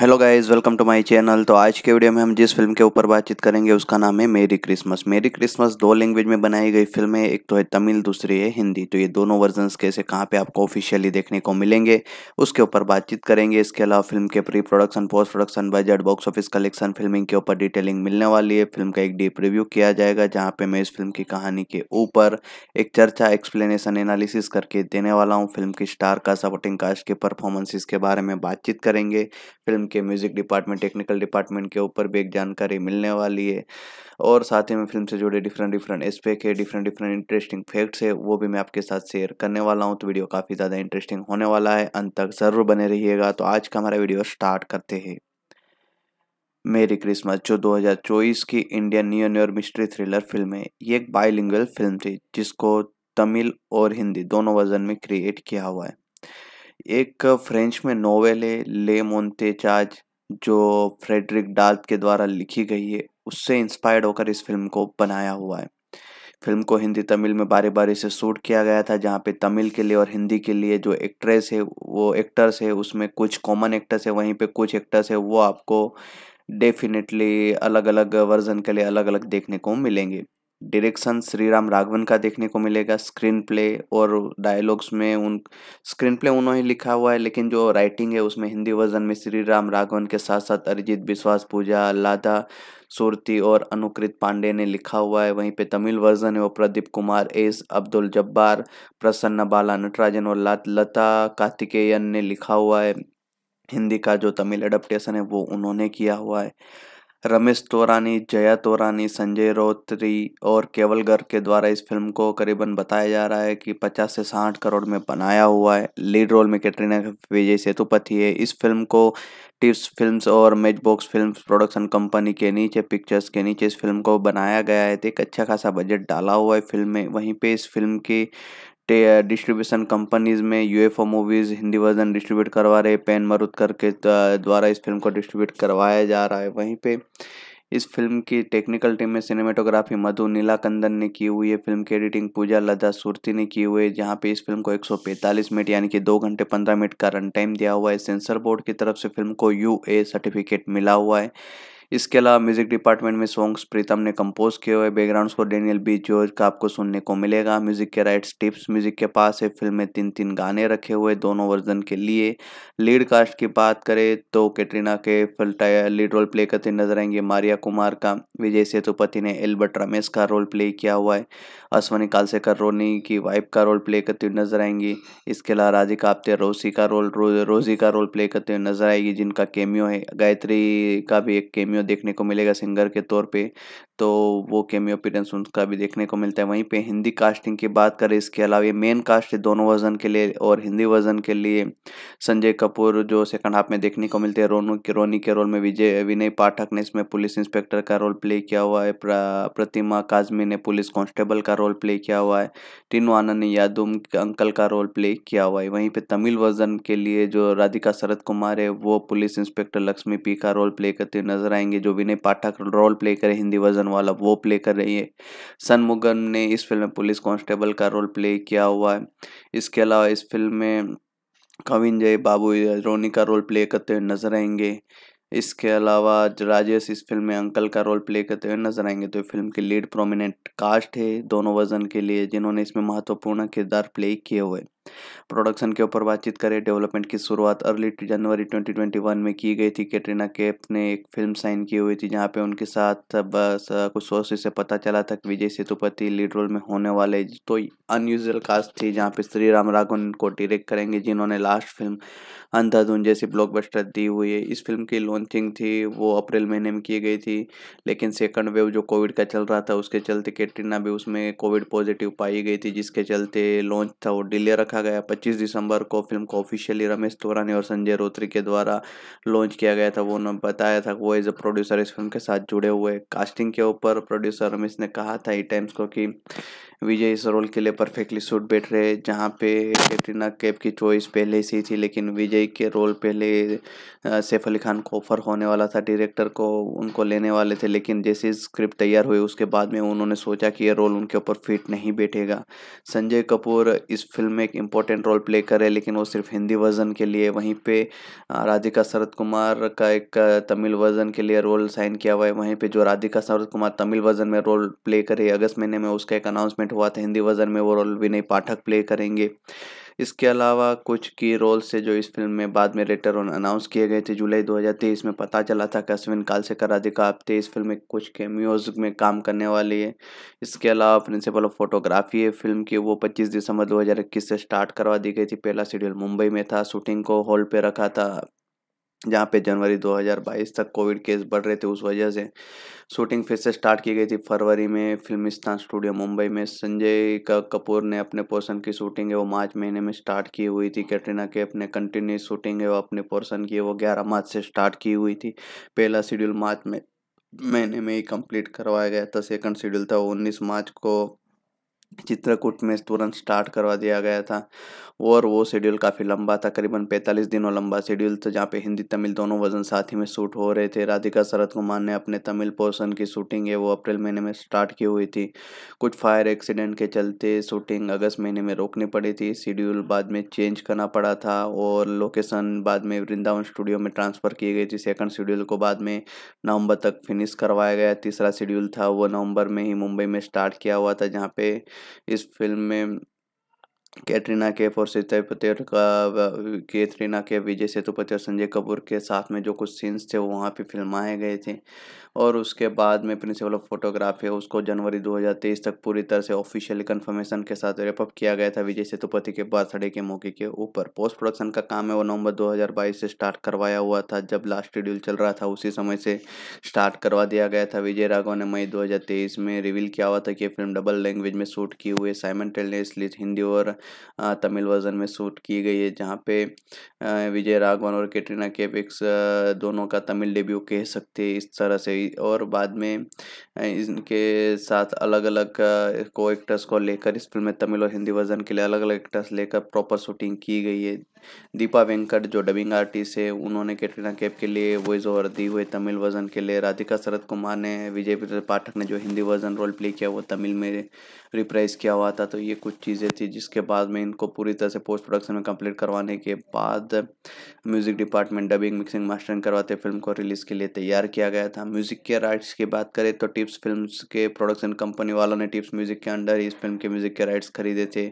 hello guys welcome to my channel तो आज के वीडियो में हम जिस फिल्म के ऊपर बातचीत करेंगे उसका नाम है मेरी क्रिसमस मेरी क्रिसमस दो लैंग्वेज में बनाई गई फिल्म है एक तो है तमिल दूसरी है हिंदी तो ये दोनों वर्जन्स कैसे कहाँ पे आपको ऑफिशियली देखने को मिलेंगे उसके ऊपर बातचीत करेंगे इसके अलावा फिल्म के pre production post production budget box office collection filming के ऊपर डिटेलिंग मिलने वाली है फिल्म का एक डीप रिव्यू किया जाएगा जहाँ पे मैं इस फिल्म की कहानी के ऊपर एक चर्चा एक्सप्लेनेशन एनालिसिस करके देने वाला हूँ फिल्म की स्टार का सपोर्टिंग कास्ट के परफॉर्मेंसिस के बारे में बातचीत करेंगे फिल्म के म्यूज़िक डिपार्टमेंट टेक्निकल डिपार्टमेंट के ऊपर भी एक जानकारी मिलने वाली है और साथ ही में फिल्म से जुड़े डिफरेंट डिफरेंट एस्पेक्ट है डिफरेंट डिफरेंट इंटरेस्टिंग फैक्ट्स है वो भी मैं आपके साथ शेयर करने वाला हूँ तो वीडियो काफ़ी ज़्यादा इंटरेस्टिंग होने वाला है अंत तक ज़रूर बने रहिएगा तो आज का हमारा वीडियो स्टार्ट करते हैं मेरी क्रिसमस जो 2024 की Indian new noir mystery thriller film है ये एक बाइलिंगुअल फिल्म थी जिसको तमिल और हिंदी दोनों वर्जन में क्रिएट किया हुआ है एक फ्रेंच में नोवेल है ले मोन्तेचाज जो फ्रेडरिक डाल्ट के द्वारा लिखी गई है उससे इंस्पायर्ड होकर इस फिल्म को बनाया हुआ है फिल्म को हिंदी तमिल में बारी बारी से शूट किया गया था जहाँ पे तमिल के लिए और हिंदी के लिए जो एक्ट्रेस है वो एक्टर्स है उसमें कुछ कॉमन एक्टर्स है वहीं पे कुछ एक्टर्स है वो आपको डेफिनेटली अलग अलग वर्जन के लिए अलग अलग देखने को मिलेंगे डायरेक्शन श्री राम राघवन का देखने को मिलेगा स्क्रीन प्ले और डायलॉग्स में उन स्क्रीन प्ले उन्होंने लिखा हुआ है लेकिन जो राइटिंग है उसमें हिंदी वर्जन में श्री राम राघवन के साथ साथ अरिजीत विश्वास पूजा लादा सुरती और अनुकृत पांडे ने लिखा हुआ है वहीं पे तमिल वर्जन है वो प्रदीप कुमार एस अब्दुल जब्बार प्रसन्न बाला नटराजन और लता कार्तिकेयन ने लिखा हुआ है हिंदी का जो तमिल एडप्टेशन है वो उन्होंने किया हुआ है रमेश तोरानी जया तोरानी संजय रोत्री और केवल गर्ग के द्वारा इस फिल्म को करीबन बताया जा रहा है कि 50 से 60 करोड़ में बनाया हुआ है लीड रोल में कैटरीना विजय सेतुपति है इस फिल्म को टिप्स फिल्म्स और मेज बॉक्स फिल्म प्रोडक्शन कंपनी के नीचे पिक्चर्स के नीचे इस फिल्म को बनाया गया है तो एक अच्छा खासा बजट डाला हुआ है फिल्म में वहीं पे इस फिल्म की डिस्ट्रीब्यूशन कंपनीज में UFO movies Hindi version distribute करवा रहे पैन मरुद करके द्वारा इस फिल्म को डिस्ट्रीब्यूट करवाया जा रहा है वहीं पे इस फिल्म की टेक्निकल टीम में सिनेमेटोग्राफी मधु नीलाकंदन ने की हुई है फिल्म की एडिटिंग पूजा लदा सुरती ने की हुई है जहाँ पे इस फिल्म को 145 मिनट यानी कि दो घंटे 15 मिनट का रन टाइम दिया हुआ है सेंसर बोर्ड की तरफ से फिल्म को यू ए सर्टिफिकेट मिला हुआ है इसके अलावा म्यूजिक डिपार्टमेंट में सॉन्ग्स प्रीतम ने कंपोज किए हुए बैकग्राउंड्स को डेनियल बी जॉर्ज का आपको सुनने को मिलेगा म्यूजिक के राइट्स टिप्स म्यूजिक के पास है फिल्म में तीन तीन गाने रखे हुए दोनों वर्जन के लिए लीड कास्ट की बात करें तो कैटरीना के फिल्टाया लीड रोल प्ले करते नजर आएंगे मारिया कुमार का विजय सेतुपति ने एल्बर्ट रमेश का रोल प्ले किया हुआ है अश्वनी कालशेखर रोनी की वाइफ का रोल प्ले करती हुई नजर आएंगी इसके अलावा राधिका आप्ते रोसी का रोल रो, रोजी का रोल प्ले करते हुए नजर आएगी जिनका केमियो है गायत्री का भी एक केमियो देखने को मिलेगा सिंगर के तौर पर तो वो केमियो पीरेंस उनका भी देखने को मिलता है वहीं पर हिंदी कास्टिंग की बात करें इसके अलावा ये मेन कास्ट है दोनों वर्जन के लिए और हिंदी वर्जन के लिए संजय कपूर जो सेकंड हाफ में देखने को मिलते हैं रोनू के रोनी के रोल में विजय विनय पाठक ने इसमें पुलिस इंस्पेक्टर का रोल प्ले किया हुआ है प्रतिमा काजमी ने पुलिस कांस्टेबल का रोल प्ले किया हुआ है टीनू आनंद ने यादुम अंकल का रोल प्ले किया हुआ है वहीं पे तमिल वर्जन के लिए जो राधिका शरद कुमार है वो पुलिस इंस्पेक्टर लक्ष्मी पी का रोल प्ले करते हुए नजर आएंगे जो विनय पाठक रोल प्ले करे हिंदी वर्जन वाला वो प्ले कर रही है सनमुगन ने इस फिल्म में पुलिस कॉन्स्टेबल का रोल प्ले किया हुआ है इसके अलावा इस फिल्म में कविन जय बाबू रोनी का रोल प्ले करते हुए नजर आएंगे इसके अलावा राजेश इस फिल्म में अंकल का रोल प्ले करते हुए नजर आएंगे तो फिल्म की लीड प्रोमिनेंट कास्ट है दोनों वजन के लिए जिन्होंने इसमें महत्वपूर्ण किरदार प्ले किए हुए प्रोडक्शन के ऊपर बातचीत करें डेवलपमेंट की शुरुआत अर्ली जनवरी 2021 में की गई थी कैटरीना कैफ ने एक फिल्म साइन की हुई थी जहाँ पे उनके साथ बस कुछ सोर्स से पता चला था कि विजय सेतुपति लीड रोल में होने वाले तो अनयूजल कास्ट थी जहाँ पे श्री राम राघवन को डायरेक्ट करेंगे जिन्होंने लास्ट फिल्म अंधाधुन जैसी ब्लॉकबस्टर दी हुई है इस फिल्म की लॉन्चिंग थी वो अप्रैल महीने में की गई थी लेकिन सेकंड वेव जो कोविड का चल रहा था उसके चलते कैटरीना भी उसमें कोविड पॉजिटिव पाई गई थी जिसके चलते लॉन्च था वो डिले रखा रखा गया 25 दिसंबर को फिल्म को ऑफिशियली रमेश तोरानी और संजय रोत्री के द्वारा लॉन्च किया गया था वो उन्होंने बताया था वो एज अ प्रोड्यूसर इस फिल्म के साथ जुड़े हुए कास्टिंग के ऊपर प्रोड्यूसर रमेश ने कहा था ई टाइम्स को कि विजय इस रोल के लिए परफेक्टली सूट बैठ रहे जहाँ पे कैटरीना कैफ की चॉइस पहले से ही थी लेकिन विजय के रोल पहले सैफ अली खान को ऑफर होने वाला था डायरेक्टर को उनको लेने वाले थे लेकिन जैसे स्क्रिप्ट तैयार हुई उसके बाद में उन्होंने सोचा कि ये रोल उनके ऊपर फिट नहीं बैठेगा संजय कपूर इस फिल्म में एक इम्पोर्टेंट रोल प्ले करे लेकिन वो सिर्फ हिंदी वर्जन के लिए वहीं पे राधिका शरद कुमार का एक तमिल वर्जन के लिए रोल साइन किया हुआ है वहीं पे जो राधिका शरद कुमार तमिल वर्जन में रोल प्ले करे अगस्त महीने में उसका एक अनाउंसमेंट हुआ था हिंदी वर्जन में वो रोल विनय पाठक प्ले करेंगे इसके अलावा कुछ की रोल से जो इस फिल्म में बाद में लेटर ऑन अनाउंस किए गए थे जुलाई 2023 में पता चला था कि अश्विन काल से कराधिका अब इस फिल्म में कुछ म्यूजिक में काम करने वाली है इसके अलावा प्रिंसिपल ऑफ फोटोग्राफी है फिल्म की वो पच्चीस दिसंबर दो से स्टार्ट करवा दी गई थी पहला शेड्यूल मुंबई में था शूटिंग को हॉल पर रखा था जहाँ पे जनवरी 2022 तक कोविड केस बढ़ रहे थे उस वजह से शूटिंग फिर से स्टार्ट की गई थी फरवरी में फिल्मिस्तान स्टूडियो मुंबई में संजय का कपूर ने अपने पोर्शन की शूटिंग है वो मार्च महीने में स्टार्ट की हुई थी कैटरीना के अपने कंटिन्यूस शूटिंग है वो अपने पोर्शन की वो ग्यारह मार्च से स्टार्ट की हुई थी पहला शेड्यूल मार्च में महीने में ही कंप्लीट करवाया गया था सेकंड शेड्यूल था उन्नीस मार्च को चित्रकूट में तुरंत स्टार्ट करवा दिया गया था और वो शेड्यूल काफ़ी लंबा था करीबन 45 दिनों लंबा शेड्यूल था जहाँ पे हिंदी तमिल दोनों वजन साथ ही में शूट हो रहे थे राधिका शरद कुमार ने अपने तमिल पोर्सन की शूटिंग है वो अप्रैल महीने में स्टार्ट की हुई थी कुछ फायर एक्सीडेंट के चलते शूटिंग अगस्त महीने में रोकनी पड़ी थी शेड्यूल बाद में चेंज करना पड़ा था और लोकेशन बाद में वृंदावन स्टूडियो में ट्रांसफ़र की गई थी सेकंड शेड्यूल को बाद में नवंबर तक फिनिश करवाया गया तीसरा शेड्यूल था वो नवंबर में ही मुंबई में स्टार्ट किया हुआ था जहाँ पर इस फिल्म में कैटरीना कैफ और सेतुपति और कैटरीना कैफ विजय सेतुपति और संजय कपूर के साथ में जो कुछ सीन्स थे वो वहाँ पे फिल्माए गए थे और उसके बाद में प्रिंसिपल ऑफ फोटोग्राफी उसको जनवरी 2023 तक पूरी तरह से ऑफिशियल कन्फर्मेशन के साथ रेपअप किया गया था विजय सेतुपति के बर्थडे के मौके के ऊपर पोस्ट प्रोडक्शन का काम है वो नवंबर 2022 से स्टार्ट करवाया हुआ था जब लास्ट शेड्यूल चल रहा था उसी समय से स्टार्ट करवा दिया गया था विजय राघव ने मई दो में रिविल किया हुआ था कि फिल्म डबल लैंग्वेज में शूट की हुई साइमन इसलिए हिंदी और तमिल वर्जन में शूट की गई है जहाँ पे विजय राघवन और कैटरीना कैपिक्स एक दोनों का तमिल डेब्यू कह सकते हैं इस तरह से और बाद में इनके साथ अलग अलग को एक्टर्स को लेकर इस फिल्म में तमिल और हिंदी वर्जन के लिए अलग अलग एक्टर्स लेकर प्रॉपर शूटिंग की गई है दीपा वेंकट जो डबिंग आर्टिस्ट है उन्होंने कैटरीना कैप के लिए वॉइस ओवर दी हुई तमिल वर्जन के लिए राधिका शरद कुमार ने विजय पाठक ने जो हिंदी वर्जन रोल प्ले किया वो तमिल में रिप्राइज किया हुआ था तो ये कुछ चीज़ें थी जिसके बाद में इनको पूरी तरह से पोस्ट प्रोडक्शन में कंप्लीट करवाने के बाद music department dubbing mixing mastering करवाते फिल्म को रिलीज़ के लिए तैयार किया गया था म्यूज़िक के राइट्स की बात करें तो टिप्स फिल्म के प्रोडक्शन कंपनी वालों ने टिप्स म्यूज़िक के अंडर इस फिल्म के म्यूज़िक के राइट्स खरीदे थे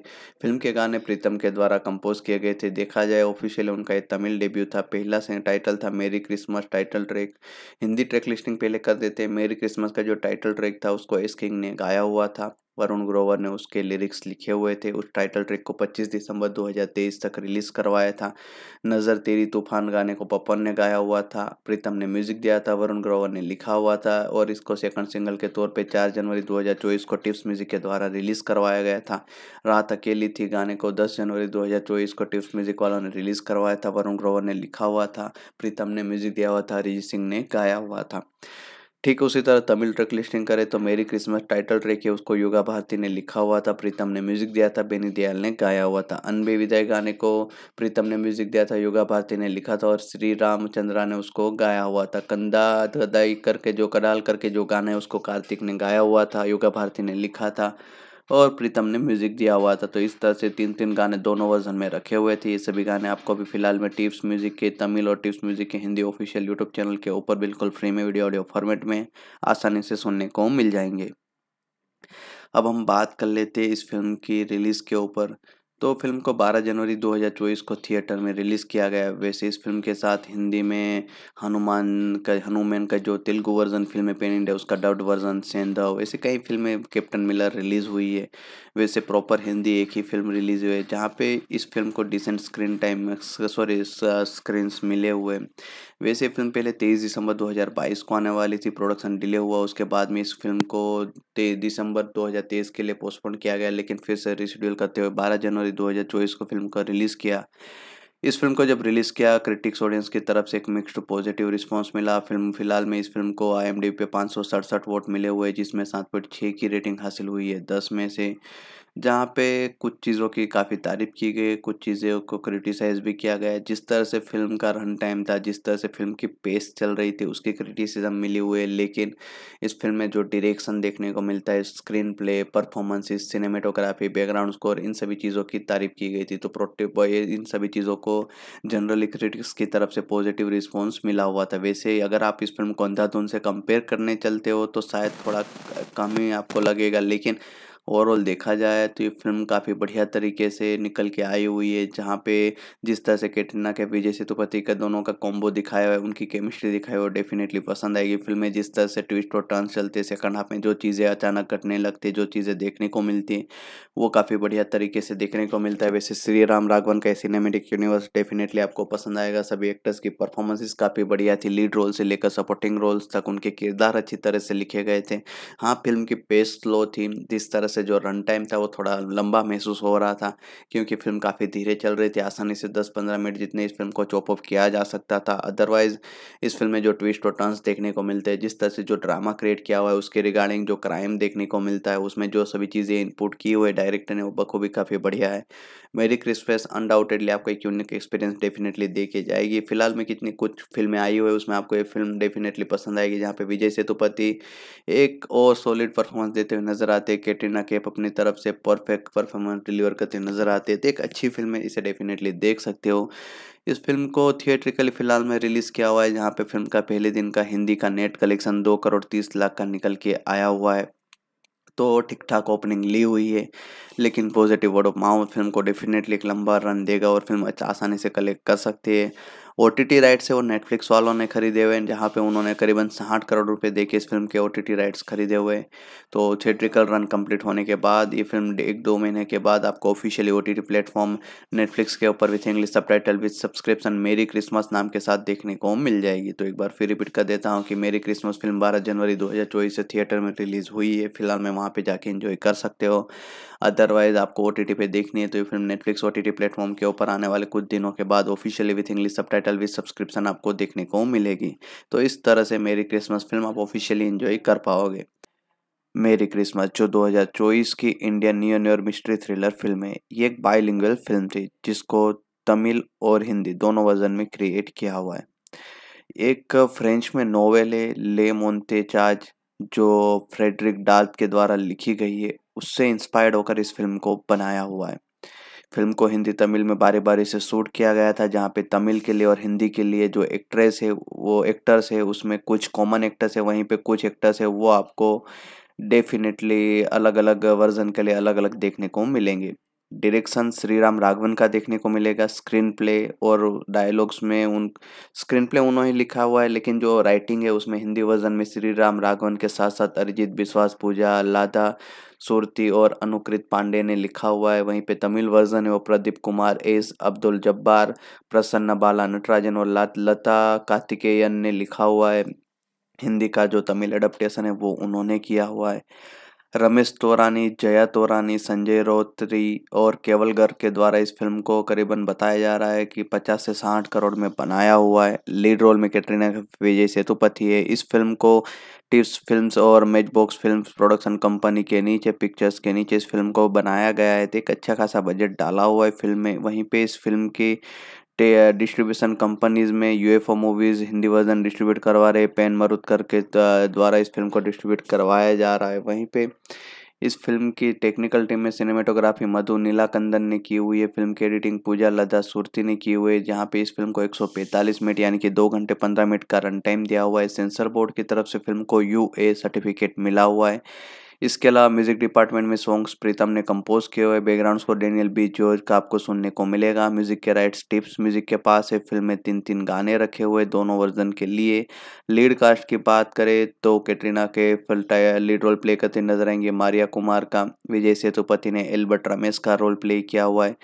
फिल्म के गाने प्रीतम के द्वारा कंपोज किए गए थे देखा जाए ऑफिशियल उनका एक तमिल डेब्यू था पहला टाइटल था मेरी Christmas title track Hindi track listing पहले कर देते मेरी क्रिसमस का जो टाइटल ट्रैक था उसको एस किंग ने गाया हुआ था वरुण ग्रोवर ने उसके लिरिक्स लिखे हुए थे उस टाइटल ट्रैक को 25 दिसंबर 2023 तक रिलीज़ करवाया था नज़र तेरी तूफान गाने को पपन ने गाया हुआ था प्रीतम ने म्यूज़िक दिया था वरुण ग्रोवर ने लिखा हुआ था और इसको सेकंड सिंगल के तौर पर चार जनवरी 2024 को टिप्स म्यूज़िक के द्वारा रिलीज़ करवाया गया था रात अकेली थी गाने को दस जनवरी दो को टिप्स म्यूज़िक वालों ने रिलीज़ करवाया था वरुण ग्रोवर ने लिखा हुआ था प्रीतम ने म्यूज़िक दिया हुआ था अरिजीत सिंह ने गाया हुआ था ठीक उसी तरह तमिल ट्रैक लिस्टिंग करें तो मेरी क्रिसमस टाइटल ट्रैक है उसको योगा भारती ने लिखा हुआ था प्रीतम ने म्यूजिक दिया था बेनी दयाल ने गाया हुआ था अनबे विदय गाने को प्रीतम ने म्यूजिक दिया था योगा भारती ने लिखा था और श्री रामचंद्रा ने उसको गाया हुआ था कंदा हृदय करके जो कडाल करके जो गाना है उसको कार्तिक ने गाया हुआ था योगा भारती ने लिखा था और प्रीतम ने म्यूजिक दिया हुआ था तो इस तरह से तीन तीन गाने दोनों वर्जन में रखे हुए थे ये सभी गाने आपको अभी फिलहाल में टिप्स म्यूजिक के तमिल और टिप्स म्यूजिक के हिंदी ऑफिशियल यूट्यूब चैनल के ऊपर बिल्कुल फ्री में वीडियो ऑडियो फॉर्मेट में आसानी से सुनने को मिल जाएंगे अब हम बात कर लेते हैं इस फिल्म की रिलीज़ के ऊपर तो फिल्म को 12 जनवरी 2024 को थिएटर में रिलीज़ किया गया वैसे इस फिल्म के साथ हिंदी में हनुमान का हनुमान का जो तेलुगु वर्जन फिल्म है पेन इंडिया उसका डब्ड वर्जन सेंधव ऐसे कई फिल्में कैप्टन मिलर रिलीज़ हुई है वैसे प्रॉपर हिंदी एक ही फिल्म रिलीज़ हुई है जहाँ पे इस फिल्म को decent screen time sorry screen मिले हुए वैसे फिल्म पहले तेईस दिसंबर 2022 को आने वाली थी प्रोडक्शन डिले हुआ उसके बाद में इस फिल्म को तेईस दिसंबर 2023 के लिए पोस्टपोन किया गया लेकिन फिर से रिशेड्यूल करते हुए 12 जनवरी 2024 को फिल्म का रिलीज़ किया इस फिल्म को जब रिलीज़ किया क्रिटिक्स ऑडियंस की तरफ से एक मिक्सड पॉजिटिव रिस्पांस मिला फिल्म फिलहाल में इस फिल्म को आई पे पाँच वोट मिले हुए जिसमें सात पॉइंट छः की रेटिंग हासिल हुई है दस में से जहाँ पे कुछ चीज़ों की काफ़ी तारीफ की गई कुछ चीज़ों को क्रिटिसाइज़ भी किया गया जिस तरह से फिल्म का रन टाइम था जिस तरह से फिल्म की पेस चल रही थी उसकी क्रिटिसिज्म मिली हुई है लेकिन इस फिल्म में जो डायरेक्शन देखने को मिलता है screenplay performances cinematography background score इन सभी चीज़ों की तारीफ की गई थी तो प्रोटेक्टिव इन सभी चीज़ों को जनरली क्रिटिक्स की तरफ से पॉजिटिव रिस्पॉन्स मिला हुआ था वैसे अगर आप इस फिल्म को अंधाधुन से कंपेयर करने चलते हो तो शायद थोड़ा कम ही आपको लगेगा लेकिन ओवरऑल देखा जाए तो ये फिल्म काफ़ी बढ़िया तरीके से निकल के आई हुई है जहाँ पे जिस तरह से कैटरीना के विजय सेतुपति का दोनों का कॉम्बो दिखाया है उनकी केमिस्ट्री दिखाई और डेफिनेटली पसंद आएगी फिल्म में जिस तरह से ट्विस्ट और टर्न चलते सेकंड हाफ में जो चीज़ें अचानक कटने लगती जो चीज़ें देखने को मिलती हैं वो काफ़ी बढ़िया तरीके से देखने को मिलता है वैसे श्री राम राघवन का सिनेमेटिक यूनिवर्स डेफिनेटली आपको पसंद आएगा सभी एक्टर्स की परफॉर्मेंसेस काफ़ी बढ़िया थी लीड रोल से लेकर सपोर्टिंग रोल्स तक उनके किरदार अच्छी तरह से लिखे गए थे हाँ फिल्म की पेस स्लो थी जिस तरह से से जो रन टाइम था वो थोड़ा लंबा महसूस हो रहा था क्योंकि फिल्म काफ़ी धीरे चल रही थी आसानी से 10-15 मिनट जितने इस फिल्म को चॉप ऑफ किया जा सकता था अदरवाइज़ इस फिल्म में जो ट्विस्ट और टर्न्स देखने को मिलते हैं जिस तरह से जो ड्रामा क्रिएट किया हुआ है उसके रिगार्डिंग जो क्राइम देखने को मिलता है उसमें जो सभी चीज़ें इनपुट की हुई डायरेक्टर ने वो बखूबी काफ़ी बढ़िया है मेरी क्रिसफेस अनडाउटेडली आपको एक यूनिक एक्सपीरियंस डेफिनेटली देखे जाएगी फिलहाल में कितनी कुछ फिल्में आई हुई है उसमें आपको ये फिल्म डेफिनेटली पसंद आएगी जहाँ पे विजय सेतुपति एक और सॉलिड परफॉर्मेंस देते हुए नजर आते हैं कैटरीना कटरीना कैफ अपनी तरफ से परफेक्ट परफॉर्मेंस डिलीवर करते नजर आते हैं तो एक अच्छी फिल्म है इसे डेफिनेटली देख सकते हो इस फिल्म को थिएट्रिकली फिलहाल में रिलीज़ किया हुआ है जहाँ पे फिल्म का पहले दिन का हिंदी का नेट कलेक्शन दो करोड़ तीस लाख का निकल के आया हुआ है तो ठीक ठाक ओपनिंग ली हुई है लेकिन positive word of mouth film को डेफिनेटली एक लंबा रन देगा और फिल्म अच्छा आसानी से कलेक्ट कर सकती है ओ टी राइट्स है वो नेटफ्लिक्स वालों ने खरीदे हुए हैं जहाँ पे उन्होंने करीबन साठ करोड़ रुपए दे के इस फिल्म के ओ टी राइट्स खरीदे हुए तो थिएट्रिकल रन कंप्लीट होने के बाद ये फिल्म एक दो महीने के बाद आपको officially O T T platform Netflix के ऊपर with English subtitle with subscription मेरी क्रिसमस नाम के साथ देखने को मिल जाएगी तो एक बार फिर रिपीट कर देता हूँ कि मेरी क्रिसमस फिल्म बारह जनवरी दो से थिएटर में रिलीज़ हुई है फिलहाल मैं वहाँ पर जाके इन्जॉय कर सकते हो अदरवाइज़ आपको ओ टी पे देखनी है तो ये film Netflix O T platform के ऊपर आने वाले कुछ दिनों के बाद officially with English subtitle with subscription आपको देखने को मिलेगी तो इस तरह से मेरी क्रिसमस फिल्म आप ऑफिशियली इन्जॉय कर पाओगे मेरी क्रिसमस जो 2024 की इंडियन न्यू और मिस्ट्री थ्रिलर फिल्म है ये एक बाइलिंगुअल फिल्म थी जिसको तमिल और हिंदी दोनों वर्जन में क्रिएट किया हुआ है एक फ्रेंच में नोवेल है ले मोन्ते चार्ज जो फ्रेडरिक डाल्ट के द्वारा लिखी गई है उससे इंस्पायर्ड होकर इस फिल्म को बनाया हुआ है फिल्म को हिंदी तमिल में बारी बारी से शूट किया गया था जहाँ पे तमिल के लिए और हिंदी के लिए जो एक्ट्रेस है वो एक्टर्स है उसमें कुछ कॉमन एक्टर्स है वहीं पे कुछ एक्टर्स है वो आपको डेफिनेटली अलग अलग वर्जन के लिए अलग अलग देखने को मिलेंगे डायरेक्शन श्री राम राघवन का देखने को मिलेगा स्क्रीन प्ले और डायलॉग्स में उन स्क्रीन प्ले उन्होंने लिखा हुआ है लेकिन जो राइटिंग है उसमें हिंदी वर्जन में श्री राम राघवन के साथ साथ अरिजीत विश्वास पूजा लादा सूरती और अनुकृत पांडे ने लिखा हुआ है वहीं पे तमिल वर्जन है वो प्रदीप कुमार एस अब्दुल जब्बार प्रसन्न बाला नटराजन और लता कार्तिकेयन ने लिखा हुआ है हिंदी का जो तमिल एडप्टेशन है वो उन्होंने किया हुआ है रमेश तोरानी जया तोरानी संजय रोत्री और केवल गर्ग के द्वारा इस फिल्म को करीबन बताया जा रहा है कि 50 से 60 करोड़ में बनाया हुआ है लीड रोल में कैटरीना विजय सेतुपति है इस फिल्म को टिप्स फिल्म्स और मेज बॉक्स फिल्म प्रोडक्शन कंपनी के नीचे पिक्चर्स के नीचे इस फिल्म को बनाया गया है तो एक अच्छा खासा बजट डाला हुआ है फिल्म में वहीं पे इस फिल्म की डिस्ट्रीब्यूशन कंपनीज में UFO movies Hindi version distribute करवा रहे पेन मरुतकर के द्वारा इस फिल्म को डिस्ट्रीब्यूट करवाया जा रहा है वहीं पे इस फिल्म की टेक्निकल टीम में सिनेमेटोग्राफी मधु नीलाकंदन ने की हुई है फिल्म की एडिटिंग पूजा लदा सुरती ने की हुई है जहाँ पे इस फिल्म को 145 मिनट यानी कि दो घंटे 15 मिनट का रन टाइम दिया हुआ है सेंसर बोर्ड की तरफ से फिल्म को यू ए सर्टिफिकेट मिला हुआ है इसके अलावा म्यूजिक डिपार्टमेंट में सॉन्ग्स प्रीतम ने कंपोज किए हुए बैकग्राउंड को डेनियल बी जॉर्ज का आपको सुनने को मिलेगा म्यूजिक के राइट्स टिप्स म्यूजिक के पास है फिल्म में तीन तीन गाने रखे हुए दोनों वर्जन के लिए लीड कास्ट की बात करें तो कैटरीना के फिल्टाया लीड रोल प्ले करते नजर आएंगे मारिया कुमार का विजय सेतुपति ने एल्बर्ट रमेश का रोल प्ले किया हुआ है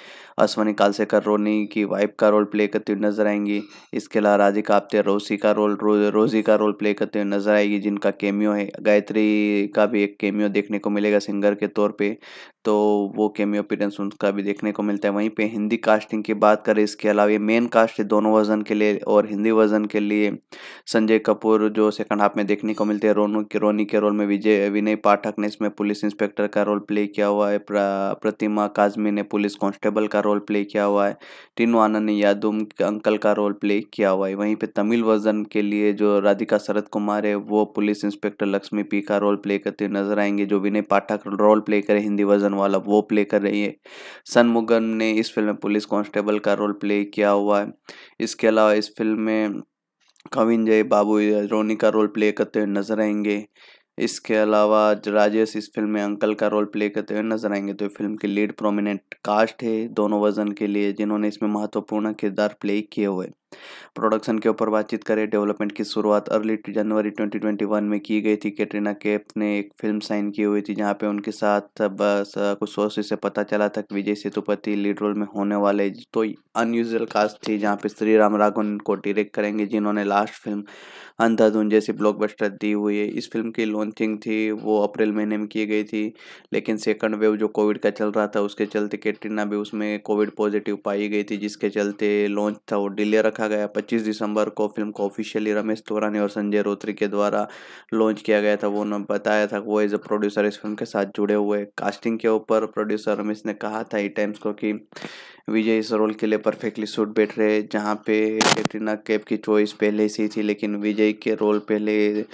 अश्वनी कालसेकर रोनी की वाइफ का रोल प्ले करते हुए नजर आएंगी इसके अलावा राधिका आप्ते रोसी का रोल रोजी का रोल प्ले करते हुए नजर आएगी जिनका केमियो है गायत्री का भी एक केमियो देखने को मिलेगा सिंगर के तौर पे तो वो केमियो अपीरेंस उनका भी देखने को मिलता है वहीं पे हिंदी कास्टिंग की बात करें इसके अलावा ये मेन कास्ट है दोनों वर्जन के लिए और हिंदी वर्जन के लिए संजय कपूर जो सेकंड हाफ में देखने को मिलते हैं रोनू के रोनी के रोल में विजय विनय पाठक ने इसमें पुलिस इंस्पेक्टर का रोल प्ले किया हुआ है प्रतिमा काजमी ने पुलिस कॉन्स्टेबल का रोल प्ले किया हुआ है टीनू आनंद ने यादुम अंकल का रोल प्ले किया हुआ है वहीं पर तमिल वर्जन के लिए जो राधिका शरद कुमार है वो पुलिस इंस्पेक्टर लक्ष्मी पी का रोल प्ले करते नजर आएंगे जो विनय पाठक रोल प्ले करे हिंदी वर्जन वाला वो प्ले कर रही है सनमुगम ने इस फिल्म में पुलिस कांस्टेबल का रोल प्ले किया हुआ है इसके अलावा इस फिल्म में कविन जय बाबू रोनी का रोल प्ले करते हुए नजर आएंगे इसके अलावा राजेश इस फिल्म में अंकल का रोल प्ले करते हुए नजर आएंगे तो फिल्म के लीड प्रोमिनेंट कास्ट है दोनों वजन के लिए जिन्होंने इसमें महत्वपूर्ण किरदार प्ले किए हुए प्रोडक्शन के ऊपर बातचीत करें डेवलपमेंट की शुरुआत अर्ली जनवरी 2021 में की गई थी कैटरीना कैफ ने एक फिल्म साइन की हुई थी जहाँ पे उनके साथ बस कुछ सोर्स से पता चला था कि विजय सेतुपति लीड रोल में होने वाले तो अनयूजल कास्ट थी जहाँ पे श्री राम राघवन को डायरेक्ट करेंगे जिन्होंने लास्ट फिल्म अंधाधुन जैसी ब्लॉकबस्टर दी हुई है इस फिल्म की लॉन्चिंग थी वो अप्रैल महीने में की गई थी लेकिन सेकंड वेव जो कोविड का चल रहा था उसके चलते कैटरीना भी उसमें कोविड पॉजिटिव पाई गई थी जिसके चलते लॉन्च था वो डिले रखा गया पच्चीस दिसंबर को फिल्म को ऑफिशियली रमेश तोरानी और संजय रोत्री के द्वारा लॉन्च किया गया था वो उन्होंने बताया था वो एज अ प्रोड्यूसर इस फिल्म के साथ जुड़े हुए कास्टिंग के ऊपर प्रोड्यूसर रमेश ने कहा था ई टाइम्स को कि विजय इस रोल के लिए परफेक्टली सूट बैठ रहे जहाँ पे कैटरीना कैप की चॉइस पहले से ही थी लेकिन विजय के रोल पहले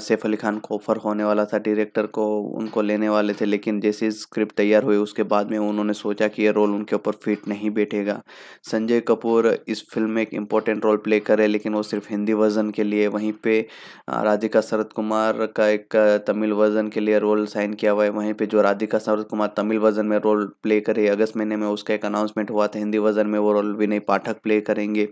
सैफ अली खान को ऑफर होने वाला था डायरेक्टर को उनको लेने वाले थे लेकिन जैसे स्क्रिप्ट तैयार हुई उसके बाद में उन्होंने सोचा कि ये रोल उनके ऊपर फिट नहीं बैठेगा संजय कपूर इस फिल्म में एक इम्पोर्टेंट रोल प्ले करे लेकिन वो सिर्फ हिंदी वर्जन के लिए वहीं पर राधिका शरद कुमार का एक तमिल वर्जन के लिए रोल साइन किया हुआ है वहीं पर जो राधिका शरद कुमार तमिल वर्जन में रोल प्ले करे अगस्त महीने में उसका एक अनाउंसमेंट टूर्नामेंट हुआ था हिंदी वर्जन में वो रोल विनय पाठक प्ले करेंगे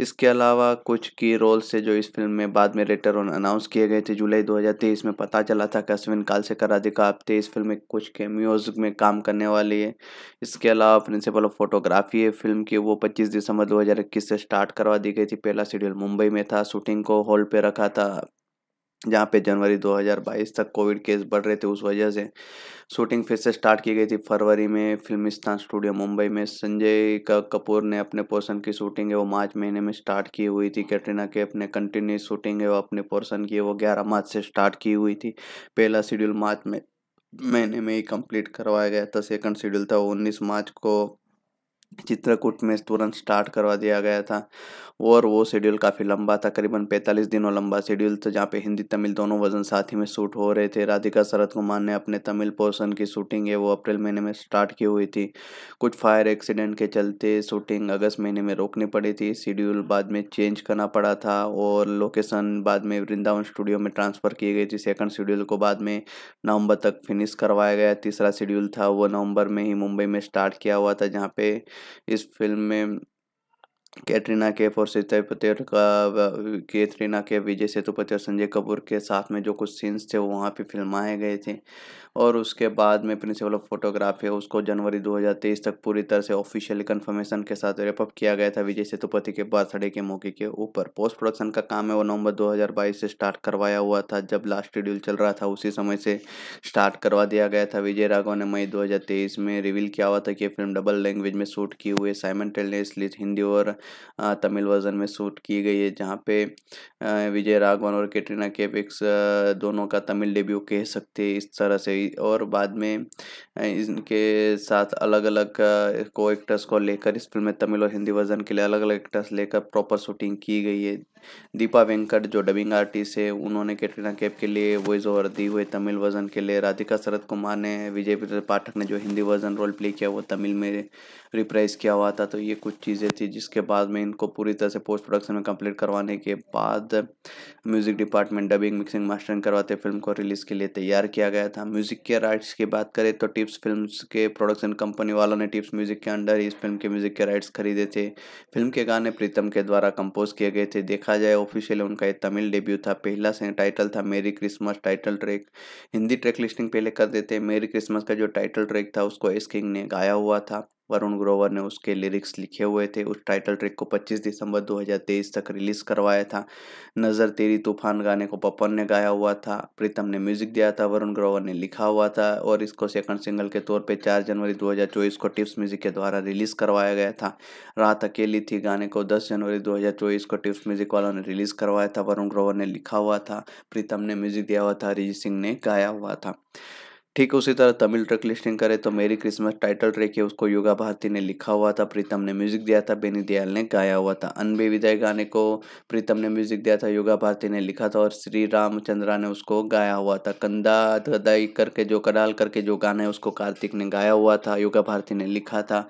इसके अलावा कुछ की रोल्स से जो इस फिल्म में बाद में रेटर ऑन अनाउंस किए गए थे जुलाई 2023 में पता चला था कि अश्विन कालसेकर राधिका आप्ते इस फिल्म में कुछ कैमियोज में काम करने वाली है इसके अलावा प्रिंसिपल ऑफ फोटोग्राफी है फिल्म की वो 25 दिसंबर 2021 से स्टार्ट करवा दी गई थी पहला शेड्यूल मुंबई में था शूटिंग को हॉल पर रखा था जहाँ पे जनवरी 2022 तक कोविड केस बढ़ रहे थे उस वजह से शूटिंग फिर से स्टार्ट की गई थी फरवरी में फिल्मिस्तान स्टूडियो मुंबई में संजय का कपूर ने अपने पोर्शन की शूटिंग है वो मार्च महीने में स्टार्ट की हुई थी कैटरीना के अपने कंटिन्यूस शूटिंग है वो अपने पोर्शन की वो ग्यारह मार्च से स्टार्ट की हुई थी पहला शेड्यूल मार्च में महीने में ही कंप्लीट करवाया गया था सेकंड शेड्यूल था वो उन्नीस मार्च को चित्रकूट में तुरंत स्टार्ट करवा दिया गया था और वो शेड्यूल काफ़ी लंबा था करीबन 45 दिनों लंबा शेड्यूल था जहाँ पे हिंदी तमिल दोनों वजन साथ ही में शूट हो रहे थे राधिका शरद कुमार ने अपने तमिल पोर्सन की शूटिंग है वो अप्रैल महीने में स्टार्ट की हुई थी कुछ फायर एक्सीडेंट के चलते शूटिंग अगस्त महीने में रोकनी पड़ी थी शेड्यूल बाद में चेंज करना पड़ा था और लोकेशन बाद में वृंदावन स्टूडियो में ट्रांसफ़र की गई थी सेकंड शेड्यूल को बाद में नवंबर तक फिनिश करवाया गया तीसरा शेड्यूल था वो नवंबर में ही मुंबई में स्टार्ट किया हुआ था जहाँ पे इस फिल्म में कैटरीना कैफ और सीतापति का कैटरीना कैफ विजय सेतुपति और संजय कपूर के साथ में जो कुछ सीन्स थे वो वहाँ पे फिल्माए गए थे और उसके बाद में प्रिंसिपल ऑफ फोटोग्राफी है उसको जनवरी 2023 तक पूरी तरह से ऑफिशियली कन्फर्मेशन के साथ रेपअप किया गया था विजय सेतुपति के बर्थडे के मौके के ऊपर पोस्ट प्रोडक्शन का काम है वो नवंबर 2022 से स्टार्ट करवाया हुआ था जब लास्ट शेड्यूल चल रहा था उसी समय से स्टार्ट करवा दिया गया था विजय राघव ने मई दो में रिवील किया हुआ था कि फिल्म डबल लैंग्वेज में शूट की हुई है साइमन टेलनेसली हिंदी और तमिल वर्जन में शूट की गई है जहाँ पे विजय राघवन और कैटरीना केपिक्स दोनों का तमिल डेब्यू कह सकते इस तरह से गई और बाद में इनके साथ अलग अलग को एक्टर्स को लेकर इस फिल्म में तमिल और हिंदी वर्जन के लिए अलग अलग एक्टर्स लेकर प्रॉपर शूटिंग की गई है दीपा वेंकट जो डबिंग आर्टिस्ट है उन्होंने कैटरीना कैप के लिए वॉइस ओवर दी हुई तमिल वर्जन के लिए राधिका शरद कुमार ने विजय पाठक ने जो हिंदी वर्जन रोल प्ले किया वो तमिल में रिप्राइज किया हुआ था तो ये कुछ चीज़ें थी जिसके बाद में इनको पूरी तरह से पोस्ट प्रोडक्शन में कंप्लीट करवाने के बाद music department dubbing mixing mastering करवाते फिल्म को रिलीज़ के लिए तैयार किया गया था म्यूज़िक के राइट्स की बात करें तो टिप्स फिल्म के प्रोडक्शन कंपनी वालों ने टिप्स म्यूज़िक के अंडर इस फिल्म के म्यूज़िक के राइट्स खरीदे थे फिल्म के गाने प्रीतम के द्वारा कंपोज किए गए थे देखा जाए ऑफिशियली उनका एक तमिल डेब्यू था पहला टाइटल था मेरी Christmas title track Hindi track listing पहले कर देते मेरी क्रिसमस का जो टाइटल ट्रैक था उसको एस किंग ने गाया हुआ था वरुण ग्रोवर ने उसके लिरिक्स लिखे हुए थे उस टाइटल ट्रैक को 25 दिसंबर 2023 तक रिलीज़ करवाया था नज़र तेरी तूफान गाने को पपन ने गाया हुआ था प्रीतम ने म्यूज़िक दिया था वरुण ग्रोवर ने लिखा हुआ था और इसको सेकंड सिंगल के तौर पे 4 जनवरी 2024 को टिप्स म्यूज़िक के द्वारा रिलीज़ करवाया गया था रात अकेली थी गाने को दस जनवरी दो को टिप्स म्यूज़िक वालों ने रिलीज़ करवाया था वरुण ग्रोवर ने लिखा हुआ था प्रीतम ने म्यूज़िक दिया हुआ था अरिजीत सिंह ने गाया हुआ था ठीक उसी तरह तमिल ट्रैक लिस्टिंग करें तो मेरी क्रिसमस टाइटल ट्रैक है उसको योगा भारती ने लिखा हुआ था प्रीतम ने म्यूजिक दिया था बेनी दयाल ने गाया हुआ था अनबे विदय गाने को प्रीतम ने म्यूजिक दिया था योगा भारती ने लिखा था और श्री रामचंद्रा ने उसको गाया हुआ था कंदा धदाई करके जो कडाल करके जो गाना है उसको कार्तिक ने गाया हुआ था योगा भारती ने लिखा था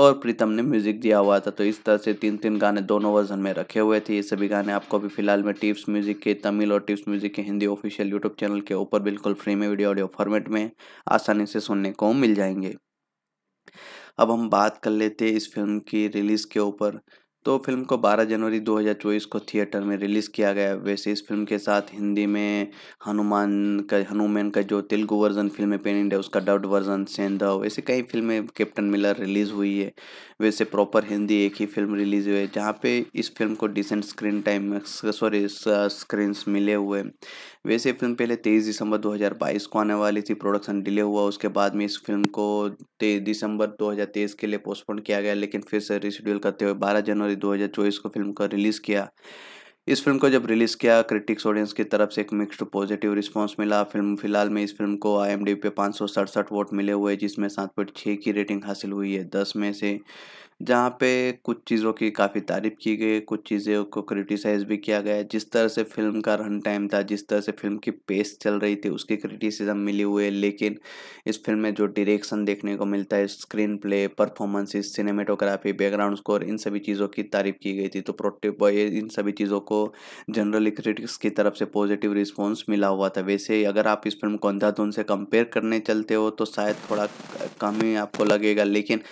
और प्रीतम ने म्यूजिक दिया हुआ था तो इस तरह से तीन तीन गाने दोनों वर्जन में रखे हुए थे ये सभी गाने आपको अभी फिलहाल में टिप्स म्यूजिक के तमिल और टिप्स म्यूजिक के हिंदी ऑफिशियल यूट्यूब चैनल के ऊपर बिल्कुल फ्री में वीडियो ऑडियो फॉर्मेट में आसानी से सुनने को मिल जाएंगे अब हम बात कर लेते हैं इस फिल्म की रिलीज़ के ऊपर तो फिल्म को 12 जनवरी 2024 को थिएटर में रिलीज़ किया गया वैसे इस फिल्म के साथ हिंदी में हनुमान का हनुमान का जो तेलुगु वर्जन फिल्म है पेन इंडिया उसका डब्ड वर्जन सेंधव ऐसे कई फिल्में कैप्टन मिलर रिलीज़ हुई है वैसे प्रॉपर हिंदी एक ही फिल्म रिलीज़ हुई है जहाँ पे इस फिल्म को decent screen time sorry screen मिले हुए वैसे फिल्म पहले तेईस दिसंबर दो को आने वाली थी प्रोडक्शन डिले हुआ उसके बाद में इस फिल्म को दिसंबर दो के लिए पोस्टपोन किया गया लेकिन फिर से रिशेड्यूल करते हुए बारह जनवरी फरवरी 2024 को फिल्म का रिलीज़ किया इस फिल्म को जब रिलीज़ किया क्रिटिक्स ऑडियंस की तरफ से एक मिक्स्ड पॉजिटिव रिस्पांस मिला फिल्म फिलहाल में इस फिल्म को आई पे पाँच वोट मिले हुए जिसमें सात पॉइंट की रेटिंग हासिल हुई है दस में से जहाँ पे कुछ चीज़ों की काफ़ी तारीफ की गई कुछ चीज़ों को क्रिटिसाइज़ भी किया गया जिस तरह से फिल्म का रन टाइम था जिस तरह से फिल्म की पेस चल रही थी उसकी क्रिटिसिज्म मिली हुई है लेकिन इस फिल्म में जो डायरेक्शन देखने को मिलता है screenplay performances cinematography background score इन सभी चीज़ों की तारीफ की गई थी तो प्रोटेप बॉय इन सभी चीज़ों को जनरली क्रिटिक्स की तरफ से पॉजिटिव रिस्पॉन्स मिला हुआ था वैसे अगर आप इस फिल्म को अंधाधुन से कंपेयर करने चलते हो तो शायद थोड़ा कम ही आपको लगेगा लेकिन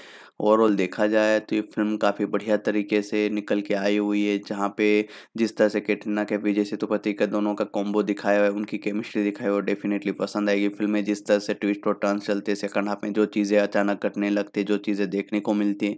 ओवरऑल देखा जाए तो ये फिल्म काफ़ी बढ़िया तरीके से निकल के आई हुई है जहाँ पे जिस तरह से कैटरीना के विजय सेतुपति का दोनों का कॉम्बो दिखाया हुआ है उनकी केमिस्ट्री दिखाई वो डेफिनेटली पसंद आएगी फिल्म में जिस तरह से ट्विस्ट और टर्न चलते सेकंड हाफ में जो चीज़ें अचानक कटने लगती जो चीज़ें देखने को मिलती हैं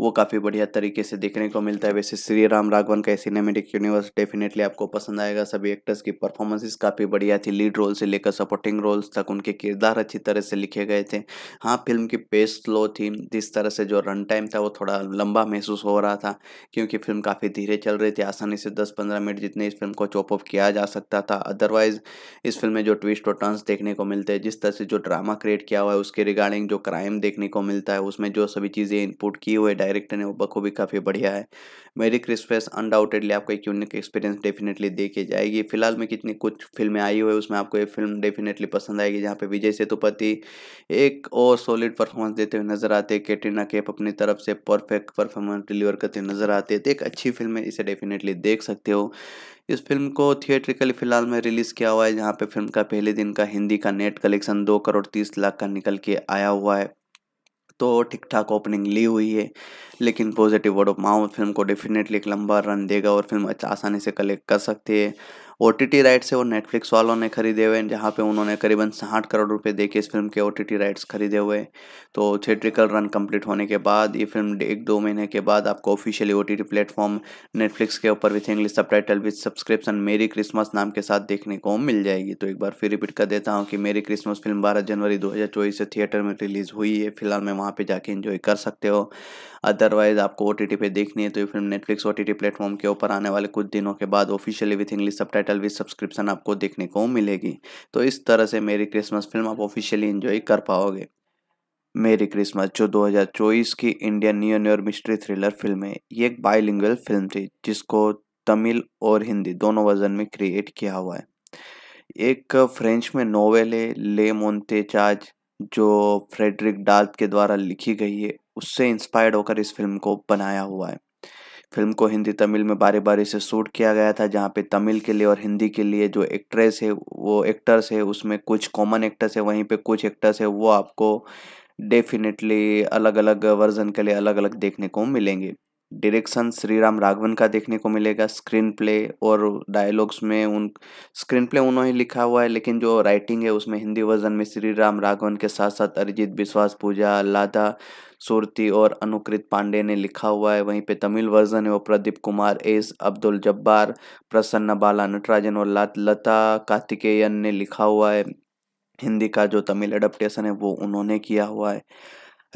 वो काफ़ी बढ़िया तरीके से देखने को मिलता है वैसे श्री राम राघवन का सिनेमेटिक यूनिवर्स डेफिनेटली आपको पसंद आएगा सभी एक्टर्स की परफॉर्मेंसेस काफ़ी बढ़िया थी लीड रोल से लेकर सपोर्टिंग रोल्स तक उनके किरदार अच्छी तरह से लिखे गए थे हाँ फिल्म की पेस स्लो थी जिस तरह से से जो रन टाइम था वो थोड़ा लंबा महसूस हो रहा था क्योंकि फिल्म काफ़ी धीरे चल रही थी आसानी से दस पंद्रह मिनट जितने इस फिल्म को चॉप ऑफ किया जा सकता था अदरवाइज़ इस फिल्म में जो ट्विस्ट और टर्न्स देखने को मिलते हैं जिस तरह से जो ड्रामा क्रिएट किया हुआ है उसके रिगार्डिंग जो क्राइम देखने को मिलता है उसमें जो सभी चीज़ें इनपुट की हुई डायरेक्टर ने वो बखूबी काफ़ी बढ़िया है मेरी क्रिसमस अनडाउटेडली आपको एक यूनिक एक्सपीरियंस डेफिनेटली देखी जाएगी फिलहाल में कितनी कुछ फिल्में आई हुई है उसमें आपको ये फिल्म डेफिनेटली पसंद आएगी जहाँ पे विजय सेतुपति एक और सॉलिड परफॉर्मेंस देते हुए नजर आते कैटरीना कैफ अपनी तरफ से परफेक्ट परफॉर्मेंस डिलीवर करते नजर आते हैं तो एक अच्छी फिल्म है इसे डेफिनेटली देख सकते हो इस फिल्म को थिएट्रिकली फिलहाल में रिलीज़ किया हुआ है जहाँ पर फिल्म का पहले दिन का हिंदी का नेट कलेक्शन दो करोड़ तीस लाख का निकल के आया हुआ है तो ठीक ठाक ओपनिंग ली हुई है लेकिन positive word of mouth film को डेफिनेटली एक लंबा रन देगा और फिल्म अच्छा आसानी से कलेक्ट कर सकती है ओ राइट्स है वो नेटफ्लिक्स वालों ने खरीदे हुए हैं जहाँ पे उन्होंने करीबन साठ करोड़ रुपए देके इस फिल्म के ओ राइट्स खरीदे हुए तो थिएट्रिकल रन कंप्लीट होने के बाद ये फिल्म एक दो महीने के बाद आपको officially O T T platform Netflix के ऊपर with English subtitle with subscription मेरी क्रिसमस नाम के साथ देखने को मिल जाएगी तो एक बार फिर रिपीट कर देता हूँ कि मेरी क्रिसमस फिल्म बारह जनवरी दो से थिएटर में रिलीज़ हुई है फिलहाल मैं वहाँ पर जाके इन्जॉय कर सकते हो अदरवाइज़ आपको ओ पे देखनी है तो ये film Netflix O T platform के ऊपर आने वाले कुछ दिनों के बाद officially with English subtitle with subscription आपको देखने को मिलेगी तो इस तरह से मेरी क्रिसमस फिल्म आप ऑफिशियली इन्जॉय कर पाओगे मेरी क्रिसमस जो 2024 की इंडियन न्यू और मिस्ट्री थ्रिलर फिल्म है ये एक बाइलिंगुअल फिल्म थी जिसको तमिल और हिंदी दोनों वर्जन में क्रिएट किया हुआ है एक फ्रेंच में नोवेल है ले मोन्ते चार्ज जो फ्रेडरिक डाल्ट के द्वारा लिखी गई है उससे इंस्पायर्ड होकर इस फिल्म को बनाया हुआ है फिल्म को हिंदी तमिल में बारी बारी से शूट किया गया था जहाँ पे तमिल के लिए और हिंदी के लिए जो एक्ट्रेस है वो एक्टर्स है उसमें कुछ कॉमन एक्टर्स है वहीं पे कुछ एक्टर्स है वो आपको डेफिनेटली अलग अलग वर्जन के लिए अलग अलग देखने को मिलेंगे डायरेक्शन श्री राम राघवन का देखने को मिलेगा स्क्रीन प्ले और डायलॉग्स में उन स्क्रीन प्ले उन्होंने लिखा हुआ है लेकिन जो राइटिंग है उसमें हिंदी वर्जन में श्री राम राघवन के साथ साथ अरिजीत विश्वास पूजा लादा सूरती और अनुकृत पांडे ने लिखा हुआ है वहीं पे तमिल वर्जन है वो प्रदीप कुमार एस अब्दुल जब्बार प्रसन्न बाला नटराजन और लता कार्तिकेयन ने लिखा हुआ है हिंदी का जो तमिल एडप्टेशन है वो उन्होंने किया हुआ है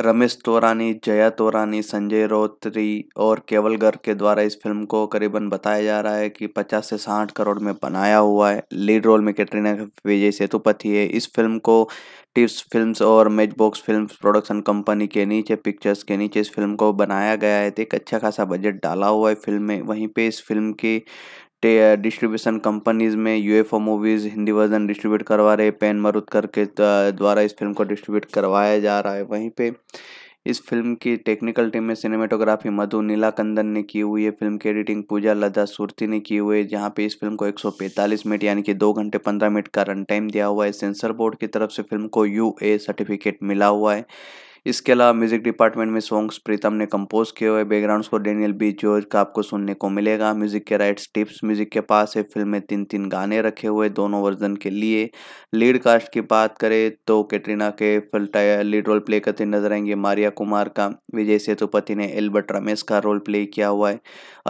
रमेश तोरानी जया तोरानी संजय रोत्री और केवल गर्ग के द्वारा इस फिल्म को करीबन बताया जा रहा है कि 50 से 60 करोड़ में बनाया हुआ है लीड रोल में कैटरीना विजय सेतुपति है इस फिल्म को टिप्स फिल्म्स और मेज बॉक्स फिल्म प्रोडक्शन कंपनी के नीचे पिक्चर्स के नीचे इस फिल्म को बनाया गया है तो एक अच्छा खासा बजट डाला हुआ है फिल्म में वहीं पे इस फिल्म की डिस्ट्रीब्यूशन कंपनीज में UFO movies Hindi version distribute करवा रहे पेन मरुद के द्वारा इस फिल्म को डिस्ट्रीब्यूट करवाया जा रहा है वहीं पे इस फिल्म की टेक्निकल टीम में सिनेमेटोग्राफी मधु नीलाकंदन ने की हुई है फिल्म की एडिटिंग पूजा लदा सुरती ने की हुई है जहाँ पे इस फिल्म को 145 मिनट यानी कि दो घंटे 15 मिनट का रन टाइम दिया हुआ है सेंसर बोर्ड की तरफ से फिल्म को यू ए सर्टिफिकेट मिला हुआ है इसके अलावा म्यूजिक डिपार्टमेंट में सॉन्ग्स प्रीतम ने कंपोज किए हुए बैकग्राउंड को डेनियल बी जॉर्ज का आपको सुनने को मिलेगा म्यूजिक के राइट्स टिप्स म्यूजिक के पास है फिल्म में तीन तीन गाने रखे हुए दोनों वर्जन के लिए लीड कास्ट की बात करें तो कैटरीना के फिल्ट लीड रोल प्ले करते नजर आएंगे मारिया कुमार का विजय सेतुपति ने एल्बर्ट रमेश का रोल प्ले किया हुआ है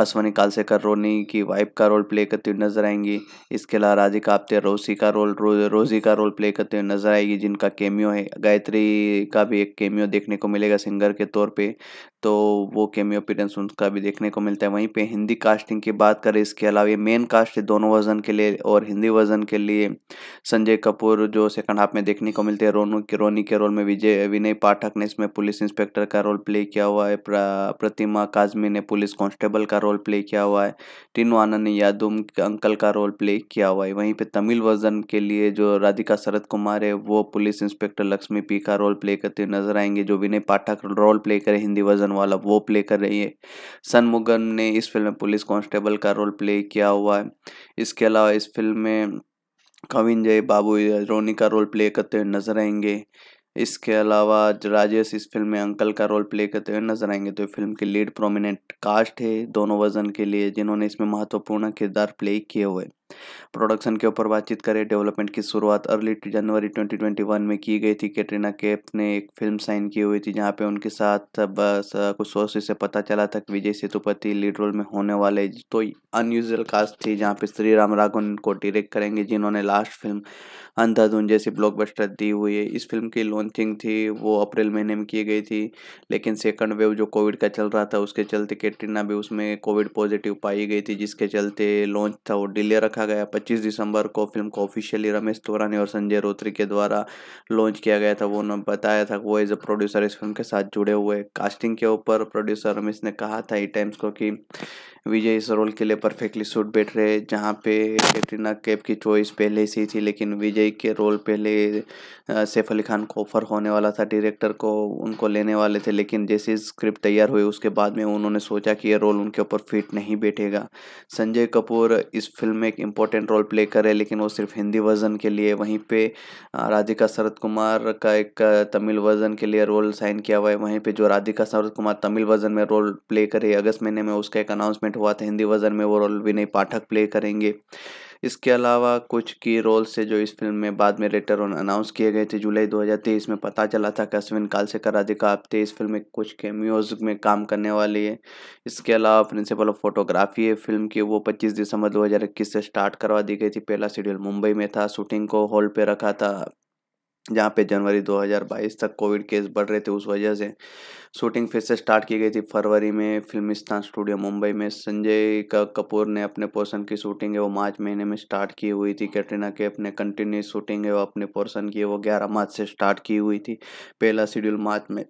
अश्वनी कालसेकर रोनी की वाइफ का रोल प्ले करते हुए नजर आएंगी इसके अलावा राधिका आप्ते रोसी का रोल रोजी का रोल प्ले करते हुए नजर आएगी जिनका केमियो है गायत्री का भी एक केमियो कैमियो देखने को मिलेगा सिंगर के तौर पे तो वो कैमियो अपीरेंस उनका भी देखने को मिलता है वहीं पे हिंदी कास्टिंग की बात करें इसके अलावा ये मेन कास्ट है दोनों वर्जन के लिए और हिंदी वर्जन के लिए संजय कपूर जो सेकंड हाफ में देखने को मिलते हैं रोनू के रोनी के रोल में विजय विनय पाठक ने इसमें पुलिस इंस्पेक्टर का रोल प्ले किया हुआ है प्रतिमा काजमी ने पुलिस कांस्टेबल का रोल प्ले किया हुआ है टीनू आनंद ने यादुम अंकल का रोल प्ले किया हुआ है वहीं पर तमिल वर्जन के लिए जो राधिका शरद कुमार है वो पुलिस इंस्पेक्टर लक्ष्मी पी का रोल प्ले करते हुए नजर आएंगे करेंगे जो विनय पाठक रोल प्ले करे हिंदी वर्जन वाला वो प्ले कर रही है सनमुगम ने इस फिल्म में पुलिस कांस्टेबल का रोल प्ले किया हुआ है इसके अलावा इस फिल्म में कविन जय बाबू रोनी का रोल प्ले करते हुए नजर आएंगे इसके अलावा राजेश इस फिल्म में अंकल का रोल प्ले करते हुए नजर आएंगे तो फिल्म के लीड प्रोमिनेंट कास्ट है दोनों वर्जन के लिए जिन्होंने इसमें महत्वपूर्ण किरदार प्ले किए हुए प्रोडक्शन के ऊपर बातचीत करें डेवलपमेंट की शुरुआत अर्ली जनवरी 2021 में की गई थी कैटरीना कैफ ने एक फिल्म साइन की हुई थी जहाँ पे उनके साथ बस कुछ सोर्स से पता चला था कि विजय सेतुपति लीड रोल में होने वाले तो अनयूजल कास्ट थी जहाँ पे श्री राम राघवन को डिरेक्ट करेंगे जिन्होंने लास्ट फिल्म अंधाधुन जैसी ब्लॉकबस्टर दी हुई है इस फिल्म की लॉन्चिंग थी वो अप्रैल महीने में की गई थी लेकिन सेकंड वेव जो कोविड का चल रहा था उसके चलते कैटरीना भी उसमें कोविड पॉजिटिव पाई गई थी जिसके चलते लॉन्च था वो डिले रख रखा गया 25 दिसंबर को फिल्म को ऑफिशियली रमेश तोरानी और संजय रोत्री के द्वारा लॉन्च किया गया था वो उन्होंने बताया था वो एज अ प्रोड्यूसर इस फिल्म के साथ जुड़े हुए कास्टिंग के ऊपर प्रोड्यूसर रमेश ने कहा था ई टाइम्स को कि विजय इस रोल के लिए परफेक्टली सूट बैठ रहे जहाँ पे कैटरीना कैप की चॉइस पहले से ही थी लेकिन विजय के रोल पहले सैफ अली खान को ऑफर होने वाला था डायरेक्टर को उनको लेने वाले थे लेकिन जैसे स्क्रिप्ट तैयार हुई उसके बाद में उन्होंने सोचा कि ये रोल उनके ऊपर फिट नहीं बैठेगा संजय कपूर इस फिल्म में इम्पोर्टेंट रोल प्ले करे लेकिन वो सिर्फ हिंदी वर्जन के लिए वहीं पे राधिका शरद कुमार का एक तमिल वर्जन के लिए रोल साइन किया हुआ है वहीं पे जो राधिका शरद कुमार तमिल वर्जन में रोल प्ले करे अगस्त महीने में उसका एक अनाउंसमेंट हुआ था हिंदी वर्जन में वो रोल विनय पाठक प्ले करेंगे इसके अलावा कुछ की रोल से जो इस फिल्म में बाद में रेटर ऑन अनाउंस किए गए थे जुलाई 2023 में पता चला था कि अश्विन काल से कराधिका आप्ते इस फिल्म में कुछ कैमियोज में काम करने वाली है इसके अलावा प्रिंसिपल ऑफ फोटोग्राफी है फिल्म की वो 25 दिसंबर 2021 से स्टार्ट करवा दी गई थी पहला शेड्यूल मुंबई में था शूटिंग को हॉल पर रखा था जहाँ पे जनवरी 2022 तक कोविड केस बढ़ रहे थे उस वजह से शूटिंग फिर से स्टार्ट की गई थी फरवरी में फिल्मिस्तान स्टूडियो मुंबई में संजय का कपूर ने अपने पोर्शन की शूटिंग है वो मार्च महीने में स्टार्ट की हुई थी कैटरीना के अपने कंटिन्यूस शूटिंग है वो अपने पोर्शन की वो ग्यारह मार्च से स्टार्ट की हुई थी पहला शेड्यूल मार्च में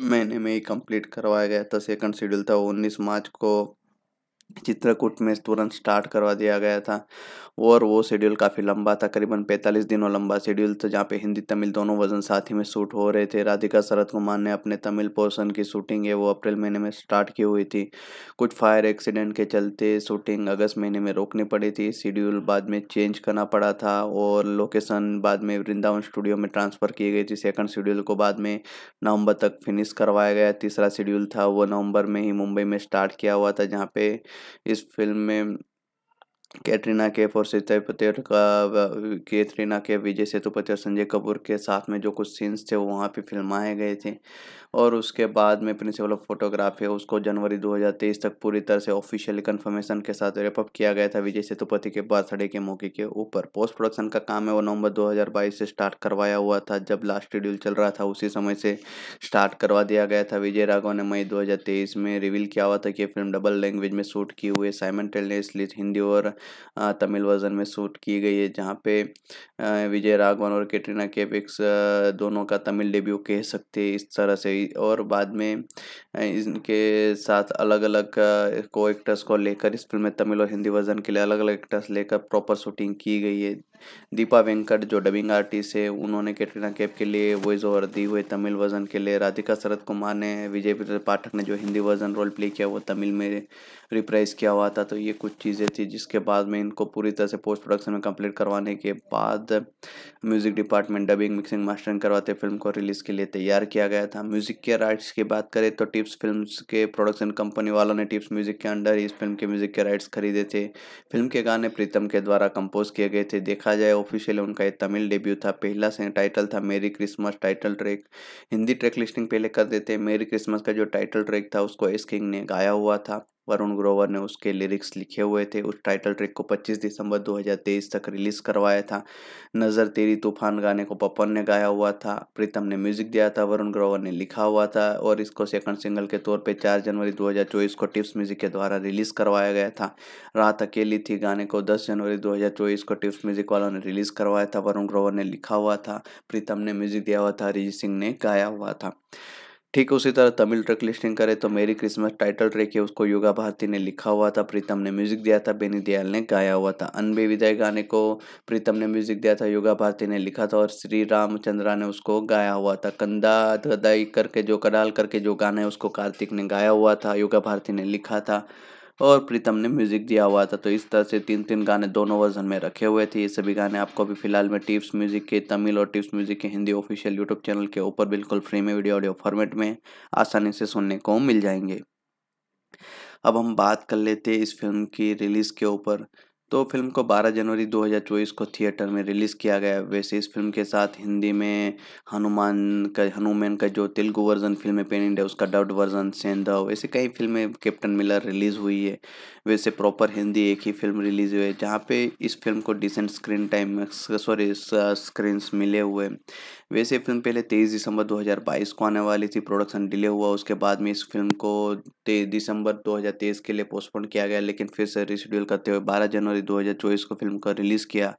महीने में ही कंप्लीट करवाया गया था सेकंड शेड्यूल था वो उन्नीस मार्च को चित्रकूट में तुरंत स्टार्ट करवा दिया गया था और वो शेड्यूल काफ़ी लंबा था करीबन 45 दिनों लंबा शेड्यूल था जहाँ पे हिंदी तमिल दोनों वजन साथ ही में शूट हो रहे थे राधिका शरद कुमार ने अपने तमिल पोर्सन की शूटिंग है वो अप्रैल महीने में स्टार्ट की हुई थी कुछ फायर एक्सीडेंट के चलते शूटिंग अगस्त महीने में रोकनी पड़ी थी शेड्यूल बाद में चेंज करना पड़ा था और लोकेशन बाद में वृंदावन स्टूडियो में ट्रांसफ़र की गई थी सेकंड शेड्यूल को बाद में नवंबर तक फिनिश करवाया गया तीसरा शेड्यूल था वो नवंबर में ही मुंबई में स्टार्ट किया हुआ था जहाँ पे इस फिल्म में कैटरीना कैफ और सीता और का कैटरीना कैफ विजय सेतुपति और संजय कपूर के साथ में जो कुछ सीन्स थे वो वहाँ पर फिल्माए गए थे और उसके बाद में प्रिंसिपल ऑफ फोटोग्राफी उसको जनवरी 2023 तक पूरी तरह से ऑफिशियली कन्फर्मेशन के साथ रेपअप किया गया था विजय सेतुपति के बर्थडे के मौके के ऊपर पोस्ट प्रोडक्शन का काम है वो नवंबर 2022 से स्टार्ट करवाया हुआ था जब लास्ट शेड्यूल चल रहा था उसी समय से स्टार्ट करवा दिया गया था विजय राघव ने मई दो में रिवील किया हुआ था कि फिल्म डबल लैंग्वेज में शूट की हुई साइमन टेल ने इसलिए हिंदी और तमिल वर्जन में शूट की गई है जहाँ पे विजय राघवन और कैटरीना कैपिक्स दोनों का तमिल डेब्यू कह सकते हैं इस तरह से और बाद में इनके साथ अलग अलग को एक्टर्स को लेकर इस फिल्म में तमिल और हिंदी वर्जन के लिए अलग अलग एक्टर्स लेकर प्रॉपर शूटिंग की गई है दीपा वेंकट जो डबिंग आर्टिस्ट है उन्होंने कैटरीना कैफ के लिए वॉइस ओवर दी हुए तमिल वर्जन के लिए राधिका शरद कुमार ने विजय पाठक ने जो हिंदी वर्जन रोल प्ले किया वो तमिल में रिप्राइज किया हुआ था तो ये कुछ चीज़ें थी जिसके बाद में इनको पूरी तरह से पोस्ट प्रोडक्शन में कंप्लीट करवाने के बाद music department dubbing mixing mastering करवाते फिल्म को रिलीज़ के लिए तैयार किया गया था म्यूज़िक के राइट्स की बात करें तो टिप्स फिल्म के प्रोडक्शन कंपनी वालों ने टिप्स म्यूज़िक के अंडर इस फिल्म के म्यूज़िक के राइट्स खरीदे थे फिल्म के गाने प्रीतम के द्वारा कंपोज किए गए थे देखा देखा जाए ऑफिशियल उनका ये तमिल डेब्यू था पहला टाइटल था मेरी Christmas title track Hindi track listing पहले कर देते मेरी क्रिसमस का जो टाइटल ट्रैक था उसको एस किंग ने गाया हुआ था वरुण ग्रोवर ने उसके लिरिक्स लिखे हुए थे उस टाइटल ट्रैक को 25 दिसंबर 2023 तक रिलीज़ करवाया था नज़र तेरी तूफान गाने को पपन ने गाया हुआ था प्रीतम ने म्यूज़िक दिया था वरुण ग्रोवर ने लिखा हुआ था और इसको सेकंड सिंगल के तौर पे 4 जनवरी 2024 को टिप्स म्यूज़िक के द्वारा रिलीज़ करवाया गया था रात अकेली थी गाने को दस जनवरी दो को टिप्स म्यूज़िक वालों ने रिलीज़ करवाया था वरुण ग्रोवर ने लिखा हुआ था प्रीतम ने म्यूज़िक दिया हुआ था अरिजीत सिंह ने गाया हुआ था ठीक उसी तरह तमिल ट्रैक लिस्टिंग करें तो मेरी क्रिसमस टाइटल ट्रैक है उसको योगा भारती ने लिखा हुआ था प्रीतम ने म्यूजिक दिया था बेनी दयाल ने गाया हुआ था अनबे विदय गाने को प्रीतम ने म्यूजिक दिया था योगा भारती ने लिखा था और श्री रामचंद्रा ने उसको गाया हुआ था कंदा धदाई करके जो कडाल करके जो गाना है उसको कार्तिक ने गाया हुआ था योगा भारती ने लिखा था और प्रीतम ने म्यूजिक दिया हुआ था तो इस तरह से तीन तीन गाने दोनों वर्जन में रखे हुए थे ये सभी गाने आपको अभी फिलहाल में टिप्स म्यूजिक के तमिल और टिप्स म्यूजिक के हिंदी ऑफिशियल यूट्यूब चैनल के ऊपर बिल्कुल फ्री में वीडियो ऑडियो फॉर्मेट में आसानी से सुनने को मिल जाएंगे अब हम बात कर लेते हैं इस फिल्म की रिलीज़ के ऊपर तो फिल्म को 12 जनवरी 2024 को थिएटर में रिलीज़ किया गया वैसे इस फिल्म के साथ हिंदी में हनुमान का हनुमान का जो तेलुगु वर्जन फिल्म है पेन इंडिया उसका डब्ड वर्जन सेंधव ऐसे कई फिल्में कैप्टन मिलर रिलीज़ हुई है वैसे प्रॉपर हिंदी एक ही फिल्म रिलीज हुई है जहाँ पे इस फिल्म को decent screen time sorry screen मिले हुए वैसे फिल्म पहले तेईस दिसंबर 2022 को आने वाली थी प्रोडक्शन डिले हुआ उसके बाद में इस फिल्म को तेईस दिसंबर 2023 के लिए पोस्टपोन किया गया लेकिन फिर से रिशेड्यूल करते हुए 12 जनवरी 2024 को फिल्म का रिलीज़ किया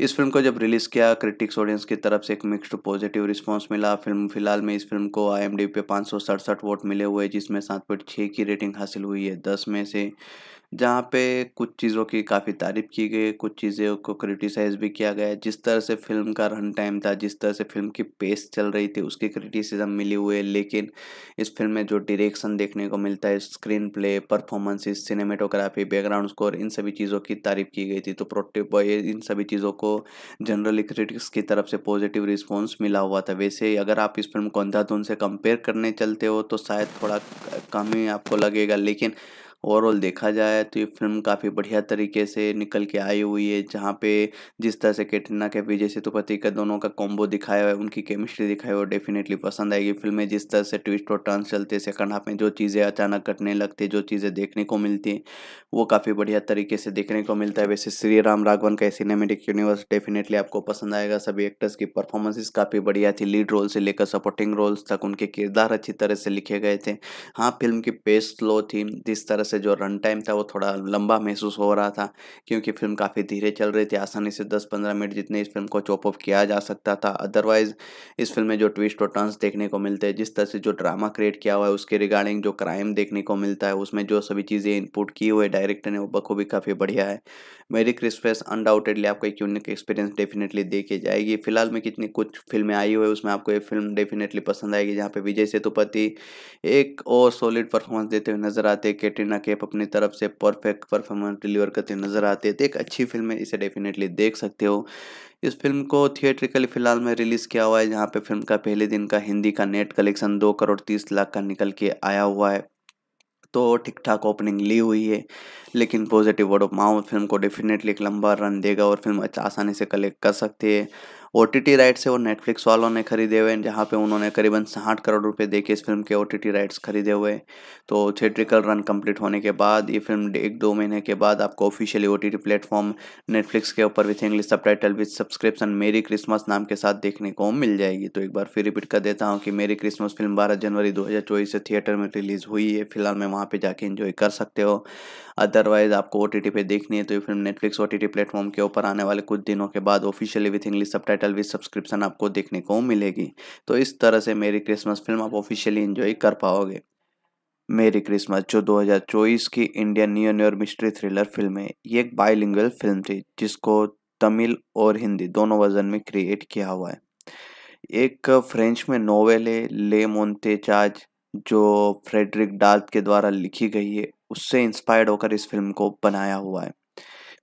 इस फिल्म को जब रिलीज़ किया क्रिटिक्स ऑडियंस की तरफ से एक मिक्स्ड पॉजिटिव रिस्पांस मिला फिल्म फिलहाल में इस फिल्म को आई पे पाँच वोट मिले हुए जिसमें सात पॉइंट छः की रेटिंग हासिल हुई है दस में से जहाँ पे कुछ चीज़ों की काफ़ी तारीफ की गई कुछ चीज़ों को क्रिटिसाइज़ भी किया गया जिस तरह से फिल्म का रन टाइम था जिस तरह से फिल्म की पेस चल रही थी उसकी क्रिटिसिज्म मिली हुई है लेकिन इस फिल्म में जो डायरेक्शन देखने को मिलता है screenplay performances cinematography background score इन सभी चीज़ों की तारीफ की गई थी तो प्रोटेप इन सभी चीज़ों को जनरली क्रिटिक्स की तरफ से पॉजिटिव रिस्पॉन्स मिला हुआ था वैसे अगर आप इस फिल्म को अंधाधुन से कंपेयर करने चलते हो तो शायद थोड़ा कम ही आपको लगेगा लेकिन ओवरऑल देखा जाए तो ये फिल्म काफ़ी बढ़िया तरीके से निकल के आई हुई है जहाँ पे जिस तरह से कैटरीना के विजय सेतुपति का दोनों का कॉम्बो दिखाया हुआ है उनकी केमिस्ट्री दिखाई वो डेफिनेटली पसंद आएगी फिल्म में जिस तरह से ट्विस्ट और टर्न चलते सेकंड हाफ में जो चीज़ें अचानक घटने लगती जो चीज़ें देखने को मिलती हैं वो काफ़ी बढ़िया तरीके से देखने को मिलता है वैसे श्री राम राघवन का सिनेमेटिक यूनिवर्स डेफिनेटली आपको पसंद आएगा सभी एक्टर्स की परफॉर्मेंसेस काफ़ी बढ़िया थी लीड रोल से लेकर सपोर्टिंग रोल्स तक उनके किरदार अच्छी तरह से लिखे गए थे हाँ फिल्म की पेस स्लो थी जिस तरह से से जो रन टाइम था वो थोड़ा लंबा महसूस हो रहा था क्योंकि फिल्म काफ़ी धीरे चल रही थी आसानी से दस पंद्रह मिनट जितने इस फिल्म को चॉप ऑफ किया जा सकता था अदरवाइज़ इस फिल्म में जो ट्विस्ट और टर्न्स देखने को मिलते हैं जिस तरह से जो ड्रामा क्रिएट किया हुआ है उसके रिगार्डिंग जो क्राइम देखने को मिलता है उसमें जो सभी चीज़ें इनपुट की हुई डायरेक्टर ने वो बखूबी काफ़ी बढ़िया है मेरी क्रिस्पेस अनडाउटेडली आपको एक यूनिक एक्सपीरियंस डेफिनेटली देखी जाएगी फिलहाल में कितनी कुछ फिल्में आई हुई उसमें आपको ये फिल्म डेफिनेटली पसंद आएगी जहाँ पे विजय सेतुपति एक और सॉलिड परफॉर्मेंस देते हुए नजर आते कैटरीना कैफ अपनी तरफ से परफेक्ट परफॉर्मेंस डिलीवर करते नजर आते हैं तो एक अच्छी फिल्म है इसे डेफिनेटली देख सकते हो इस फिल्म को थिएट्रिकली फिलहाल में रिलीज़ किया हुआ है जहाँ पे फिल्म का पहले दिन का हिंदी का नेट कलेक्शन दो करोड़ तीस लाख का निकल के आया हुआ है तो ठीक ठाक ओपनिंग ली हुई है लेकिन positive word of mouth film को डेफिनेटली एक लंबा रन देगा और फिल्म अच्छा आसानी से कलेक्ट कर सकती है ओ टी है वो नेटफ्लिक्स वालों ने खरीदे हुए हैं जहाँ पे उन्होंने करीबन साठ करोड़ रुपए देकर इस फिल्म के ओ टी राइट्स खरीदे हुए तो थिएट्रिकल रन कंप्लीट होने के बाद ये फिल्म एक दो महीने के बाद आपको officially O T platform Netflix के ऊपर with English subtitle with subscription मेरी क्रिसमस नाम के साथ देखने को मिल जाएगी तो एक बार फिर रिपीट कर देता हूँ कि मेरी क्रिसमस फिल्म बारह जनवरी दो से थिएटर में रिलीज़ हुई है फिलहाल मैं वहाँ पर जाके इन्जॉय कर सकते हो अदरवाइज़ आपको ओ पे देखनी है तो ये फिल्म नेटफ्लिक्स ओ प्लेटफॉर्म के ऊपर आने वाले कुछ दिनों के बाद officially with English subtitle with subscription आपको देखने को मिलेगी तो इस तरह से मेरी क्रिसमस फिल्म आप ऑफिशियली इन्जॉय कर पाओगे मेरी क्रिसमस जो 2024 की इंडियन न्यू और मिस्ट्री थ्रिलर फिल्म है ये एक बाइलिंगुअल फिल्म थी जिसको तमिल और हिंदी दोनों वर्जन में क्रिएट किया हुआ है एक फ्रेंच में नोवेल है ले मोन्ते चार्ज जो फ्रेडरिक डाल्ट के द्वारा लिखी गई है उससे इंस्पायर्ड होकर इस फिल्म को बनाया हुआ है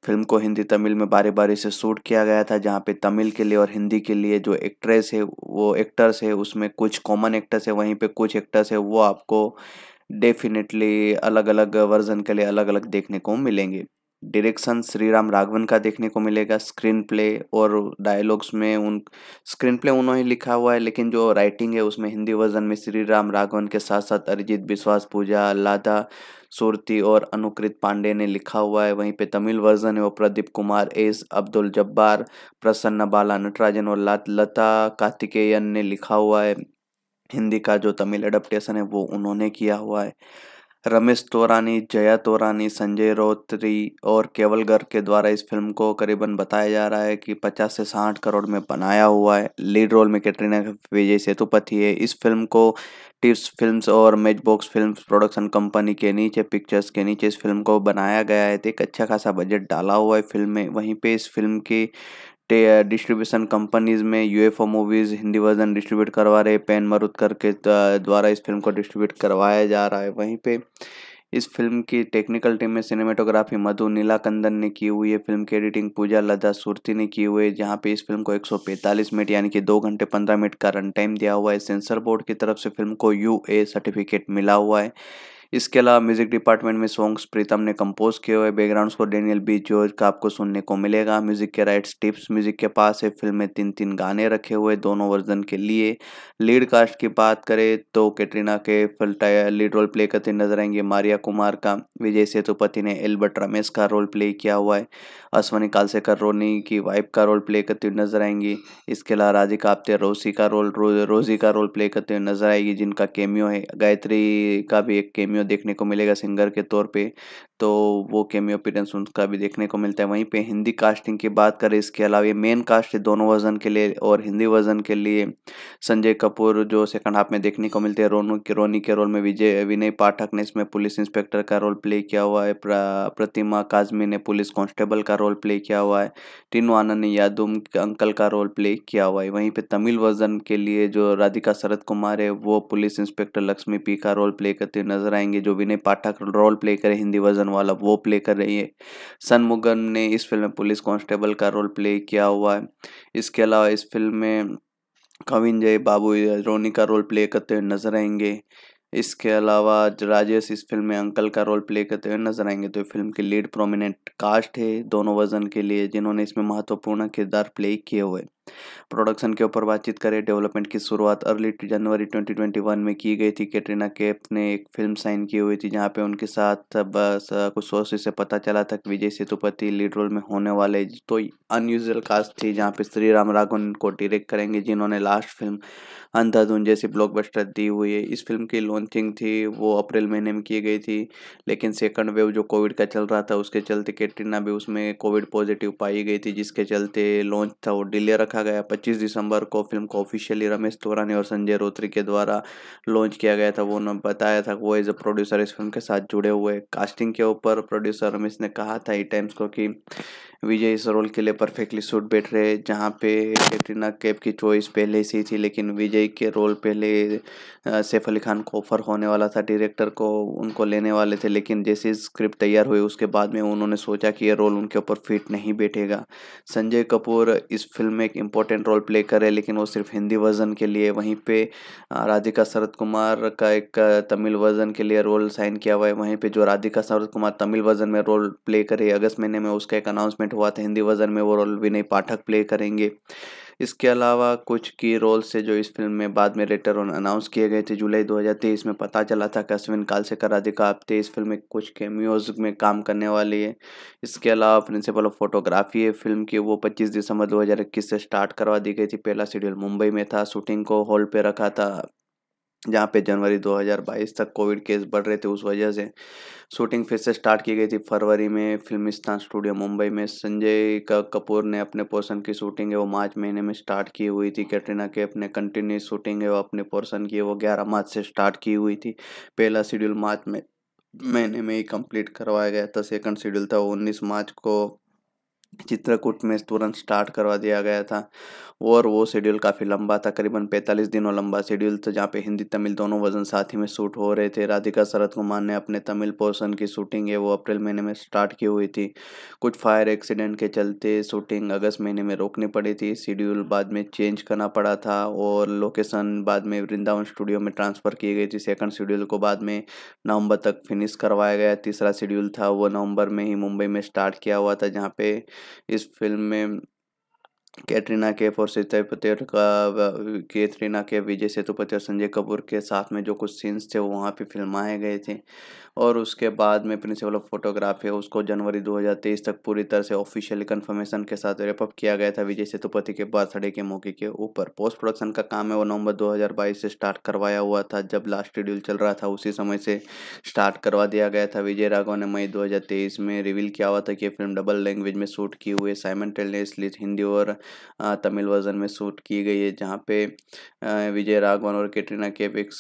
फिल्म को हिंदी तमिल में बारी बारी से शूट किया गया था जहाँ पे तमिल के लिए और हिंदी के लिए जो एक्ट्रेस है वो एक्टर्स है उसमें कुछ कॉमन एक्टर्स है वहीं पे कुछ एक्टर्स है वो आपको डेफिनेटली अलग अलग वर्जन के लिए अलग अलग देखने को मिलेंगे डायरेक्शन श्री राम राघवन का देखने को मिलेगा स्क्रीन प्ले और डायलॉग्स में उन स्क्रीन प्ले उन्होंने लिखा हुआ है लेकिन जो राइटिंग है उसमें हिंदी वर्जन में श्री राम राघवन के साथ साथ अरिजीत विश्वास पूजा लादा सूरती और अनुकृत पांडे ने लिखा हुआ है वहीं पे तमिल वर्जन है वो प्रदीप कुमार एस अब्दुल जब्बार प्रसन्न बाला नटराजन और लता कार्तिकेयन ने लिखा हुआ है हिंदी का जो तमिल एडप्टेशन है वो उन्होंने किया हुआ है रमेश तोरानी जया तोरानी संजय रोत्री और केवल गर्ग के द्वारा इस फिल्म को करीबन बताया जा रहा है कि 50 से 60 करोड़ में बनाया हुआ है लीड रोल में कैटरीना विजय सेतुपति है इस फिल्म को टिप्स फिल्म्स और मेज बॉक्स फिल्म प्रोडक्शन कंपनी के नीचे पिक्चर्स के नीचे इस फिल्म को बनाया गया है तो एक अच्छा खासा बजट डाला हुआ है फिल्म में वहीं पे इस फिल्म की डिस्ट्रीब्यूशन कंपनीज में UFO movies Hindi version distribute करवा रहे पेन मरुतकर के द्वारा इस फिल्म को डिस्ट्रीब्यूट करवाया जा रहा है वहीं पे इस फिल्म की टेक्निकल टीम में सिनेमेटोग्राफी मधु नीलाकंदन ने की हुई है फिल्म की एडिटिंग पूजा लदा सुरती ने की हुई है जहाँ पे इस फिल्म को 145 मिनट यानी कि दो घंटे 15 मिनट का रन टाइम दिया हुआ है सेंसर बोर्ड की तरफ से फिल्म को यू ए सर्टिफिकेट मिला हुआ है इसके अलावा म्यूजिक डिपार्टमेंट में सॉन्ग्स प्रीतम ने कंपोज किए हुए बैकग्राउंड को डेनियल बी जॉर्ज का आपको सुनने को मिलेगा म्यूजिक के राइट्स टिप्स म्यूजिक के पास है फिल्म में तीन तीन गाने रखे हुए दोनों वर्जन के लिए लीड कास्ट की बात करें तो कैटरीना के फिल्ट लीड रोल प्ले करते नजर आएंगे मारिया कुमार का विजय सेतुपति ने एल्बर्ट रमेश का रोल प्ले किया हुआ है अश्वनी कालसेकर रोनी की वाइफ का रोल प्ले करते हुए नजर आएंगी इसके अलावा राधिका आप्ते रोसी का रोल रोजी का रोल प्ले करते हुए नजर आएगी जिनका केमियो है गायत्री का भी एक केमियो कैमियो देखने को मिलेगा सिंगर के तौर पे तो वो कैमियो अपीरेंस उनका भी देखने को मिलता है वहीं पे हिंदी कास्टिंग की बात करें इसके अलावा ये मेन कास्ट है दोनों वर्जन के लिए और हिंदी वर्जन के लिए संजय कपूर जो सेकंड हाफ में देखने को मिलते हैं रोनू के रोनी के रोल में विजय विनय पाठक ने इसमें पुलिस इंस्पेक्टर का रोल प्ले किया हुआ है प्रतिमा काजमी ने पुलिस कांस्टेबल का रोल प्ले किया हुआ है टीनू आनंद ने यादुम अंकल का रोल प्ले किया हुआ है वहीं पर तमिल वर्जन के लिए जो राधिका शरद कुमार है वो पुलिस इंस्पेक्टर लक्ष्मी पी का रोल प्ले करते नजर आएंगे करेंगे जो विनय पाठक रोल प्ले करे हिंदी वर्जन वाला वो प्ले कर रही है सनमुगम ने इस फिल्म में पुलिस कांस्टेबल का रोल प्ले किया हुआ है इसके अलावा इस फिल्म में कविन जय बाबू रोनी का रोल प्ले करते हुए नजर आएंगे इसके अलावा राजेश इस फिल्म में अंकल का रोल प्ले करते हुए नजर आएंगे तो फिल्म के लीड प्रोमिनेंट कास्ट है दोनों वर्जन के लिए जिन्होंने इसमें महत्वपूर्ण किरदार प्ले किए हुए प्रोडक्शन के ऊपर बातचीत करें डेवलपमेंट की शुरुआत अर्ली जनवरी 2021 में की गई थी कैटरीना कैफ ने एक फिल्म साइन की हुई थी जहाँ पे उनके साथ बस कुछ सोर्स से पता चला था कि विजय सेतुपति लीड रोल में होने वाले तो अनयूजल कास्ट थी जहाँ पे श्री राम राघवन को डिरेक्ट करेंगे जिन्होंने लास्ट फिल्म अंधाधुन जैसी ब्लॉकबस्टर दी हुई है इस फिल्म की लॉन्चिंग थी वो अप्रैल महीने में की गई थी लेकिन सेकंड वेव जो कोविड का चल रहा था उसके चलते कैटरीना भी उसमें कोविड पॉजिटिव पाई गई थी जिसके चलते लॉन्च था वो डिले रख रखा गया 25 दिसंबर को फिल्म को ऑफिशियली रमेश तोरानी और संजय रोत्री के द्वारा लॉन्च किया गया था वो उन्होंने बताया था वो एज अ प्रोड्यूसर इस फिल्म के साथ जुड़े हुए कास्टिंग के ऊपर प्रोड्यूसर रमेश ने कहा था ई टाइम्स को कि विजय इस रोल के लिए परफेक्टली सूट बैठ रहे जहाँ पे कैटरीना कैप की चॉइस पहले से ही थी लेकिन विजय के रोल पहले सैफ अली खान को ऑफर होने वाला था डायरेक्टर को उनको लेने वाले थे लेकिन जैसे स्क्रिप्ट तैयार हुई उसके बाद में उन्होंने सोचा कि ये रोल उनके ऊपर फिट नहीं बैठेगा संजय कपूर इस फिल्म में एक इम्पोर्टेंट रोल प्ले करे लेकिन वो सिर्फ हिंदी वर्जन के लिए वहीं पर राधिका शरद कुमार का एक तमिल वर्जन के लिए रोल साइन किया हुआ है वहीं पर जो राधिका शरद कुमार तमिल वर्जन में रोल प्ले करे अगस्त महीने में उसका एक अनाउंसमेंट टूर्नामेंट हुआ था हिंदी वर्जन में वो रोल विनय पाठक प्ले करेंगे इसके अलावा कुछ की रोल से जो इस फिल्म में बाद में रेटर ऑन अनाउंस किए गए थे जुलाई 2023 में पता चला था कि अश्विन कालसेकर राधिका आप्ते इस फिल्म में कुछ कैमियोज में काम करने वाली है इसके अलावा प्रिंसिपल ऑफ फोटोग्राफी है फिल्म की वो 25 दिसंबर 2021 से स्टार्ट करवा दी गई थी पहला शेड्यूल मुंबई में था शूटिंग को हॉल पर रखा था जहाँ पे जनवरी 2022 तक कोविड केस बढ़ रहे थे उस वजह से शूटिंग फिर से स्टार्ट की गई थी फरवरी में फिल्मिस्तान स्टूडियो मुंबई में संजय का कपूर ने अपने पोर्शन की शूटिंग है वो मार्च महीने में स्टार्ट की हुई थी कैटरीना के अपने कंटिन्यूस शूटिंग है वो अपने पोर्शन की वो ग्यारह मार्च से स्टार्ट की हुई थी पहला शेड्यूल मार्च में महीने में ही कंप्लीट करवाया गया था सेकंड शेड्यूल था वो उन्नीस मार्च को चित्रकूट में तुरंत स्टार्ट करवा दिया गया था और वो शेड्यूल काफ़ी लंबा था करीबन 45 दिनों लंबा शेड्यूल था जहाँ पे हिंदी तमिल दोनों वजन साथ ही में शूट हो रहे थे राधिका शरद कुमार ने अपने तमिल पोर्सन की शूटिंग है वो अप्रैल महीने में स्टार्ट की हुई थी कुछ फायर एक्सीडेंट के चलते शूटिंग अगस्त महीने में रोकनी पड़ी थी शेड्यूल बाद में चेंज करना पड़ा था और लोकेशन बाद में वृंदावन स्टूडियो में ट्रांसफ़र की गई थी सेकंड शेड्यूल को बाद में नवंबर तक फिनिश करवाया गया तीसरा शेड्यूल था वो नवंबर में ही मुंबई में स्टार्ट किया हुआ था जहाँ पे इस फिल्म में कैटरीना कैफ और सीता पटेल कैटरीना कैफ विजय सेतुपति और संजय कपूर के साथ में जो कुछ सीन्स थे वो वहाँ पे फिल्माए गए थे और उसके बाद में प्रिंसिपल ऑफ फोटोग्राफी है उसको जनवरी 2023 तक पूरी तरह से ऑफिशियली कन्फर्मेशन के साथ रेपअप किया गया था विजय सेतुपति के बर्थडे के मौके के ऊपर पोस्ट प्रोडक्शन का काम है वो नवंबर 2022 से स्टार्ट करवाया हुआ था जब लास्ट शेड्यूल चल रहा था उसी समय से स्टार्ट करवा दिया गया था विजय राघव ने मई दो में रिवील किया हुआ था कि फिल्म डबल लैंग्वेज में शूट की हुई है साइमन टेलनेसली हिंदी और तमिल वर्जन में शूट की गई है जहाँ पे विजय राघवन और कैटरीना केपिक्स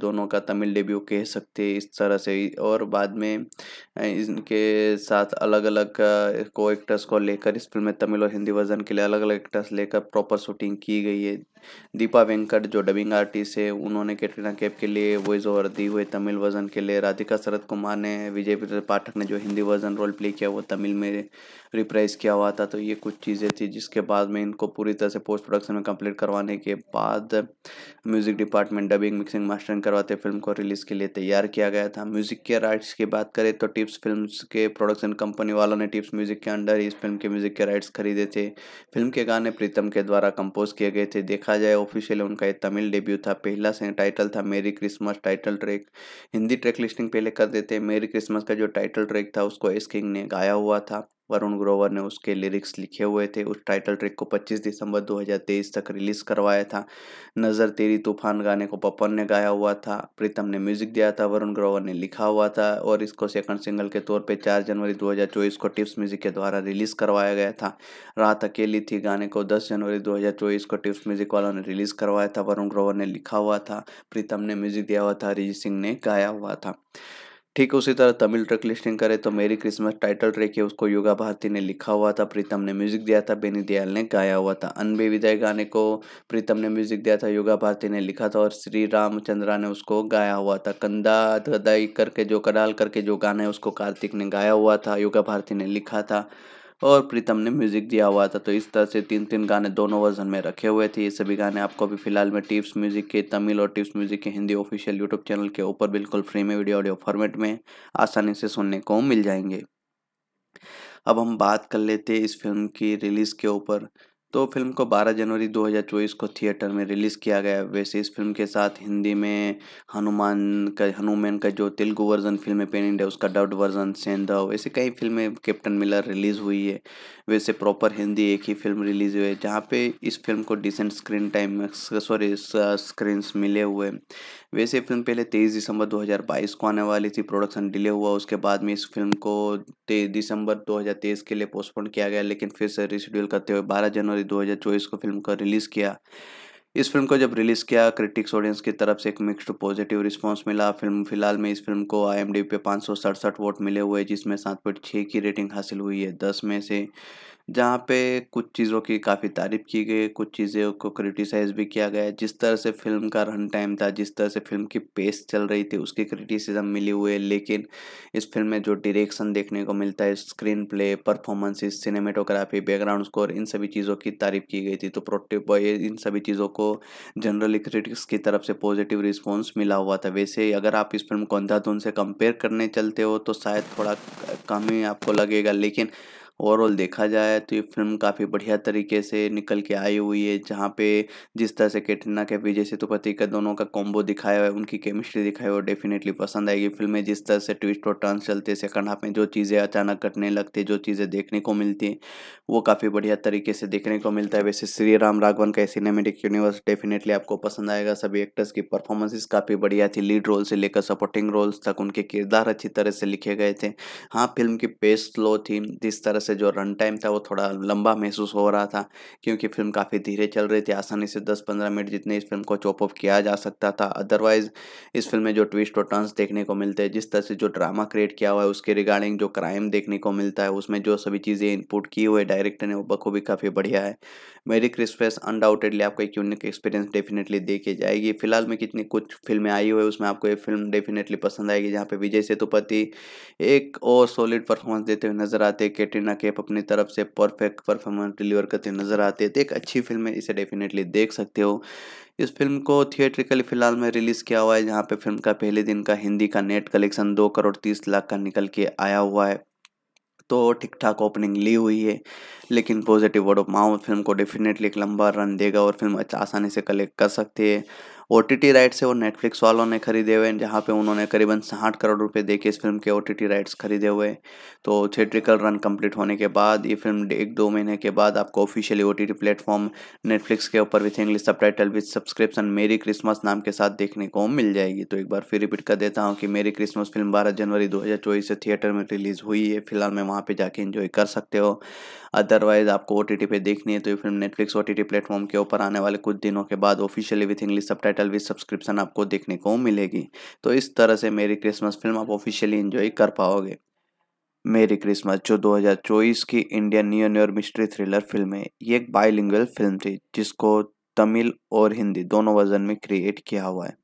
दोनों का तमिल डेब्यू कह सकते इस तरह से गई और बाद में इनके साथ अलग अलग को एक्टर्स को लेकर इस फिल्म में तमिल और हिंदी वर्जन के लिए अलग अलग एक्टर्स लेकर प्रॉपर शूटिंग की गई है दीपा वेंकट जो डबिंग आर्टिस्ट है उन्होंने कैटरीना कैफ के लिए वॉइस ओवर दी हुए तमिल वर्जन के लिए राधिका शरद कुमार ने विजय पाठक ने जो हिंदी वर्जन रोल प्ले किया वो तमिल में रिप्राइज किया हुआ था तो ये कुछ चीज़ें थी जिसके बाद में इनको पूरी तरह से पोस्ट प्रोडक्शन में कंप्लीट करवाने के बाद music department dubbing mixing mastering करवाते फिल्म को रिलीज़ के लिए तैयार किया गया था म्यूज़िक के राइट्स की बात करें तो टिप्स फिल्म के प्रोडक्शन कंपनी वालों ने टिप्स म्यूज़िक के अंडर इस फिल्म के म्यूज़िक के राइट्स खरीदे थे फिल्म के गाने प्रीतम के द्वारा कंपोज किए गए थे देखा देखा जाए ऑफिशियल उनका ये तमिल डेब्यू था पहला टाइटल था मेरी Christmas title track Hindi track listing पहले कर देते मेरी क्रिसमस का जो टाइटल ट्रैक था उसको एस किंग ने गाया हुआ था वरुण ग्रोवर ने उसके लिरिक्स लिखे हुए थे उस टाइटल ट्रैक को 25 दिसंबर 2023 तक रिलीज़ करवाया था नज़र तेरी तूफान गाने को पपन ने गाया हुआ था प्रीतम ने म्यूज़िक दिया था वरुण ग्रोवर ने लिखा हुआ था और इसको सेकंड सिंगल के तौर पे 4 जनवरी 2024 को टिप्स म्यूज़िक के द्वारा रिलीज़ करवाया गया था रात अकेली थी गाने को दस जनवरी दो को टिप्स म्यूज़िक वालों ने रिलीज़ करवाया था वरुण ग्रोवर ने लिखा हुआ था प्रीतम ने म्यूज़िक दिया हुआ था अरिजीत सिंह ने गाया हुआ था ठीक उसी तरह तमिल ट्रैक लिस्टिंग करें तो मेरी क्रिसमस टाइटल ट्रैक है उसको योगा भारती ने लिखा हुआ था प्रीतम ने म्यूजिक दिया था बेनी दयाल ने गाया हुआ था अनबे विदय गाने को प्रीतम ने म्यूजिक दिया था योगा भारती ने लिखा था और श्री रामचंद्रा ने उसको गाया हुआ था कंदा धदाई करके जो कडाल करके जो गाना है उसको कार्तिक ने गाया हुआ था योगा भारती ने लिखा था और प्रीतम ने म्यूजिक दिया हुआ था तो इस तरह से तीन तीन गाने दोनों वर्जन में रखे हुए थे ये सभी गाने आपको अभी फिलहाल में टिप्स म्यूजिक के तमिल और टिप्स म्यूजिक के हिंदी ऑफिशियल यूट्यूब चैनल के ऊपर बिल्कुल फ्री में वीडियो ऑडियो फॉर्मेट में आसानी से सुनने को मिल जाएंगे अब हम बात कर लेते हैं इस फिल्म की रिलीज़ के ऊपर तो फिल्म को 12 जनवरी 2024 को थिएटर में रिलीज़ किया गया वैसे इस फिल्म के साथ हिंदी में हनुमान का हनुमान का जो Telugu version film Pen India उसका डब्ड वर्जन सेंधव ऐसे कई फिल्में कैप्टन मिलर रिलीज़ हुई है वैसे प्रॉपर हिंदी एक ही फिल्म रिलीज़ हुई है जहाँ पे इस फिल्म को decent screen time sorry screen मिले हुए वैसे फिल्म पहले तेईस दिसंबर 2022 को आने वाली थी प्रोडक्शन डिले हुआ उसके बाद में इस फिल्म को तेईस दिसंबर 2023 के लिए पोस्टपोन किया गया लेकिन फिर से रिशेड्यूल करते हुए 12 जनवरी 2024 को फिल्म का रिलीज़ किया इस फिल्म को जब रिलीज़ किया क्रिटिक्स ऑडियंस की तरफ से एक मिक्सड पॉजिटिव रिस्पांस मिला फिल्म फिलहाल में इस फिल्म को आई पे पाँच वोट मिले हुए जिसमें सात पॉइंट छः की रेटिंग हासिल हुई है दस में से जहाँ पे कुछ चीज़ों की काफ़ी तारीफ की गई कुछ चीज़ों को क्रिटिसाइज़ भी किया गया जिस तरह से फिल्म का रन टाइम था जिस तरह से फिल्म की पेस चल रही थी उसकी क्रिटिसिज्म मिली हुई है लेकिन इस फिल्म में जो डायरेक्शन देखने को मिलता है screenplay performances cinematography background score इन सभी चीज़ों की तारीफ की गई थी तो प्रोटे बॉय इन सभी चीज़ों को जनरली क्रिटिक्स की तरफ से पॉजिटिव रिस्पॉन्स मिला हुआ था वैसे अगर आप इस फिल्म को अंधाधुन से कंपेयर करने चलते हो तो शायद थोड़ा कम ही आपको लगेगा लेकिन ओवरऑल देखा जाए तो ये फिल्म काफ़ी बढ़िया तरीके से निकल के आई हुई है जहाँ पे जिस तरह से कैटरीना के विजय सेतुपति का दोनों का कॉम्बो दिखाया हुआ है उनकी केमिस्ट्री दिखाई वो डेफिनेटली पसंद आएगी फिल्म में जिस तरह से ट्विस्ट और टर्न चलते सेकंड हाफ में जो चीज़ें अचानक घटने लगती जो चीज़ें देखने को मिलती हैं वो काफ़ी बढ़िया तरीके से देखने को मिलता है वैसे श्री राम राघवन का सिनेमेटिक यूनिवर्स डेफिनेटली आपको पसंद आएगा सभी एक्टर्स की परफॉर्मेंसेस काफ़ी बढ़िया थी लीड रोल से लेकर सपोर्टिंग रोल्स तक उनके किरदार अच्छी तरह से लिखे गए थे हाँ फिल्म की पेस स्लो थी जिस तरह से से जो रन टाइम था वो थोड़ा लंबा महसूस हो रहा था क्योंकि फिल्म काफ़ी धीरे चल रही थी आसानी से दस पंद्रह मिनट जितने इस फिल्म को चॉप ऑफ किया जा सकता था अदरवाइज़ इस फिल्म में जो ट्विस्ट और टर्न्स देखने को मिलते हैं जिस तरह से जो ड्रामा क्रिएट किया हुआ है उसके रिगार्डिंग जो क्राइम देखने को मिलता है उसमें जो सभी चीज़ें इनपुट की हुई डायरेक्टर ने वो बखूबी काफ़ी बढ़िया है मेरी क्रिसमस अनडाउटेडली आपको एक यूनिक एक्सपीरियंस डेफिनेटली देखी जाएगी फिलहाल में कितनी कुछ फिल्में आई हुई है उसमें आपको ये फिल्म डेफिनेटली पसंद आएगी जहाँ पे विजय सेतुपति एक और सॉलिड परफॉर्मेंस देते हुए नजर आते कैटरीना कैफ अपनी तरफ से परफेक्ट परफॉर्मेंस डिलीवर करते नजर आते हैं तो एक अच्छी फिल्म है इसे डेफिनेटली देख सकते हो इस फिल्म को थिएट्रिकली फिलहाल में रिलीज़ किया हुआ है जहाँ पर फिल्म का पहले दिन का हिंदी का नेट कलेक्शन दो करोड़ तीस लाख का निकल के आया हुआ है तो ठीक ठाक ओपनिंग ली हुई है लेकिन positive word of mouth film को डेफिनेटली एक लंबा रन देगा और फिल्म अच्छा आसानी से कलेक्ट कर सकती है ओ टी राइट्स है वो नेटफ्लिक्स वालों ने खरीदे हुए हैं जहाँ पे उन्होंने करीबन साठ करोड़ रुपए देके इस फिल्म के ओ टी राइट्स खरीदे हुए तो थिएट्रिकल रन कंप्लीट होने के बाद ये फिल्म एक दो महीने के बाद आपको officially O T T platform Netflix के ऊपर with English subtitle with subscription मेरी क्रिसमस नाम के साथ देखने को मिल जाएगी तो एक बार फिर रिपीट कर देता हूँ कि मेरी क्रिसमस फिल्म बारह जनवरी दो से थिएटर में रिलीज़ हुई है फिलहाल मैं वहाँ पर जाके इन्जॉय कर सकते हो अदरवाइज़ आपको ओ पर देखनी है तो ये film Netflix O T platform के ऊपर आने वाले कुछ दिनों के बाद officially with English subtitle with subscription आपको देखने को मिलेगी तो इस तरह से मेरी क्रिसमस फिल्म आप ऑफिशियली इन्जॉय कर पाओगे मेरी क्रिसमस जो 2024 की इंडियन न्यू और मिस्ट्री थ्रिलर फिल्म है ये एक बाइलिंगुअल फिल्म थी जिसको तमिल और हिंदी दोनों वर्जन में क्रिएट किया हुआ है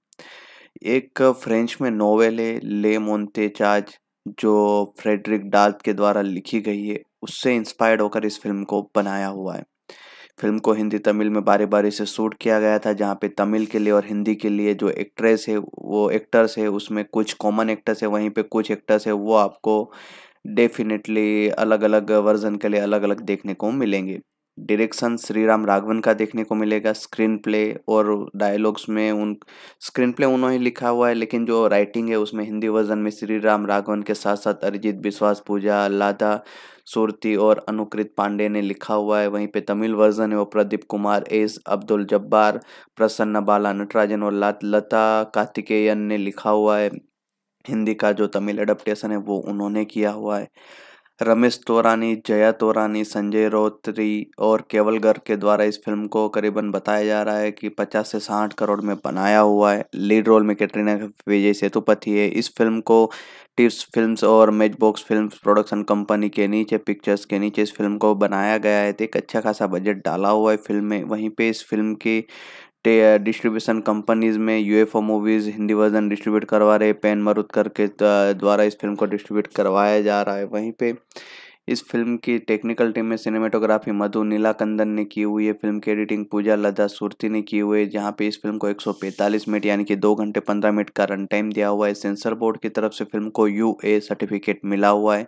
एक फ्रेंच में नोवेल है ले मोन्ते चार्ज जो फ्रेडरिक डाल्ट के द्वारा लिखी गई है उससे इंस्पायर्ड होकर इस फिल्म को बनाया हुआ है फिल्म को हिंदी तमिल में बारी बारी से शूट किया गया था जहाँ पे तमिल के लिए और हिंदी के लिए जो एक्ट्रेस है वो एक्टर्स है उसमें कुछ कॉमन एक्टर्स है वहीं पे कुछ एक्टर्स है वो आपको डेफिनेटली अलग अलग वर्जन के लिए अलग अलग देखने को मिलेंगे डायरेक्शन श्री राम राघवन का देखने को मिलेगा स्क्रीन प्ले और डायलॉग्स में उन स्क्रीन प्ले उन्होंने लिखा हुआ है लेकिन जो राइटिंग है उसमें हिंदी वर्जन में श्री राम राघवन के साथ साथ अरिजीत विश्वास पूजा लादा सूरती और अनुकृत पांडे ने लिखा हुआ है वहीं पे तमिल वर्जन है वो प्रदीप कुमार एस अब्दुल जब्बार प्रसन्न बाला नटराजन और लता कार्तिकेयन ने लिखा हुआ है हिंदी का जो तमिल एडप्टेशन है वो उन्होंने किया हुआ है रमेश तोरानी जया तोरानी संजय रोत्री और केवल गर्ग के द्वारा इस फिल्म को करीबन बताया जा रहा है कि 50 से 60 करोड़ में बनाया हुआ है लीड रोल में कैटरीना विजय सेतुपति है इस फिल्म को टिप्स फिल्म्स और मेज बॉक्स फिल्म प्रोडक्शन कंपनी के नीचे पिक्चर्स के नीचे इस फिल्म को बनाया गया है तो एक अच्छा खासा बजट डाला हुआ है फिल्म में वहीं पे इस फिल्म की डिस्ट्रीब्यूशन कंपनीज में UFO movies Hindi version distribute करवा रहे पेन मरुतकर के द्वारा इस फिल्म को डिस्ट्रीब्यूट करवाया जा रहा है वहीं पे इस फिल्म की टेक्निकल टीम में सिनेमेटोग्राफी मधु नीलाकंदन ने की हुई है फिल्म की एडिटिंग पूजा लदा सुरती ने की हुई है जहाँ पे इस फिल्म को 145 मिनट यानी कि दो घंटे 15 मिनट का रन टाइम दिया हुआ है सेंसर बोर्ड की तरफ से फिल्म को यू ए सर्टिफिकेट मिला हुआ है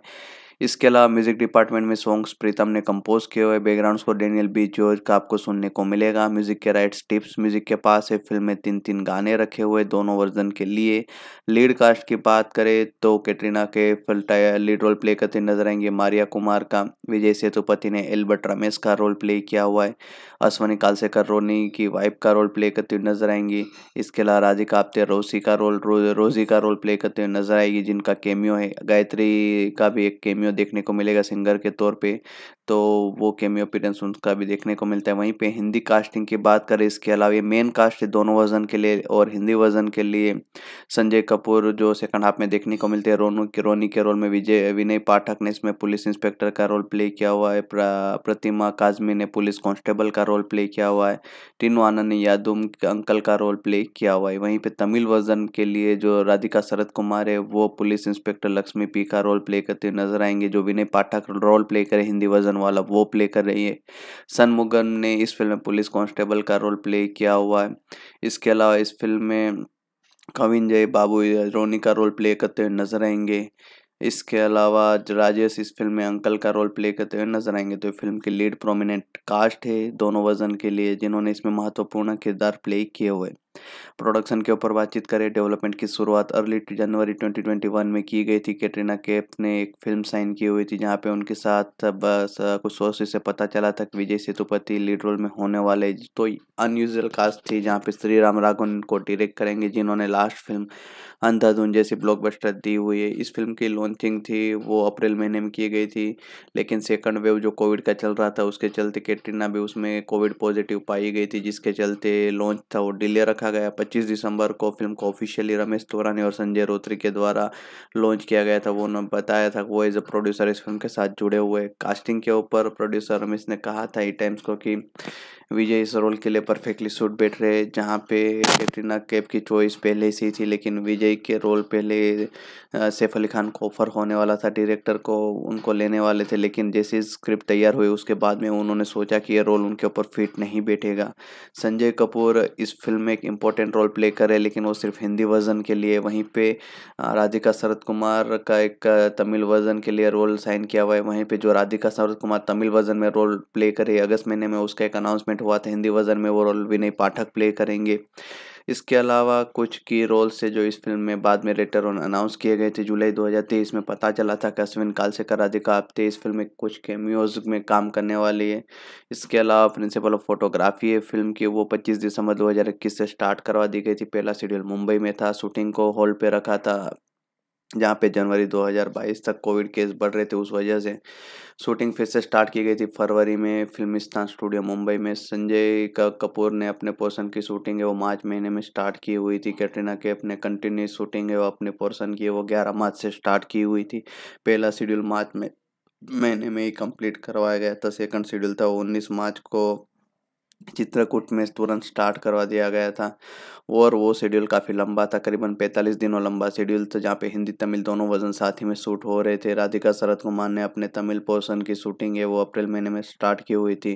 इसके अलावा म्यूजिक डिपार्टमेंट में सॉन्ग्स प्रीतम ने कंपोज किए हुए बैकग्राउंड को डेनियल बी जॉर्ज का आपको सुनने को मिलेगा म्यूजिक के राइट्स टिप्स म्यूजिक के पास है फिल्म में तीन तीन गाने रखे हुए दोनों वर्जन के लिए लीड कास्ट की बात करें तो कैटरीना के फिल्ट लीड रोल प्ले करते नजर आएंगे मारिया कुमार का विजय सेतुपति ने एल्बर्ट रमेश का रोल प्ले किया हुआ है अश्वनी कालसेकर रोनी की वाइफ का रोल प्ले करते हुए नजर आएंगी इसके अलावा राधिका आप्ते रोसी का रोल रोजी का रोल प्ले करते हुए नजर आएगी जिनका केमियो है गायत्री का भी एक केमियो कैमियो देखने को मिलेगा सिंगर के तौर पे तो वो कैमियो अपीरेंस उनका भी देखने को मिलता है वहीं पे हिंदी कास्टिंग की बात करें इसके अलावा ये मेन कास्ट है दोनों वर्जन के लिए और हिंदी वर्जन के लिए संजय कपूर जो सेकंड हाफ में देखने को मिलते हैं रोनू के रोनी के रोल में विजय विनय पाठक ने इसमें पुलिस इंस्पेक्टर का रोल प्ले किया हुआ है प्रतिमा काजमी ने पुलिस कांस्टेबल का रोल प्ले किया हुआ है टीनू आनंद ने यादुम अंकल का रोल प्ले किया हुआ है वहीं पर तमिल वर्जन के लिए जो राधिका शरद कुमार है वो पुलिस इंस्पेक्टर लक्ष्मी पी का रोल प्ले करते नजर आएंगे करेंगे जो विनय पाठक रोल प्ले करे हिंदी वर्जन वाला वो प्ले कर रही है सनमुगम ने इस फिल्म में पुलिस कांस्टेबल का रोल प्ले किया हुआ है इसके अलावा इस फिल्म में कविन जय बाबू रोनी का रोल प्ले करते हुए नजर आएंगे इसके अलावा राजेश इस फिल्म में अंकल का रोल प्ले करते हुए नजर आएंगे तो फिल्म के लीड प्रोमिनेंट कास्ट है दोनों वजन के लिए जिन्होंने इसमें महत्वपूर्ण किरदार प्ले किए हुए प्रोडक्शन के ऊपर बातचीत करें डेवलपमेंट की शुरुआत अर्ली जनवरी 2021 में की गई थी कैटरीना कैफ ने एक फिल्म साइन की हुई थी जहाँ पे उनके साथ बस कुछ सोर्स से पता चला था कि विजय सेतुपति लीड रोल में होने वाले तो अनयूजल कास्ट थी जहाँ पे श्री राम राघवन को डिरेक्ट करेंगे जिन्होंने लास्ट फिल्म अंधाधुन जैसी ब्लॉकबस्टर दी हुई है इस फिल्म की लॉन्चिंग थी वो अप्रैल महीने में की गई थी लेकिन सेकंड वेव जो कोविड का चल रहा था उसके चलते कैटरीना भी उसमें कोविड पॉजिटिव पाई गई थी जिसके चलते लॉन्च था वो डिले रखा रखा गया 25 दिसंबर को फिल्म को ऑफिशियली रमेश तोरानी और संजय रोत्री के द्वारा लॉन्च किया गया था वो उन्होंने बताया था वो एज अ प्रोड्यूसर इस फिल्म के साथ जुड़े हुए कास्टिंग के ऊपर प्रोड्यूसर रमेश ने कहा था ई टाइम्स को कि विजय इस रोल के लिए परफेक्टली सूट बैठ रहे जहाँ पे कैटरीना कैप की चॉइस पहले से ही थी लेकिन विजय के रोल पहले सैफ अली खान को ऑफर होने वाला था डायरेक्टर को उनको लेने वाले थे लेकिन जैसे स्क्रिप्ट तैयार हुई उसके बाद में उन्होंने सोचा कि ये रोल उनके ऊपर फिट नहीं बैठेगा संजय कपूर इस फिल्म में एक इम्पोर्टेंट रोल प्ले करे लेकिन वो सिर्फ हिंदी वर्जन के लिए वहीं पर राधिका शरद कुमार का एक तमिल वर्जन के लिए रोल साइन किया हुआ है वहीं पर जो राधिका शरद कुमार तमिल वर्जन में रोल प्ले करे अगस्त महीने में उसका एक अनाउंसमेंट टूर्नामेंट हुआ था हिंदी वर्जन में वो रोल विनय पाठक प्ले करेंगे इसके अलावा कुछ की रोल से जो इस फिल्म में बाद में रेटर ऑन अनाउंस किए गए थे जुलाई 2023 में पता चला था कि अश्विन कालसेकर राधिका आप्ते इस फिल्म में कुछ कैमियोज में काम करने वाली है इसके अलावा प्रिंसिपल ऑफ फोटोग्राफी है फिल्म की वो 25 दिसंबर 2021 से स्टार्ट करवा दी गई थी पहला शेड्यूल मुंबई में था शूटिंग को हॉल पर रखा था जहाँ पे जनवरी 2022 तक कोविड केस बढ़ रहे थे उस वजह से शूटिंग फिर से स्टार्ट की गई थी फरवरी में फिल्मिस्तान स्टूडियो मुंबई में संजय का कपूर ने अपने पोर्शन की शूटिंग है वो मार्च महीने में स्टार्ट की हुई थी कैटरीना के अपने कंटिन्यूस शूटिंग है वो अपने पोर्शन की वो ग्यारह मार्च से स्टार्ट की हुई थी पहला शेड्यूल मार्च में महीने में ही कंप्लीट करवाया गया था सेकंड शेड्यूल था उन्नीस मार्च को चित्रकूट में तुरंत स्टार्ट करवा दिया गया था और वो शेड्यूल काफ़ी लंबा था करीबन 45 दिनों लंबा शेड्यूल था जहाँ पे हिंदी तमिल दोनों वजन साथ ही में शूट हो रहे थे राधिका शरद कुमार ने अपने तमिल पोर्सन की शूटिंग है वो अप्रैल महीने में स्टार्ट की हुई थी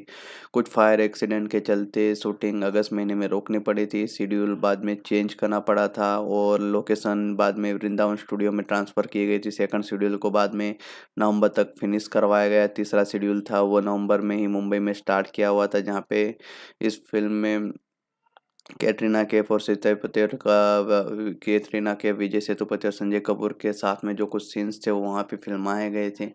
कुछ फायर एक्सीडेंट के चलते शूटिंग अगस्त महीने में रोकनी पड़ी थी शेड्यूल बाद में चेंज करना पड़ा था और लोकेशन बाद में वृंदावन स्टूडियो में ट्रांसफ़र की गई थी सेकंड शेड्यूल को बाद में नवंबर तक फिनिश करवाया गया तीसरा शेड्यूल था वो नवंबर में ही मुंबई में स्टार्ट किया हुआ था जहाँ पे इस फिल्म में कैटरीना कैफ और सेतुपति का कैटरीना कैफ विजय सेतुपति और संजय कपूर के साथ में जो कुछ सीन्स थे वो वहाँ पे फिल्माए गए थे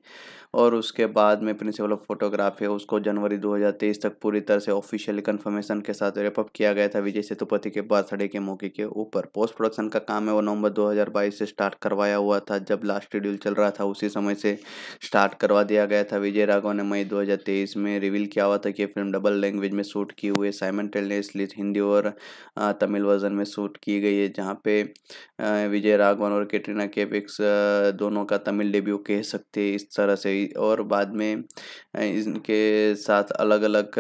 और उसके बाद में प्रिंसिपल ऑफ फोटोग्राफी है उसको जनवरी 2023 तक पूरी तरह से ऑफिशियली कन्फर्मेशन के साथ रेपअप किया गया था विजय सेतुपति के बर्थडे के मौके के ऊपर पोस्ट प्रोडक्शन का काम है वो नवंबर 2022 से स्टार्ट करवाया हुआ था जब लास्ट शेड्यूल चल रहा था उसी समय से स्टार्ट करवा दिया गया था विजय राघव ने मई दो में रिवील किया हुआ था कि फिल्म डबल लैंग्वेज में शूट की हुई है साइमन टेलनेसली हिंदी और तमिल वर्जन में शूट की गई है जहाँ पे विजय राघवन और कैटरीना केपिक्स दोनों का तमिल डेब्यू कह सकते इस तरह से और बाद में इनके साथ अलग अलग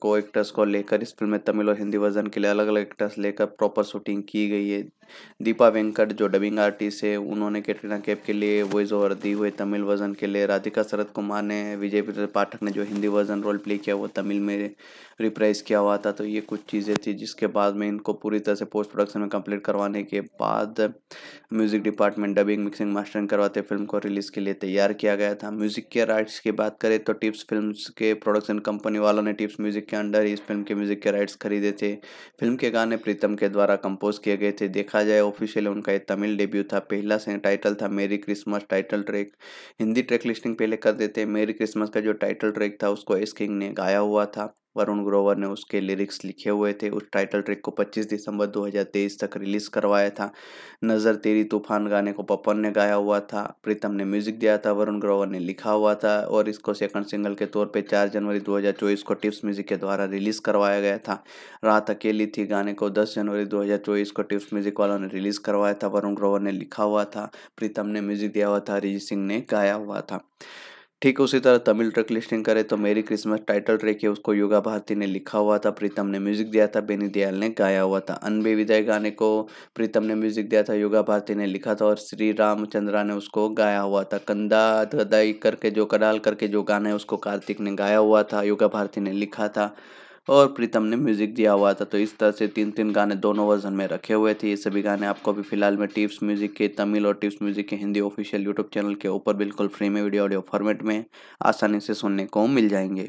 को एक्टर्स को लेकर इस फिल्म में तमिल और हिंदी वर्जन के लिए अलग अलग एक्टर्स लेकर प्रॉपर शूटिंग की गई है दीपा वेंकट जो डबिंग आर्टिस्ट है उन्होंने कैटरीना कैप के लिए वॉइस ओवर दी हुई तमिल वर्जन के लिए राधिका शरद कुमार ने विजय पाठक ने जो हिंदी वर्जन रोल प्ले किया वो तमिल में रिप्राइज किया हुआ था तो ये कुछ चीज़ें थी जिसके बाद में इनको पूरी तरह से पोस्ट प्रोडक्शन में कंप्लीट करवाने के बाद music department dubbing mixing mastering करवाते फिल्म को रिलीज़ के लिए तैयार किया गया था म्यूज़िक के राइट्स की बात करें तो टिप्स टिप्स फिल्म के प्रोडक्शन कंपनी वालों ने टिप्स म्यूजिक के अंडर इस फिल्म के म्यूजिक के राइट्स खरीदे थे फिल्म के गाने प्रीतम के द्वारा कंपोज किए गए थे देखा जाए ऑफिशियली उनका एक तमिल डेब्यू था पहला टाइटल था मेरी Christmas title track Hindi track listing पहले कर थे मेरी क्रिसमस का जो टाइटल ट्रैक था उसको एस किंग ने गाया हुआ था वरुण ग्रोवर ने उसके लिरिक्स लिखे हुए थे उस टाइटल ट्रैक को 25 दिसंबर 2023 तक रिलीज़ करवाया था नज़र तेरी तूफान गाने को पपन ने गाया हुआ था प्रीतम ने म्यूज़िक दिया था वरुण ग्रोवर ने लिखा हुआ था और इसको सेकंड सिंगल के तौर पे 4 जनवरी 2024 को टिप्स म्यूज़िक के द्वारा रिलीज़ करवाया गया था रात अकेली थी गाने को दस जनवरी दो को टिप्स म्यूज़िक वालों ने रिलीज़ करवाया था वरुण ग्रोवर ने लिखा हुआ था प्रीतम ने म्यूज़िक दिया हुआ था अरिजीत सिंह ने गाया हुआ था ठीक उसी तरह तमिल ट्रैक लिस्टिंग करें तो मेरी क्रिसमस टाइटल ट्रैक है उसको योगा भारती ने लिखा हुआ था प्रीतम ने म्यूजिक दिया था बेनी दयाल ने गाया हुआ था अनबे विदय गाने को प्रीतम ने म्यूजिक दिया था योगा भारती ने लिखा था और श्री रामचंद्रा ने उसको गाया हुआ था कंदा धदाई करके जो कडाल करके जो गाना है उसको कार्तिक ने गाया हुआ था योगा भारती ने लिखा था और प्रीतम ने म्यूजिक दिया हुआ था तो इस तरह से तीन तीन गाने दोनों वर्जन में रखे हुए थे ये सभी गाने आपको अभी फिलहाल में टिप्स म्यूजिक के तमिल और टिप्स म्यूजिक के हिंदी ऑफिशियल यूट्यूब चैनल के ऊपर बिल्कुल फ्री में वीडियो ऑडियो फॉर्मेट में आसानी से सुनने को मिल जाएंगे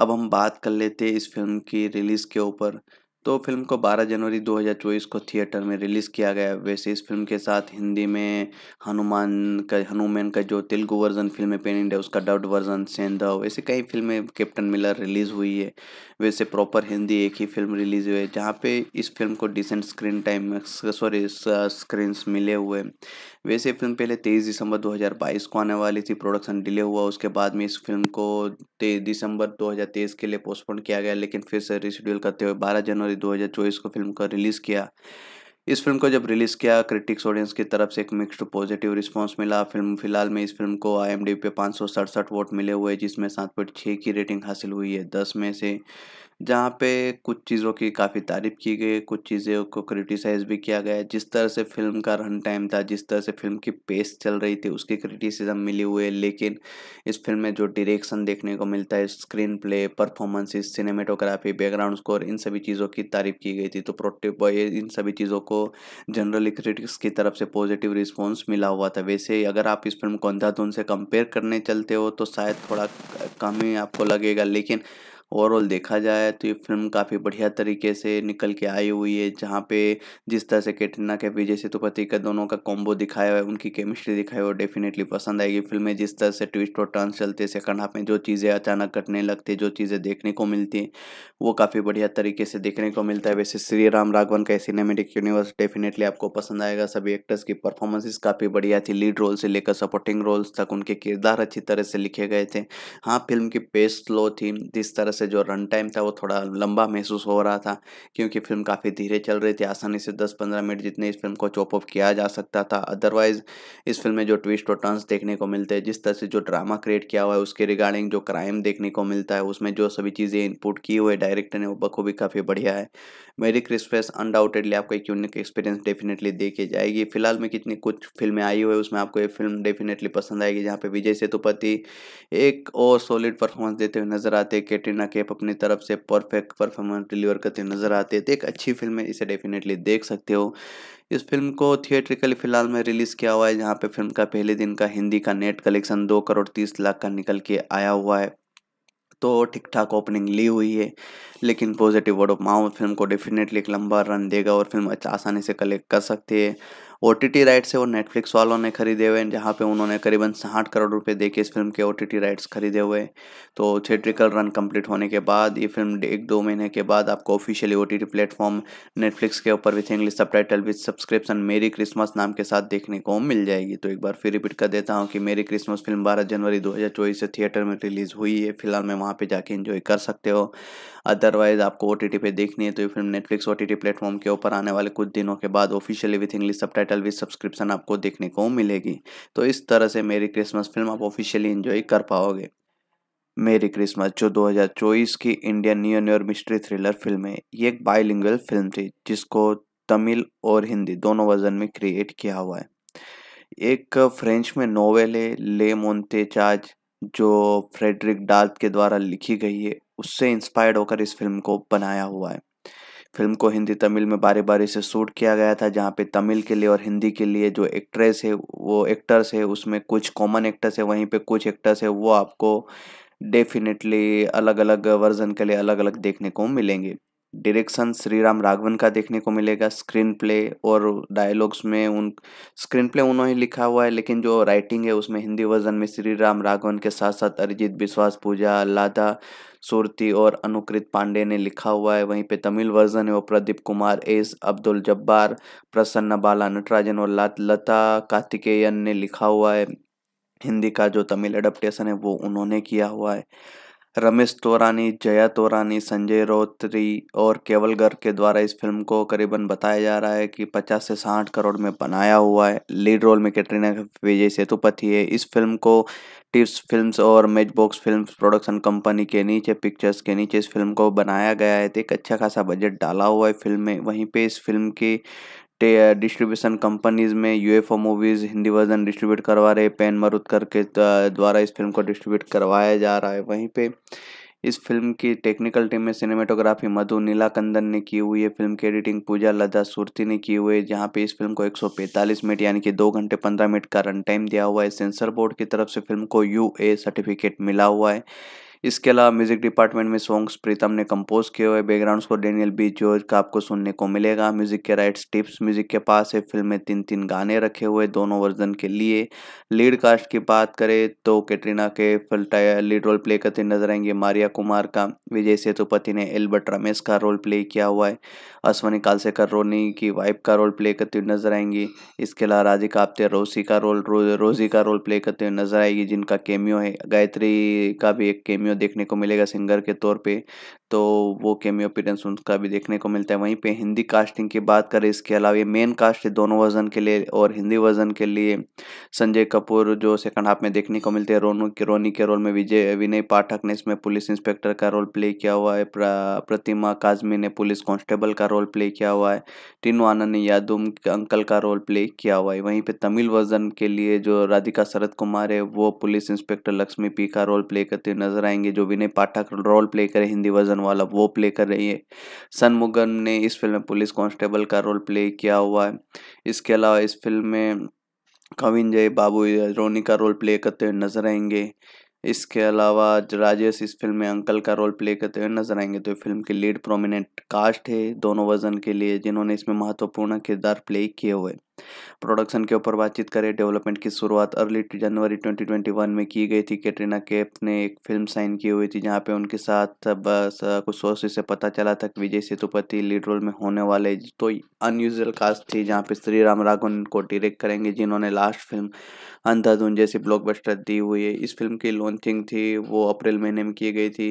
अब हम बात कर लेते हैं इस फिल्म की रिलीज़ के ऊपर तो फिल्म को 12 जनवरी 2024 को थिएटर में रिलीज़ किया गया वैसे इस फिल्म के साथ हिंदी में हनुमान का हनुमान का जो तेलुगु वर्जन फिल्म है पेन इंडिया उसका डब्ड वर्जन सेंधव ऐसे कई फिल्में कैप्टन मिलर रिलीज़ हुई है वैसे प्रॉपर हिंदी एक ही फिल्म रिलीज़ हुई है जहाँ पे इस फिल्म को decent screen time sorry screen मिले हुए वैसे फिल्म पहले तेईस दिसंबर 2022 को आने वाली थी प्रोडक्शन डिले हुआ उसके बाद में इस फिल्म को तेईस दिसंबर 2023 के लिए पोस्टपोन किया गया लेकिन फिर से रिशेड्यूल करते हुए 12 जनवरी 2024 को फिल्म का रिलीज़ किया इस फिल्म को जब रिलीज़ किया क्रिटिक्स ऑडियंस की तरफ से एक मिक्सड पॉजिटिव रिस्पांस मिला फिल्म फिलहाल में इस फिल्म को आई पे पाँच वोट मिले हुए जिसमें सात पॉइंट छः की रेटिंग हासिल हुई है दस में से जहाँ पे कुछ चीज़ों की काफ़ी तारीफ की गई कुछ चीज़ों को क्रिटिसाइज़ भी किया गया जिस तरह से फिल्म का रन टाइम था जिस तरह से फिल्म की पेस चल रही थी उसकी क्रिटिसिज्म मिली हुई है लेकिन इस फिल्म में जो डायरेक्शन देखने को मिलता है screenplay performances cinematography background score इन सभी चीज़ों की तारीफ की गई थी तो प्रोटेप बॉय इन सभी चीज़ों को जनरली क्रिटिक्स की तरफ से पॉजिटिव रिस्पॉन्स मिला हुआ था वैसे अगर आप इस फिल्म को अंधाधुन से कंपेयर करने चलते हो तो शायद थोड़ा कम ही आपको लगेगा लेकिन ओवरऑल देखा जाए तो ये फिल्म काफ़ी बढ़िया तरीके से निकल के आई हुई है जहाँ पे जिस तरह से कैटरीना के विजय सेतुपति का दोनों का कॉम्बो दिखाया हुआ है उनकी केमिस्ट्री दिखाई वो डेफिनेटली पसंद आएगी फिल्म में जिस तरह से ट्विस्ट और टर्न चलते सेकंड हाफ में जो चीज़ें अचानक कटने लगती जो चीज़ें देखने को मिलती हैं वो काफ़ी बढ़िया तरीके से देखने को मिलता है वैसे श्री राम राघवन का सिनेमेटिक यूनिवर्स डेफिनेटली आपको पसंद आएगा सभी एक्टर्स की परफॉर्मेंसेस काफ़ी बढ़िया थी लीड रोल से लेकर सपोर्टिंग रोल्स तक उनके किरदार अच्छी तरह से लिखे गए थे हाँ फिल्म की पेस स्लो थी जिस तरह से से जो रन टाइम था वो थोड़ा लंबा महसूस हो रहा था क्योंकि फिल्म काफ़ी धीरे चल रही थी आसानी से 10-15 मिनट जितने इस फिल्म को चॉप ऑफ किया जा सकता था अदरवाइज़ इस फिल्म में जो ट्विस्ट और टर्न्स देखने को मिलते हैं जिस तरह से जो ड्रामा क्रिएट किया हुआ है उसके रिगार्डिंग जो क्राइम देखने को मिलता है उसमें जो सभी चीज़ें इनपुट की हुई डायरेक्टर ने वो बखूबी काफ़ी बढ़िया है मेरी क्रिसपेस अनडाउटेडली आपको एक यूनिक एक्सपीरियंस डेफिनेटली देखी जाएगी फिलहाल में कितनी कुछ फिल्में आई हुई उसमें आपको ये फिल्म डेफिनेटली पसंद आएगी जहाँ पे विजय सेतुपति एक और सॉलिड परफॉर्मेंस देते हुए नजर आते कैटरीना कटरीना कैफ अपनी तरफ से परफेक्ट परफॉर्मेंस डिलीवर करते नजर आते हैं तो एक अच्छी फिल्म है इसे डेफिनेटली देख सकते हो इस फिल्म को थिएट्रिकली फिलहाल में रिलीज़ किया हुआ है जहाँ पे फिल्म का पहले दिन का हिंदी का नेट कलेक्शन दो करोड़ तीस लाख का निकल के आया हुआ है तो ठीक ठाक ओपनिंग ली हुई है लेकिन positive word of mouth film को डेफिनेटली एक लंबा रन देगा और फिल्म अच्छा आसानी से कलेक्ट कर सकती है ओ टी राइट्स है वो नेटफ्लिक्स वालों ने खरीदे हुए हैं जहाँ पे उन्होंने करीबन साठ करोड़ रुपए देके इस फिल्म के ओ टी राइट्स खरीदे हुए तो थिएट्रिकल रन कंप्लीट होने के बाद ये फिल्म एक दो महीने के बाद आपको officially O T T platform Netflix के ऊपर with English subtitle with subscription मेरी क्रिसमस नाम के साथ देखने को मिल जाएगी तो एक बार फिर रिपीट कर देता हूँ कि मेरी क्रिसमस फिल्म बारह जनवरी दो से थिएटर में रिलीज़ हुई है फिलहाल मैं वहाँ पर जाके इन्जॉय कर सकते हो अदरवाइज आपको ओ पे देखनी है तो ये film Netflix O T platform के ऊपर आने वाले कुछ दिनों के बाद officially with English subtitle with subscription आपको देखने को मिलेगी तो इस तरह से मेरी क्रिसमस फिल्म आप ऑफिशियली इन्जॉय कर पाओगे मेरी क्रिसमस जो 2024 की Indian new noir mystery thriller film है ये एक बाइलिंगुअल फिल्म थी जिसको तमिल और हिंदी दोनों वर्जन में क्रिएट किया हुआ है एक फ्रेंच में नोवेल है ले मोन्ते चार्ज जो फ्रेडरिक डाल्ट के द्वारा लिखी गई है उससे इंस्पायर्ड होकर इस फिल्म को बनाया हुआ है फिल्म को हिंदी तमिल में बारी बारी से शूट किया गया था जहाँ पे तमिल के लिए और हिंदी के लिए जो एक्ट्रेस है वो एक्टर्स है उसमें कुछ कॉमन एक्टर्स है वहीं पे कुछ एक्टर्स है वो आपको डेफिनेटली अलग अलग वर्जन के लिए अलग अलग देखने को मिलेंगे डायरेक्शन श्री राम राघवन का देखने को मिलेगा स्क्रीन प्ले और डायलॉग्स में उन स्क्रीन प्ले उन्होंने लिखा हुआ है लेकिन जो राइटिंग है उसमें हिंदी वर्जन में श्री राम राघवन के साथ साथ अरिजीत विश्वास पूजा लादा सूरती और अनुकृत पांडे ने लिखा हुआ है वहीं पे तमिल वर्जन है वो प्रदीप कुमार एस अब्दुल जब्बार प्रसन्न बाला नटराजन और लता कार्तिकेयन ने लिखा हुआ है हिंदी का जो तमिल एडप्टेशन है वो उन्होंने किया हुआ है रमेश तोरानी जया तोरानी संजय रोत्री और केवल गर्ग के द्वारा इस फिल्म को करीबन बताया जा रहा है कि 50 से 60 करोड़ में बनाया हुआ है लीड रोल में कैटरीना विजय सेतुपति है इस फिल्म को टिप्स फिल्म्स और मेज बॉक्स फिल्म प्रोडक्शन कंपनी के नीचे पिक्चर्स के नीचे इस फिल्म को बनाया गया है तो एक अच्छा खासा बजट डाला हुआ है फिल्म में वहीं पे इस फिल्म की डिस्ट्रीब्यूशन कंपनीज में UFO movies Hindi version distribute करवा रहे पेन मरुतकर के द्वारा इस फिल्म को डिस्ट्रीब्यूट करवाया जा रहा है वहीं पे इस फिल्म की टेक्निकल टीम में सिनेमेटोग्राफी मधु नीलाकंदन ने की हुई है फिल्म की एडिटिंग पूजा लदा सुरती ने की हुई है जहाँ पे इस फिल्म को 145 मिनट यानी कि दो घंटे 15 मिनट का रन टाइम दिया हुआ है सेंसर बोर्ड की तरफ से फिल्म को यू ए सर्टिफिकेट मिला हुआ है इसके अलावा म्यूजिक डिपार्टमेंट में सॉन्ग्स प्रीतम ने कंपोज किए हुए बैकग्राउंड को डेनियल बी जॉर्ज का आपको सुनने को मिलेगा म्यूजिक के राइट्स टिप्स म्यूजिक के पास है फिल्म में तीन तीन गाने रखे हुए दोनों वर्जन के लिए लीड कास्ट की बात करें तो कैटरीना के फिल्ट लीड रोल प्ले करते नजर आएंगे मारिया कुमार का विजय सेतुपति ने एल्बर्ट रमेश का रोल प्ले किया हुआ है अश्वनी कालसेकर रोनी की वाइफ का रोल प्ले करते हुए नजर आएंगी इसके अलावा राधिका आप्ते रोसी का रोल रोजी का रोल प्ले करते हुए नजर आएगी जिनका केमियो है गायत्री का भी एक केमियो देखने को मिलेगा सिंगर के तौर पे तो वो केमियो अपीरेंस उनका भी देखने को मिलता है वहीं पे हिंदी कास्टिंग की बात करें इसके अलावा ये मेन कास्ट है दोनों वर्जन के लिए और हिंदी वर्जन के लिए संजय कपूर जो सेकंड हाफ में देखने को मिलते हैं रोनू के रोनी के रोल में विजय विनय पाठक ने इसमें पुलिस इंस्पेक्टर का रोल प्ले किया हुआ है प्रतिमा काजमी ने पुलिस कॉन्स्टेबल का रोल प्ले किया हुआ है टीनू आनंद ने यादुम अंकल का रोल प्ले किया हुआ है वहीं पर तमिल वर्जन के लिए जो राधिका शरद कुमार है वो पुलिस इंस्पेक्टर लक्ष्मी पी का रोल प्ले करते नजर आएंगे जो विनय पाठक रोल प्ले करे हिंदी वर्जन वाला वो प्ले कर रही है सनमुगम ने इस फिल्म में पुलिस कांस्टेबल का रोल प्ले किया हुआ है इसके अलावा इस फिल्म में कविन जय बाबू रोनी का रोल प्ले करते हुए नजर आएंगे इसके अलावा राजेश इस फिल्म में अंकल का रोल प्ले करते हुए नजर आएंगे तो फिल्म के लीड प्रोमिनेंट कास्ट है दोनों वजन के लिए जिन्होंने इसमें महत्वपूर्ण किरदार प्ले किए हुए प्रोडक्शन के ऊपर बातचीत करें डेवलपमेंट की शुरुआत अर्ली जनवरी 2021 में की गई थी कैटरीना कैफ ने एक फिल्म साइन की हुई थी जहाँ पे उनके साथ बस कुछ सोर्स से पता चला था कि विजय सेतुपति लीड रोल में होने वाले तो अनयूजल कास्ट थी जहाँ पे श्री राम राघवन को डायरेक्ट करेंगे जिन्होंने लास्ट फिल्म अंधाधुन जैसी ब्लॉकबस्टर दी हुई है इस फिल्म की लॉन्चिंग थी वो अप्रैल महीने में की गई थी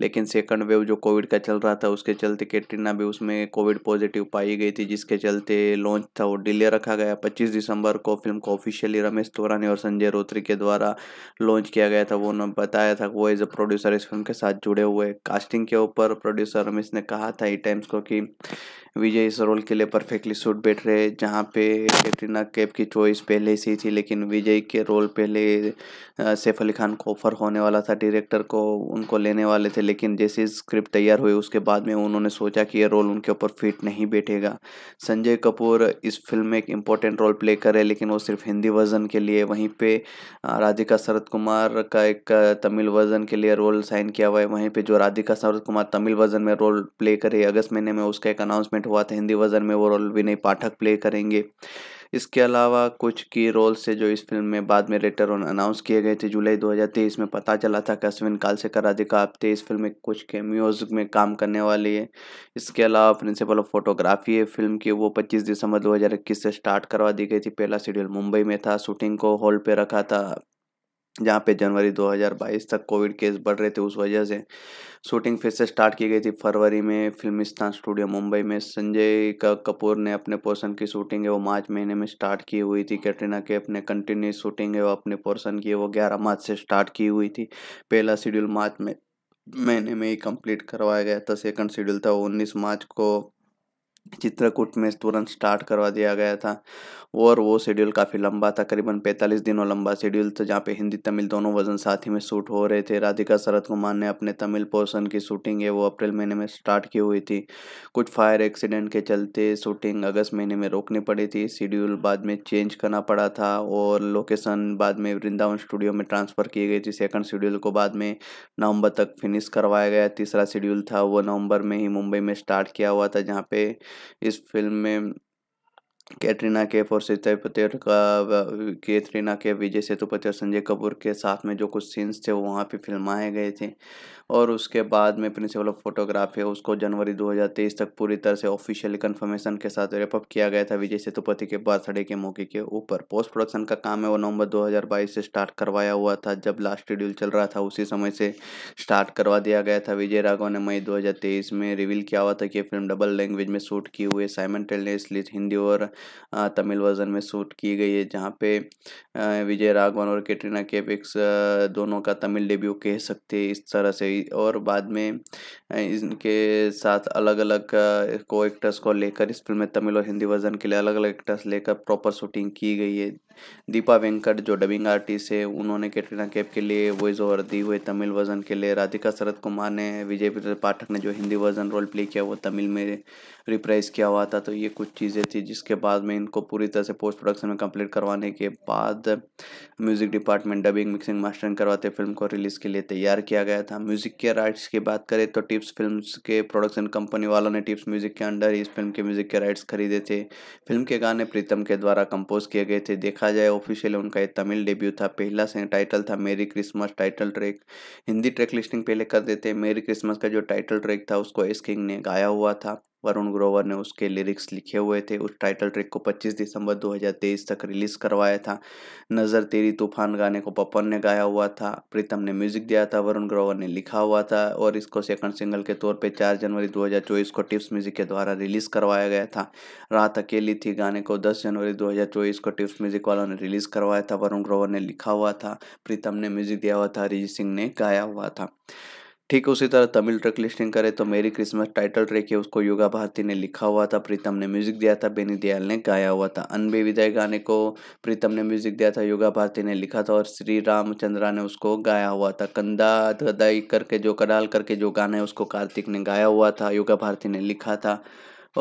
लेकिन सेकंड वेव जो कोविड का चल रहा था उसके चलते कैटरीना भी उसमें कोविड पॉजिटिव पाई गई थी जिसके चलते लॉन्च था वो डिले रखा गया पच्चीस दिसंबर को फिल्म को ऑफिशियली रमेश तोरानी और संजय रोत्री के द्वारा लॉन्च किया गया था वो उन्होंने बताया था वो एज अ प्रोड्यूसर इस फिल्म के साथ जुड़े हुए कास्टिंग के ऊपर प्रोड्यूसर रमेश ने कहा था ई टाइम्स को कि विजय इस रोल के लिए परफेक्टली सूट बैठ रहे जहाँ पे कैटरीना कैप की चॉइस पहले से ही थी लेकिन विजय के रोल पहले सैफ अली खान को ऑफर होने वाला था डायरेक्टर को उनको लेने वाले थे लेकिन जैसे स्क्रिप्ट तैयार हुई उसके बाद में उन्होंने सोचा कि ये रोल उनके ऊपर फिट नहीं बैठेगा संजय कपूर इस फिल्म में एक इम्पोर्टेंट रोल प्ले करे लेकिन वो सिर्फ हिंदी वर्जन के लिए वहीं पर राधिका शरद कुमार का एक तमिल वर्जन के लिए रोल साइन किया हुआ है वहीं पर जो राधिका शरद कुमार तमिल वर्जन में रोल प्ले करे अगस्त महीने में उसका एक अनाउंसमेंट नॉमिनेट हुआ था हिंदी वर्जन में वो रोल विनय पाठक प्ले करेंगे इसके अलावा कुछ की रोल से जो इस फिल्म में बाद में रेटर ऑन अनाउंस किए गए थे जुलाई 2023 में पता चला था कि अश्विन काल से राधिका आप्ते इस फिल्म में कुछ के म्यूजिक में काम करने वाली है इसके अलावा प्रिंसिपल ऑफ फोटोग्राफी है फिल्म की वो 25 दिसंबर 2021 से स्टार्ट करवा दी गई थी पहला शेड्यूल मुंबई में था शूटिंग को हॉल पर रखा था जहाँ पे जनवरी 2022 तक कोविड केस बढ़ रहे थे उस वजह से शूटिंग फिर से स्टार्ट की गई थी फरवरी में फिल्मिस्तान स्टूडियो मुंबई में संजय का कपूर ने अपने पोर्शन की शूटिंग है वो मार्च महीने में स्टार्ट की हुई थी कैटरीना के अपने कंटिन्यूस शूटिंग है वो अपने पोर्शन की वो ग्यारह मार्च से स्टार्ट की हुई थी पहला शेड्यूल मार्च में महीने में ही कंप्लीट करवाया गया था सेकंड शेड्यूल था उन्नीस मार्च को चित्रकूट में तुरंत स्टार्ट करवा दिया गया था और वो शेड्यूल काफ़ी लंबा था करीबन 45 दिनों लंबा शेड्यूल था जहाँ पे हिंदी तमिल दोनों वजन साथ ही में शूट हो रहे थे राधिका शरद कुमार ने अपने तमिल पोर्सन की शूटिंग है वो अप्रैल महीने में स्टार्ट की हुई थी कुछ फायर एक्सीडेंट के चलते शूटिंग अगस्त महीने में रोकनी पड़ी थी शेड्यूल बाद में चेंज करना पड़ा था और लोकेशन बाद में वृंदावन स्टूडियो में ट्रांसफ़र की गई थी सेकंड शेड्यूल को बाद में नवंबर तक फिनिश करवाया गया तीसरा शेड्यूल था वो नवंबर में ही मुंबई में स्टार्ट किया हुआ था जहाँ पे इस फिल्म में कैटरीना कैफ और सीतापति का कैटरीना कैफ विजय सेतुपति और संजय कपूर के साथ में जो कुछ सीन्स थे वो वहाँ पे फिल्माए गए थे और उसके बाद में प्रिंसिपल ऑफ फोटोग्राफी उसको जनवरी 2023 तक पूरी तरह से ऑफिशियली कन्फर्मेशन के साथ रेपअप किया गया था विजय सेतुपति के बर्थडे के मौके के ऊपर पोस्ट प्रोडक्शन का काम है वो नवंबर 2022 से स्टार्ट करवाया हुआ था जब लास्ट शेड्यूल चल रहा था उसी समय से स्टार्ट करवा दिया गया था विजय राघव ने मई दो में रिवील किया हुआ था कि फिल्म डबल लैंग्वेज में शूट की हुई है साइमन टेलनेसली हिंदी और तमिल वर्जन में शूट की गई है जहाँ पे विजय राघवन और कैटरीना केपिक्स दोनों का तमिल डेब्यू कह सकते इस तरह से गई और बाद में इनके साथ अलग अलग को एक्टर्स को लेकर इस फिल्म में तमिल और हिंदी वर्जन के लिए अलग अलग एक्टर्स लेकर प्रॉपर शूटिंग की गई है दीपा वेंकट जो डबिंग आर्टिस्ट है उन्होंने कैटरीना कैप के लिए वॉइस ओवर दी हुई तमिल वर्जन के लिए राधिका शरद कुमार ने विजय पाठक ने जो हिंदी वर्जन रोल प्ले किया वो तमिल में रिप्राइज किया हुआ था तो ये कुछ चीज़ें थी जिसके बाद में इनको पूरी तरह से पोस्ट प्रोडक्शन में कंप्लीट करवाने के बाद music department dubbing mixing mastering करवाते फिल्म को रिलीज़ के लिए तैयार किया गया था म्यूज़िक के राइट्स की बात करें तो टिप्स फिल्म के प्रोडक्शन कंपनी वालों ने टिप्स म्यूज़िक के अंडर इस फिल्म के म्यूज़िक के राइट्स खरीदे थे फिल्म के गाने प्रीतम के द्वारा कंपोज किए गए थे देखा जाए ऑफिशियली उनका एक तमिल डेब्यू था पहला टाइटल था मेरी Christmas title track Hindi track listing पहले कर देते मेरी क्रिसमस का जो टाइटल ट्रैक था उसको एस किंग ने गाया हुआ था वरुण ग्रोवर ने उसके लिरिक्स लिखे हुए थे उस टाइटल ट्रैक को 25 दिसंबर 2023 तक रिलीज़ करवाया था नज़र तेरी तूफान गाने को पपन ने गाया हुआ था प्रीतम ने म्यूज़िक दिया था वरुण ग्रोवर ने लिखा हुआ था और इसको सेकंड सिंगल के तौर पे 4 जनवरी 2024 को टिप्स म्यूज़िक के द्वारा रिलीज़ करवाया गया था रात अकेली थी गाने को दस जनवरी दो को टिप्स म्यूज़िक वालों ने रिलीज़ करवाया था वरुण ग्रोवर ने लिखा हुआ था प्रीतम ने म्यूज़िक दिया हुआ था अरिजीत सिंह ने गाया हुआ था ठीक उसी तरह तमिल ट्रैक लिस्टिंग करें तो मेरी क्रिसमस टाइटल ट्रैक है उसको योगा भारती ने लिखा हुआ था प्रीतम ने म्यूजिक दिया था बेनी दयाल ने गाया हुआ था अनबे विदय गाने को प्रीतम ने म्यूजिक दिया था योगा भारती ने लिखा था और श्री रामचंद्रा ने उसको गाया हुआ था कंदा धदाई करके जो कडाल करके जो गाना है उसको कार्तिक ने गाया हुआ था योगा भारती ने लिखा था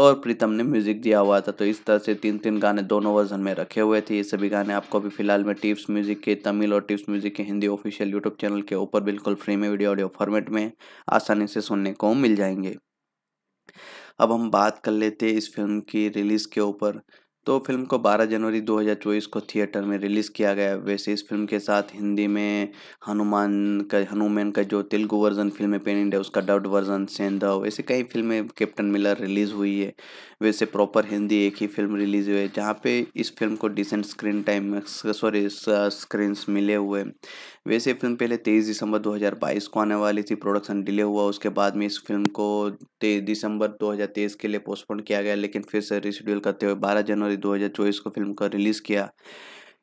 और प्रीतम ने म्यूजिक दिया हुआ था तो इस तरह से तीन तीन गाने दोनों वर्जन में रखे हुए थे ये सभी गाने आपको अभी फिलहाल में टिप्स म्यूजिक के तमिल और टिप्स म्यूजिक के हिंदी ऑफिशियल यूट्यूब चैनल के ऊपर बिल्कुल फ्री में वीडियो ऑडियो फॉर्मेट में आसानी से सुनने को मिल जाएंगे अब हम बात कर लेते हैं इस फिल्म की रिलीज़ के ऊपर तो फिल्म को 12 जनवरी 2024 को थिएटर में रिलीज़ किया गया वैसे इस फिल्म के साथ हिंदी में हनुमान का हनुमान का जो तेलुगु वर्जन फिल्म है पेन इंडिया उसका डब्ड वर्जन सेंधव ऐसे कई फिल्में कैप्टन मिलर रिलीज़ हुई है वैसे प्रॉपर हिंदी एक ही फिल्म रिलीज़ हुई है जहाँ पे इस फिल्म को decent screen time sorry screen मिले हुए वैसे फिल्म पहले तेईस दिसंबर दो को आने वाली थी प्रोडक्शन डिले हुआ उसके बाद में इस फिल्म को दिसंबर दो के लिए पोस्टपोन किया गया लेकिन फिर से रिशेड्यूल करते हुए बारह जनवरी फरवरी 2024 को फिल्म का रिलीज़ किया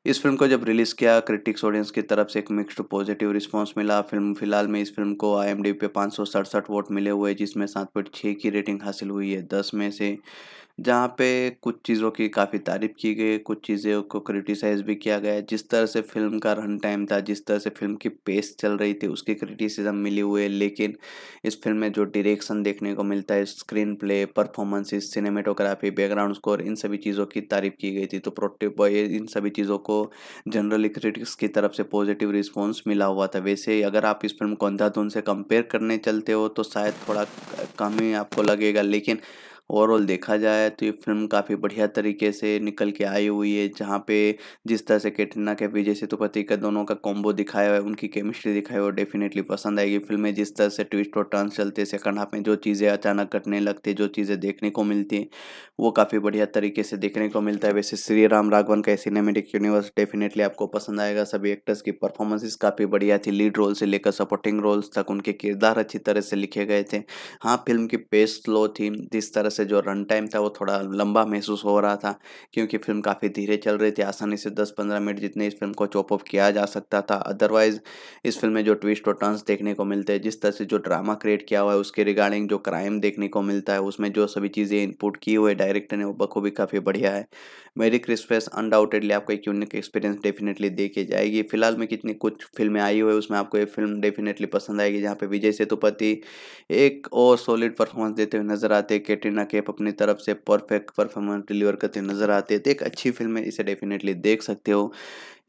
इस फिल्म को जब रिलीज़ किया क्रिटिक्स ऑडियंस की तरफ से एक मिक्स्ड पॉजिटिव रिस्पांस मिला फिल्म फिलहाल में इस फिल्म को आई पे पाँच वोट मिले हुए जिसमें सात पॉइंट की रेटिंग हासिल हुई है दस में से जहाँ पे कुछ चीज़ों की काफ़ी तारीफ की गई कुछ चीज़ों को क्रिटिसाइज़ भी किया गया जिस तरह से फिल्म का रन टाइम था जिस तरह से फिल्म की पेस चल रही थी उसकी क्रिटिसिज्म मिली हुई है लेकिन इस फिल्म में जो डायरेक्शन देखने को मिलता है screenplay performances cinematography background score इन सभी चीज़ों की तारीफ की गई थी तो प्रोटे बॉय इन सभी चीज़ों को जनरली क्रिटिक्स की तरफ से पॉजिटिव रिस्पॉन्स मिला हुआ था वैसे अगर आप इस फिल्म को अंधाधुन से कंपेयर करने चलते हो तो शायद थोड़ा कम ही आपको लगेगा लेकिन ओवरऑल देखा जाए तो ये फिल्म काफ़ी बढ़िया तरीके से निकल के आई हुई है जहाँ पे जिस तरह से कैटरीना के विजय सेतुपति का दोनों का कॉम्बो दिखाया हुआ है उनकी केमिस्ट्री दिखाई वो डेफिनेटली पसंद आएगी फिल्म में जिस तरह से ट्विस्ट और टर्न चलते सेकंड हाफ में जो चीज़ें अचानक घटने लगती जो चीज़ें देखने को मिलती हैं वो काफ़ी बढ़िया तरीके से देखने को मिलता है वैसे श्री राम राघवन का सिनेमेटिक यूनिवर्स डेफिनेटली आपको पसंद आएगा सभी एक्टर्स की परफॉर्मेंसेस काफ़ी बढ़िया थी लीड रोल से लेकर सपोर्टिंग रोल्स तक उनके किरदार अच्छी तरह से लिखे गए थे हाँ फिल्म की पेस स्लो थी जिस तरह से से जो रन टाइम था वो थोड़ा लंबा महसूस हो रहा था क्योंकि फिल्म काफ़ी धीरे चल रही थी आसानी से दस पंद्रह मिनट जितने इस फिल्म को चॉप ऑफ किया जा सकता था अदरवाइज़ इस फिल्म में जो ट्विस्ट और टर्न्स देखने को मिलते हैं जिस तरह से जो ड्रामा क्रिएट किया हुआ है उसके रिगार्डिंग जो क्राइम देखने को मिलता है उसमें जो सभी चीज़ें इनपुट की हुई डायरेक्टर ने वो बखूबी काफ़ी बढ़िया है मेरी क्रिसमस अनडाउटेडली आपको एक यूनिक एक्सपीरियंस डेफिनेटली देखी जाएगी फिलहाल में कितनी कुछ फिल्में आई हुई उसमें आपको ये फिल्म डेफिनेटली पसंद आएगी जहाँ पे विजय सेतुपति एक और सॉलिड परफॉर्मेंस देते हुए नजर आते कैटरीना कैफ अपनी तरफ से परफेक्ट परफॉर्मेंस डिलीवर करते नजर आते हैं तो एक अच्छी फिल्म है इसे डेफिनेटली देख सकते हो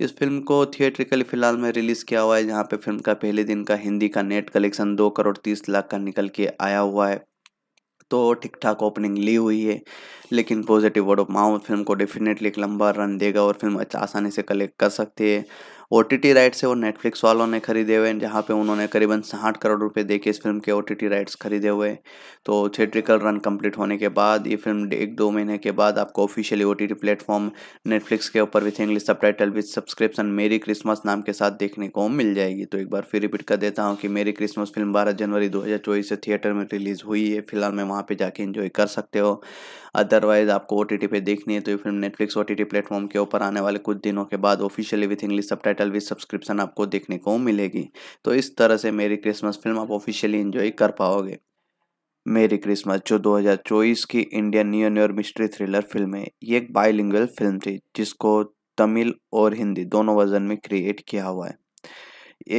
इस फिल्म को थिएट्रिकली फिलहाल में रिलीज़ किया हुआ है जहाँ पर फिल्म का पहले दिन का हिंदी का नेट कलेक्शन दो करोड़ तीस लाख का निकल के आया हुआ है तो ठीक ठाक ओपनिंग ली हुई है लेकिन positive word of mouth film को डेफिनेटली एक लंबा रन देगा और फिल्म अच्छा आसानी से कलेक्ट कर सकती है ओ टी राइट्स है वो नेटफ्लिक्स वालों ने खरीदे हुए हैं जहाँ पे उन्होंने करीबन साठ करोड़ रुपए देके इस फिल्म के ओ राइट्स खरीदे हुए तो थिएट्रिकल रन कंप्लीट होने के बाद ये फिल्म एक दो महीने के बाद आपको officially O T platform Netflix के ऊपर with English subtitle with subscription मेरी क्रिसमस नाम के साथ देखने को मिल जाएगी तो एक बार फिर रिपीट कर देता हूँ कि मेरी क्रिसमस फिल्म बारह जनवरी दो से थिएटर में रिलीज़ हुई है फिलहाल मैं वहाँ पर जाके इन्जॉय कर सकते हो अदरवाइज आपको ओ पे देखनी है तो ये film Netflix O T platform के ऊपर आने वाले कुछ दिनों के बाद officially with English subtitle with subscription आपको देखने को मिलेगी तो इस तरह से मेरी क्रिसमस फिल्म आप ऑफिशियली इन्जॉय कर पाओगे मेरी क्रिसमस जो 2024 की Indian new noir mystery thriller film है ये एक बाइलिंगुअल फिल्म थी जिसको तमिल और हिंदी दोनों वर्जन में क्रिएट किया हुआ है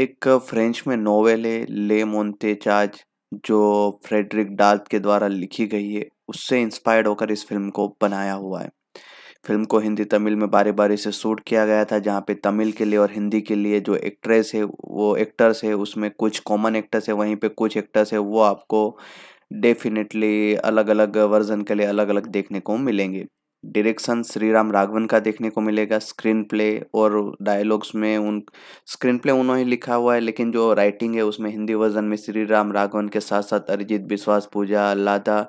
एक फ्रेंच में नोवेल है ले मोन्ते चार्ज जो फ्रेडरिक डाल्ट के द्वारा लिखी गई है उससे इंस्पायर्ड होकर इस फिल्म को बनाया हुआ है फिल्म को हिंदी तमिल में बारी बारी से शूट किया गया था जहाँ पे तमिल के लिए और हिंदी के लिए जो एक्ट्रेस है वो एक्टर्स है उसमें कुछ कॉमन एक्टर्स है वहीं पे कुछ एक्टर्स है वो आपको डेफिनेटली अलग अलग वर्जन के लिए अलग अलग देखने को मिलेंगे डायरेक्शन श्री राम राघवन का देखने को मिलेगा स्क्रीन प्ले और डायलॉग्स में उन स्क्रीन प्ले उन्होंने लिखा हुआ है लेकिन जो राइटिंग है उसमें हिंदी वर्जन में श्री राम राघवन के साथ साथ अरिजीत विश्वास पूजा लादा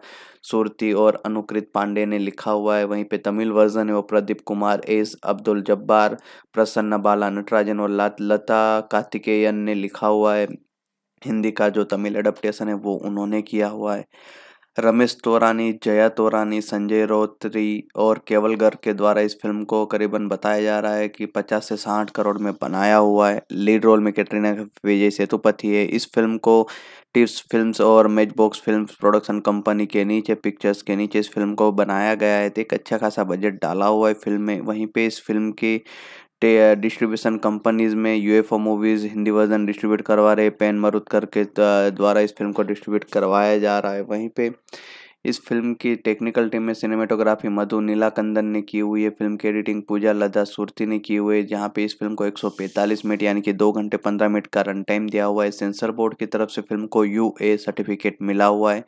सूरती और अनुकृत पांडे ने लिखा हुआ है वहीं पे तमिल वर्जन है वो प्रदीप कुमार एस अब्दुल जब्बार प्रसन्न बाला नटराजन और लता कार्तिकेयन ने लिखा हुआ है हिंदी का जो तमिल एडप्टेशन है वो उन्होंने किया हुआ है रमेश तोरानी जया तोरानी संजय रोत्री और केवल गर्ग के द्वारा इस फिल्म को करीबन बताया जा रहा है कि 50 से 60 करोड़ में बनाया हुआ है लीड रोल में कैटरीना विजय सेतुपति है इस फिल्म को टिप्स फिल्म्स और मेज बॉक्स फिल्म प्रोडक्शन कंपनी के नीचे पिक्चर्स के नीचे इस फिल्म को बनाया गया है तो एक अच्छा खासा बजट डाला हुआ है फिल्म में वहीं पे इस फिल्म की डिस्ट्रीब्यूशन कंपनीज में UFO movies Hindi version distribute करवा रहे पेन मरुतकर के द्वारा इस फिल्म को डिस्ट्रीब्यूट करवाया जा रहा है वहीं पे इस फिल्म की टेक्निकल टीम में सिनेमेटोग्राफी मधु नीलाकंदन ने की हुई है फिल्म की एडिटिंग पूजा लदा सुरती ने की हुई है जहाँ पे इस फिल्म को 145 मिनट यानी कि दो घंटे 15 मिनट का रन टाइम दिया हुआ है सेंसर बोर्ड की तरफ से फिल्म को यू ए सर्टिफिकेट मिला हुआ है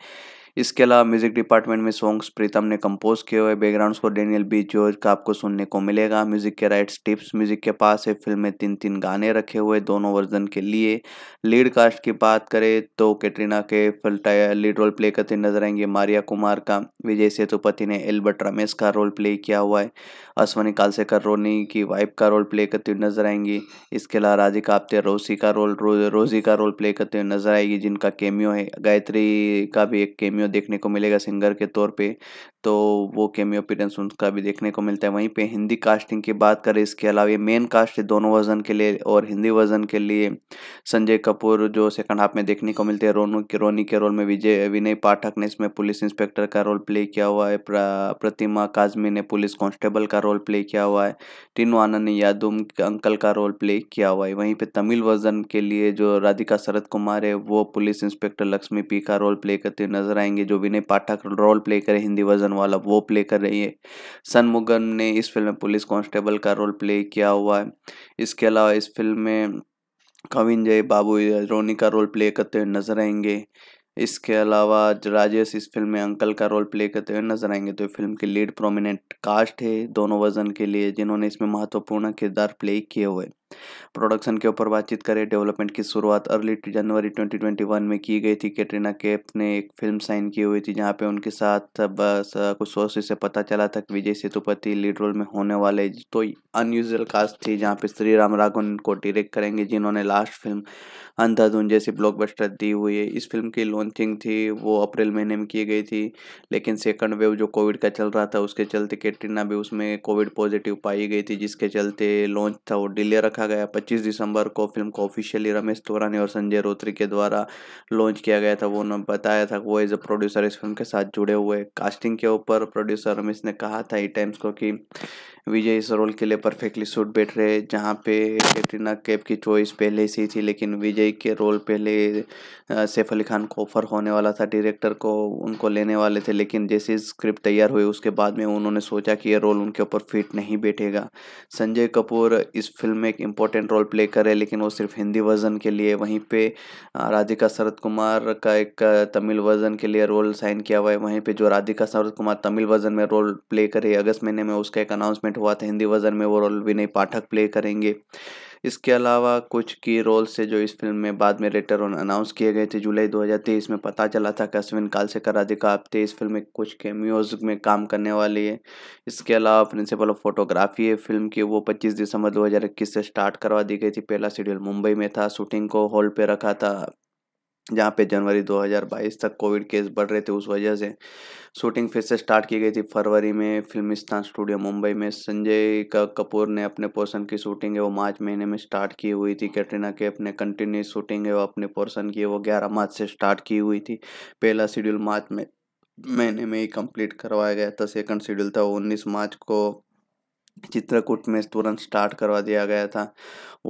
इसके अलावा म्यूजिक डिपार्टमेंट में सॉन्ग्स प्रीतम ने कंपोज किए हुए बैकग्राउंड को डेनियल बी जॉर्ज का आपको सुनने को मिलेगा म्यूजिक के राइट्स टिप्स म्यूजिक के पास है फिल्म में तीन तीन गाने रखे हुए दोनों वर्जन के लिए लीड कास्ट की बात करें तो कैटरीना के फिल्ट लीड रोल प्ले करते नजर आएंगे मारिया कुमार का विजय सेतुपति ने एल्बर्ट रमेश का रोल प्ले किया हुआ है अश्वनी कालसेकर रोनी की वाइफ का रोल प्ले करते हुए नजर आएंगी इसके अलावा राधिका आप्ते रोसी का रोल रोजी का रोल प्ले करते हुए नजर आएगी जिनका केमियो है गायत्री का भी एक केमियो कैमियो देखने को मिलेगा सिंगर के तौर पे तो वो कैमियो अपीरेंस उनका भी देखने को मिलता है वहीं पे हिंदी कास्टिंग की बात करें इसके अलावा ये मेन कास्ट है दोनों वर्जन के लिए और हिंदी वर्जन के लिए संजय कपूर जो सेकंड हाफ में देखने को मिलते हैं रोनू के रोनी के रोल में विजय विनय पाठक ने इसमें पुलिस इंस्पेक्टर का रोल प्ले किया हुआ है प्रतिमा काजमी ने पुलिस कांस्टेबल का रोल प्ले किया हुआ है टीनू आनंद ने यादुम अंकल का रोल प्ले किया हुआ है वहीं पर तमिल वर्जन के लिए जो राधिका शरद कुमार है वो पुलिस इंस्पेक्टर लक्ष्मी पी का रोल प्ले करते नजर आएंगे करेंगे जो विनय पाठक रोल प्ले करे हिंदी वर्जन वाला वो प्ले कर रही है सनमुगम ने इस फिल्म में पुलिस कांस्टेबल का रोल प्ले किया हुआ है इसके अलावा इस फिल्म में कविन जय बाबू रोनी का रोल प्ले करते हुए नजर आएंगे इसके अलावा राजेश इस फिल्म में अंकल का रोल प्ले करते हुए नजर आएंगे तो फिल्म के लीड प्रोमिनेंट कास्ट है दोनों वजन के लिए जिन्होंने इसमें महत्वपूर्ण किरदार प्ले किए हुए प्रोडक्शन के ऊपर बातचीत करें डेवलपमेंट की शुरुआत अर्ली जनवरी 2021 में की गई थी कैटरीना कैफ ने एक फिल्म साइन की हुई थी जहाँ पे उनके साथ बस कुछ सोर्स से पता चला था कि विजय सेतुपति लीड रोल में होने वाले तो अनयूजल कास्ट थी जहाँ पे श्री राम राघवन को डिरेक्ट करेंगे जिन्होंने लास्ट फिल्म अंधाधुन जैसी ब्लॉकबस्टर दी हुई है इस फिल्म की लॉन्चिंग थी वो अप्रैल महीने में की गई थी लेकिन सेकंड वेव जो कोविड का चल रहा था उसके चलते कैटरीना भी उसमें कोविड पॉजिटिव पाई गई थी जिसके चलते लॉन्च था वो डिले रख रखा गया 25 दिसंबर को फिल्म को ऑफिशियली रमेश तोरानी और संजय रोत्री के द्वारा लॉन्च किया गया था वो उन्होंने बताया था वो एज अ प्रोड्यूसर इस फिल्म के साथ जुड़े हुए कास्टिंग के ऊपर प्रोड्यूसर रमेश ने कहा था ई टाइम्स को कि विजय इस रोल के लिए परफेक्टली सूट बैठ रहे जहाँ पे कैटरीना कैप की चॉइस पहले से ही थी लेकिन विजय के रोल पहले सैफ अली खान को ऑफर होने वाला था डायरेक्टर को उनको लेने वाले थे लेकिन जैसे स्क्रिप्ट तैयार हुई उसके बाद में उन्होंने सोचा कि ये रोल उनके ऊपर फिट नहीं बैठेगा संजय कपूर इस फिल्म में एक इम्पोर्टेंट रोल प्ले करे लेकिन वो सिर्फ हिंदी वर्जन के लिए वहीं पे राधिका शरद कुमार का एक तमिल वर्जन के लिए रोल साइन किया हुआ है वहीं पे जो राधिका शरद कुमार तमिल वर्जन में रोल प्ले करे अगस्त महीने में उसका एक अनाउंसमेंट हुआ था हिंदी वर्जन में वो रोल विनय पाठक प्ले करेंगे इसके अलावा कुछ की रोल से जो इस फिल्म में बाद में रेटर ऑन अनाउंस किए गए थे जुलाई 2023 में पता चला था कि अश्विन काल से कराधिका आप्ते इस फिल्म में कुछ म्यूजिक में काम करने वाली है इसके अलावा प्रिंसिपल ऑफ फोटोग्राफी है फिल्म की वो पच्चीस दिसंबर दो से स्टार्ट करवा दी गई थी पहला शेड्यूल मुंबई में था शूटिंग को हॉल पर रखा था जहाँ पे जनवरी 2022 तक कोविड केस बढ़ रहे थे उस वजह से शूटिंग फिर से स्टार्ट की गई थी फरवरी में फिल्मिस्तान स्टूडियो मुंबई में संजय का कपूर ने अपने पोर्शन की शूटिंग है वो मार्च महीने में स्टार्ट की हुई थी कैटरीना के अपने कंटिन्यूस शूटिंग है वो अपने पोर्शन की वो ग्यारह मार्च से स्टार्ट की हुई थी पहला शेड्यूल मार्च में महीने में ही कंप्लीट करवाया गया था सेकंड शेड्यूल था वो उन्नीस मार्च को चित्रकूट में तुरंत स्टार्ट करवा दिया गया था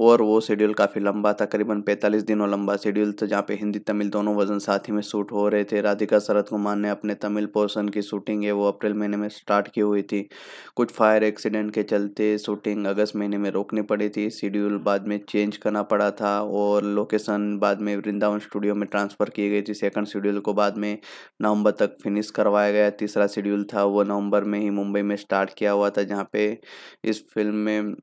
और वो शेड्यूल काफ़ी लंबा था करीबन 45 दिनों लंबा शेड्यूल था जहाँ पे हिंदी तमिल दोनों वजन साथ ही में शूट हो रहे थे राधिका शरद कुमार ने अपने तमिल पोर्सन की शूटिंग है वो अप्रैल महीने में स्टार्ट की हुई थी कुछ फायर एक्सीडेंट के चलते शूटिंग अगस्त महीने में रोकनी पड़ी थी शेड्यूल बाद में चेंज करना पड़ा था और लोकेशन बाद में वृंदावन स्टूडियो में ट्रांसफ़र की गई थी सेकंड शेड्यूल को बाद में नवंबर तक फिनिश करवाया गया तीसरा शेड्यूल था वो नवंबर में ही मुंबई में स्टार्ट किया हुआ था जहाँ पे इस फिल्म में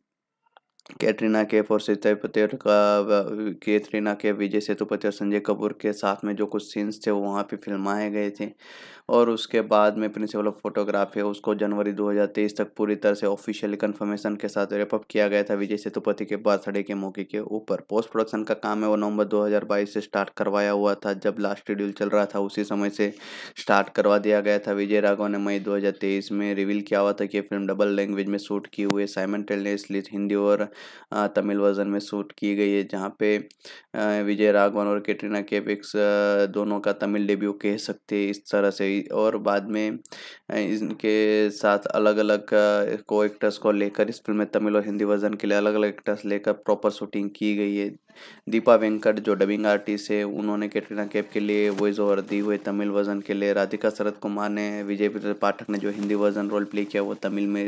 कैटरीना कैफ और सीतापति का कैटरीना कैफ विजय सेतुपति और संजय कपूर के साथ में जो कुछ सीन्स थे वहाँ पे फिल्माए गए थे और उसके बाद में प्रिंसिपल ऑफ फोटोग्राफी उसको जनवरी 2023 तक पूरी तरह से ऑफिशियली कन्फर्मेशन के साथ रेपअप किया गया था विजय सेतुपति के बर्थडे के मौके के ऊपर पोस्ट प्रोडक्शन का काम है वो नवंबर 2022 से स्टार्ट करवाया हुआ था जब लास्ट शेड्यूल चल रहा था उसी समय से स्टार्ट करवा दिया गया था विजय राघव ने मई दो में रिवील किया हुआ था कि फिल्म डबल लैंग्वेज में शूट की हुई साइमन टेल ने इसलिए हिंदी और तमिल वर्जन में शूट की गई है जहाँ पे विजय राघवन और कैटरीना कैफ दोनों का तमिल डेब्यू कह सकते हैं इस तरह से और बाद में इनके साथ अलग अलग को एक्टर्स को लेकर इस फिल्म में तमिल और हिंदी वर्जन के लिए अलग अलग एक्टर्स लेकर प्रॉपर शूटिंग की गई है दीपा वेंकट जो डबिंग आर्टिस्ट है उन्होंने कैटरीना कैफ के लिए वॉइस ओवर दी हुए तमिल वर्जन के लिए राधिका शरद कुमार ने विजय पाठक ने जो हिंदी वर्जन रोल प्ले किया वो तमिल में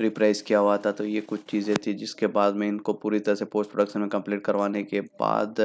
रिप्राइज किया हुआ था तो ये कुछ चीज़ें थी जिसके बाद में इनको पूरी तरह से पोस्ट प्रोडक्शन में कंप्लीट करवाने के बाद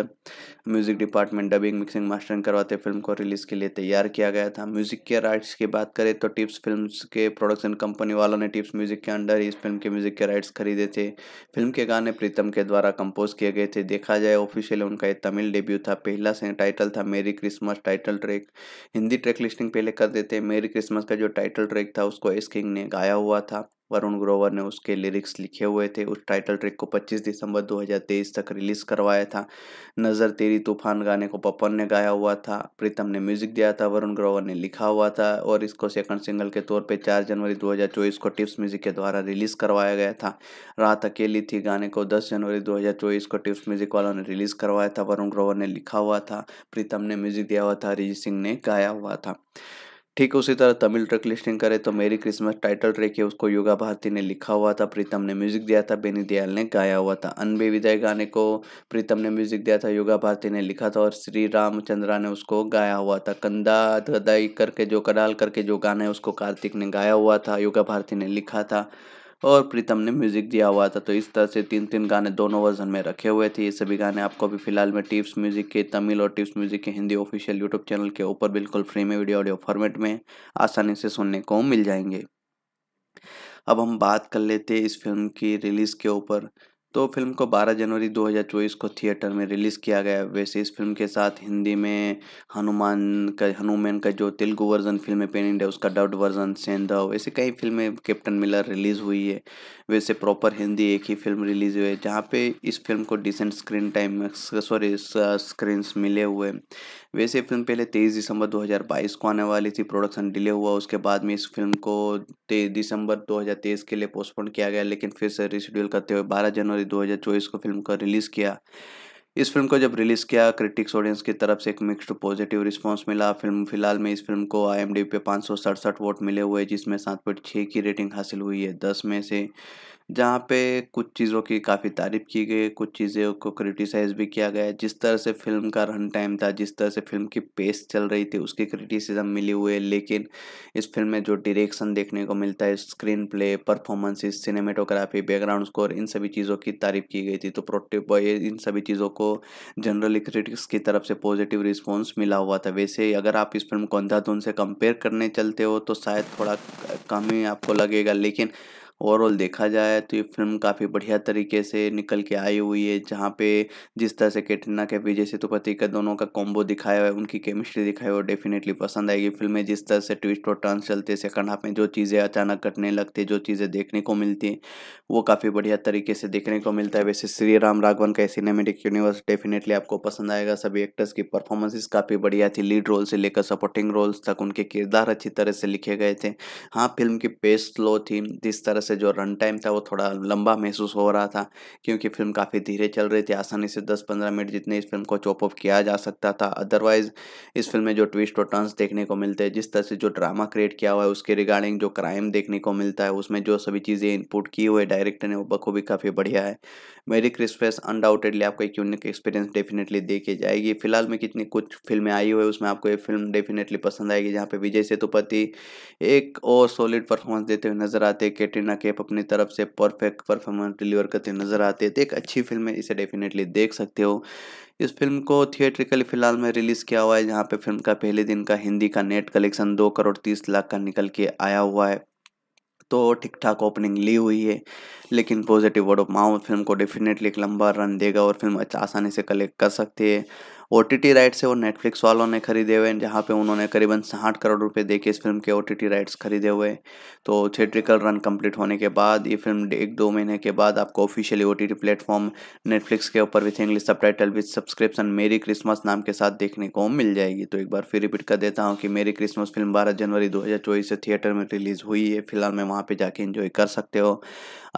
music department dubbing mixing mastering करवाते फिल्म को रिलीज़ के लिए तैयार किया गया था म्यूज़िक के राइट्स की बात करें तो टिप्स फिल्म के प्रोडक्शन कंपनी वालों ने टिप्स म्यूज़िक के अंडर इस फिल्म के म्यूज़िक के राइट्स खरीदे थे फिल्म के गाने प्रीतम के द्वारा कंपोज किए गए थे देखा देखा जाए ऑफिशियल उनका ये तमिल डेब्यू था पहला से टाइटल था मेरी Christmas title track Hindi track listing पहले कर देते मेरी क्रिसमस का जो टाइटल ट्रैक था उसको एस किंग ने गाया हुआ था वरुण ग्रोवर ने उसके लिरिक्स लिखे हुए थे उस टाइटल ट्रैक को 25 दिसंबर 2023 तक रिलीज़ करवाया था नज़र तेरी तूफान गाने को पपन ने गाया हुआ था प्रीतम ने म्यूज़िक दिया था वरुण ग्रोवर ने लिखा हुआ था और इसको सेकंड सिंगल के तौर पे 4 जनवरी 2024 को टिप्स म्यूज़िक के द्वारा रिलीज़ करवाया गया था रात अकेली थी गाने को दस जनवरी दो को टिप्स म्यूज़िक वालों ने रिलीज़ करवाया था वरुण ग्रोवर ने लिखा हुआ था प्रीतम ने म्यूज़िक दिया हुआ था अरिजीत सिंह ने गाया हुआ था ठीक उसी तरह तमिल ट्रैक लिस्टिंग करें तो मेरी क्रिसमस टाइटल ट्रैक है उसको योगा भारती ने लिखा हुआ था प्रीतम ने म्यूजिक दिया था बेनी दयाल ने गाया हुआ था अनबे विदय गाने को प्रीतम ने म्यूजिक दिया था योगा भारती ने लिखा था और श्री रामचंद्रा ने उसको गाया हुआ था कंदा गदाई करके जो कडाल करके जो गाना है उसको कार्तिक ने गाया हुआ था योगा भारती ने लिखा था और प्रीतम ने म्यूजिक दिया हुआ था तो इस तरह से तीन तीन गाने दोनों वर्जन में रखे हुए थे ये सभी गाने आपको अभी फिलहाल में टिप्स म्यूजिक के तमिल और टिप्स म्यूजिक के हिंदी ऑफिशियल यूट्यूब चैनल के ऊपर बिल्कुल फ्री में वीडियो ऑडियो फॉर्मेट में आसानी से सुनने को मिल जाएंगे अब हम बात कर लेते हैं इस फिल्म की रिलीज़ के ऊपर तो फिल्म को 12 जनवरी 2024 को थिएटर में रिलीज़ किया गया वैसे इस फिल्म के साथ हिंदी में हनुमान का हनुमान का जो तेलुगु वर्जन फिल्म है पेन इंडिया उसका डब्ड वर्जन सेंधव ऐसे कई फिल्में कैप्टन मिलर रिलीज़ हुई है वैसे प्रॉपर हिंदी एक ही फिल्म रिलीज़ हुई है जहाँ पे इस फिल्म को decent screen time sorry screen मिले हुए वैसे फिल्म पहले तेईस दिसंबर दो को आने वाली थी प्रोडक्शन डिले हुआ उसके बाद में इस फिल्म को दिसंबर दो के लिए पोस्टपोन किया गया लेकिन फिर से रिशेड्यूल करते हुए बारह जनवरी फरवरी 2024 को फिल्म का रिलीज़ किया इस फिल्म को जब रिलीज़ किया क्रिटिक्स ऑडियंस की तरफ से एक मिक्स्ड पॉजिटिव रिस्पांस मिला फिल्म फिलहाल में इस फिल्म को आई पे पाँच वोट मिले हुए जिसमें सात पॉइंट छः की रेटिंग हासिल हुई है दस में से जहाँ पे कुछ चीज़ों की काफ़ी तारीफ की गई कुछ चीज़ों को क्रिटिसाइज़ भी किया गया जिस तरह से फिल्म का रन टाइम था जिस तरह से फिल्म की पेस चल रही थी उसकी क्रिटिसिज्म मिली हुई है लेकिन इस फिल्म में जो डायरेक्शन देखने को मिलता है screenplay performances cinematography background score इन सभी चीज़ों की तारीफ की गई थी तो प्रोटेप बॉय इन सभी चीज़ों को जनरली क्रिटिक्स की तरफ से पॉजिटिव रिस्पॉन्स मिला हुआ था वैसे अगर आप इस फिल्म को अंधाधुन से कंपेयर करने चलते हो तो शायद थोड़ा कम ही आपको लगेगा लेकिन ओवरऑल देखा जाए तो ये फिल्म काफ़ी बढ़िया तरीके से निकल के आई हुई है जहाँ पे जिस तरह से कैटरीना के विजय सेतुपति का दोनों का कॉम्बो दिखाया हुआ है उनकी केमिस्ट्री दिखाई वो डेफिनेटली पसंद आएगी फिल्म में जिस तरह से ट्विस्ट और टर्न चलते सेकंड हाफ में जो चीज़ें अचानक घटने लगती जो चीज़ें देखने को मिलती हैं वो काफ़ी बढ़िया तरीके से देखने को मिलता है वैसे श्री राम राघवन का सिनेमेटिक यूनिवर्स डेफिनेटली आपको पसंद आएगा सभी एक्टर्स की परफॉर्मेंसेस काफ़ी बढ़िया थी लीड रोल से लेकर सपोर्टिंग रोल्स तक उनके किरदार अच्छी तरह से लिखे गए थे हाँ फिल्म की पेस स्लो थी जिस तरह से से जो रन टाइम था वो थोड़ा लंबा महसूस हो रहा था क्योंकि फिल्म काफ़ी धीरे चल रही थी आसानी से दस पंद्रह मिनट जितने इस फिल्म को चॉप ऑफ किया जा सकता था अदरवाइज़ इस फिल्म में जो ट्विस्ट और टर्न्स देखने को मिलते हैं जिस तरह से जो ड्रामा क्रिएट किया हुआ है उसके रिगार्डिंग जो क्राइम देखने को मिलता है उसमें जो सभी चीज़ें इनपुट की हुई डायरेक्टर ने वो बखूबी काफ़ी बढ़िया है मेरी क्रिसमस अनडाउटेडली आपको एक यूनिक एक्सपीरियंस डेफिनेटली देखी जाएगी फिलहाल में कितनी कुछ फिल्में आई हुई उसमें आपको ये फिल्म डेफिनेटली पसंद आएगी जहाँ पे विजय सेतुपति एक और सॉलिड परफॉर्मेंस देते हुए नजर आते कैटरीना कैफ अपनी तरफ से परफेक्ट परफॉर्मेंस डिलीवर करते नजर आते हैं तो एक अच्छी फिल्म है इसे डेफिनेटली देख सकते हो इस फिल्म को थिएट्रिकली फिलहाल में रिलीज़ किया हुआ है जहाँ पर फिल्म का पहले दिन का हिंदी का नेट कलेक्शन दो करोड़ तीस लाख का निकल के आया हुआ है तो ठीक ठाक ओपनिंग ली हुई है लेकिन positive word of mouth film को डेफिनेटली एक लंबा रन देगा और फिल्म अच्छा आसानी से कलेक्ट कर सकती है ओ राइट्स है वो नेटफ्लिक्स वालों ने खरीदे हुए हैं जहाँ पे उन्होंने करीबन साठ करोड़ रुपए देके इस फिल्म के ओ राइट्स खरीदे हुए तो थिएट्रिकल रन कंप्लीट होने के बाद ये फिल्म एक दो महीने के बाद आपको officially O T T platform Netflix के ऊपर with English subtitle with subscription मेरी क्रिसमस नाम के साथ देखने को मिल जाएगी तो एक बार फिर रिपीट कर देता हूँ कि मेरी क्रिसमस फिल्म बारह जनवरी दो से थिएटर में रिलीज़ हुई है फिलहाल मैं वहाँ पर जाके इन्जॉय कर सकते हो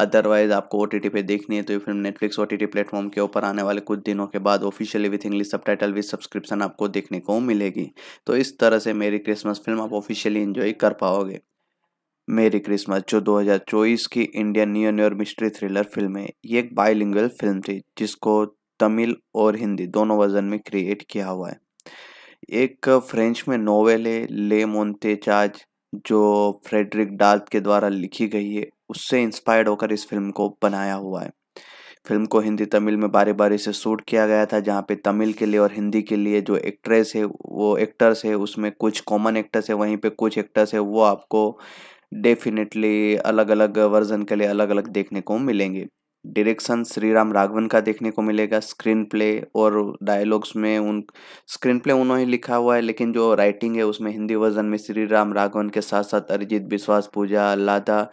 अदरवाइज़ आपको ओ पे देखनी है तो ये film Netflix O T platform के ऊपर आने वाले कुछ दिनों के बाद officially with English subtitle with subscription आपको देखने को मिलेगी तो इस तरह से मेरी क्रिसमस फिल्म आप ऑफिशियली इन्जॉय कर पाओगे मेरी क्रिसमस जो 2024 की Indian new year mystery thriller film है ये एक बाइलिंगुअल फिल्म थी जिसको तमिल और हिंदी दोनों वर्जन में क्रिएट किया हुआ है एक फ्रेंच में नोवेल है ले मोन्ते चार्ज जो फ्रेडरिक डाल्ट के द्वारा लिखी गई है उससे इंस्पायर्ड होकर इस फिल्म को बनाया हुआ है फिल्म को हिंदी तमिल में बारी बारी से शूट किया गया था जहाँ पे तमिल के लिए और हिंदी के लिए जो एक्ट्रेस है वो एक्टर्स है उसमें कुछ कॉमन एक्टर्स है वहीं पे कुछ एक्टर्स है वो आपको डेफिनेटली अलग अलग वर्जन के लिए अलग अलग देखने को मिलेंगे डायरेक्शन श्री राम राघवन का देखने को मिलेगा स्क्रीन प्ले और डायलॉग्स में उन स्क्रीन प्ले उन्होंने लिखा हुआ है लेकिन जो राइटिंग है उसमें हिंदी वर्जन में श्री राम राघवन के साथ साथ अरिजीत विश्वास पूजा लादा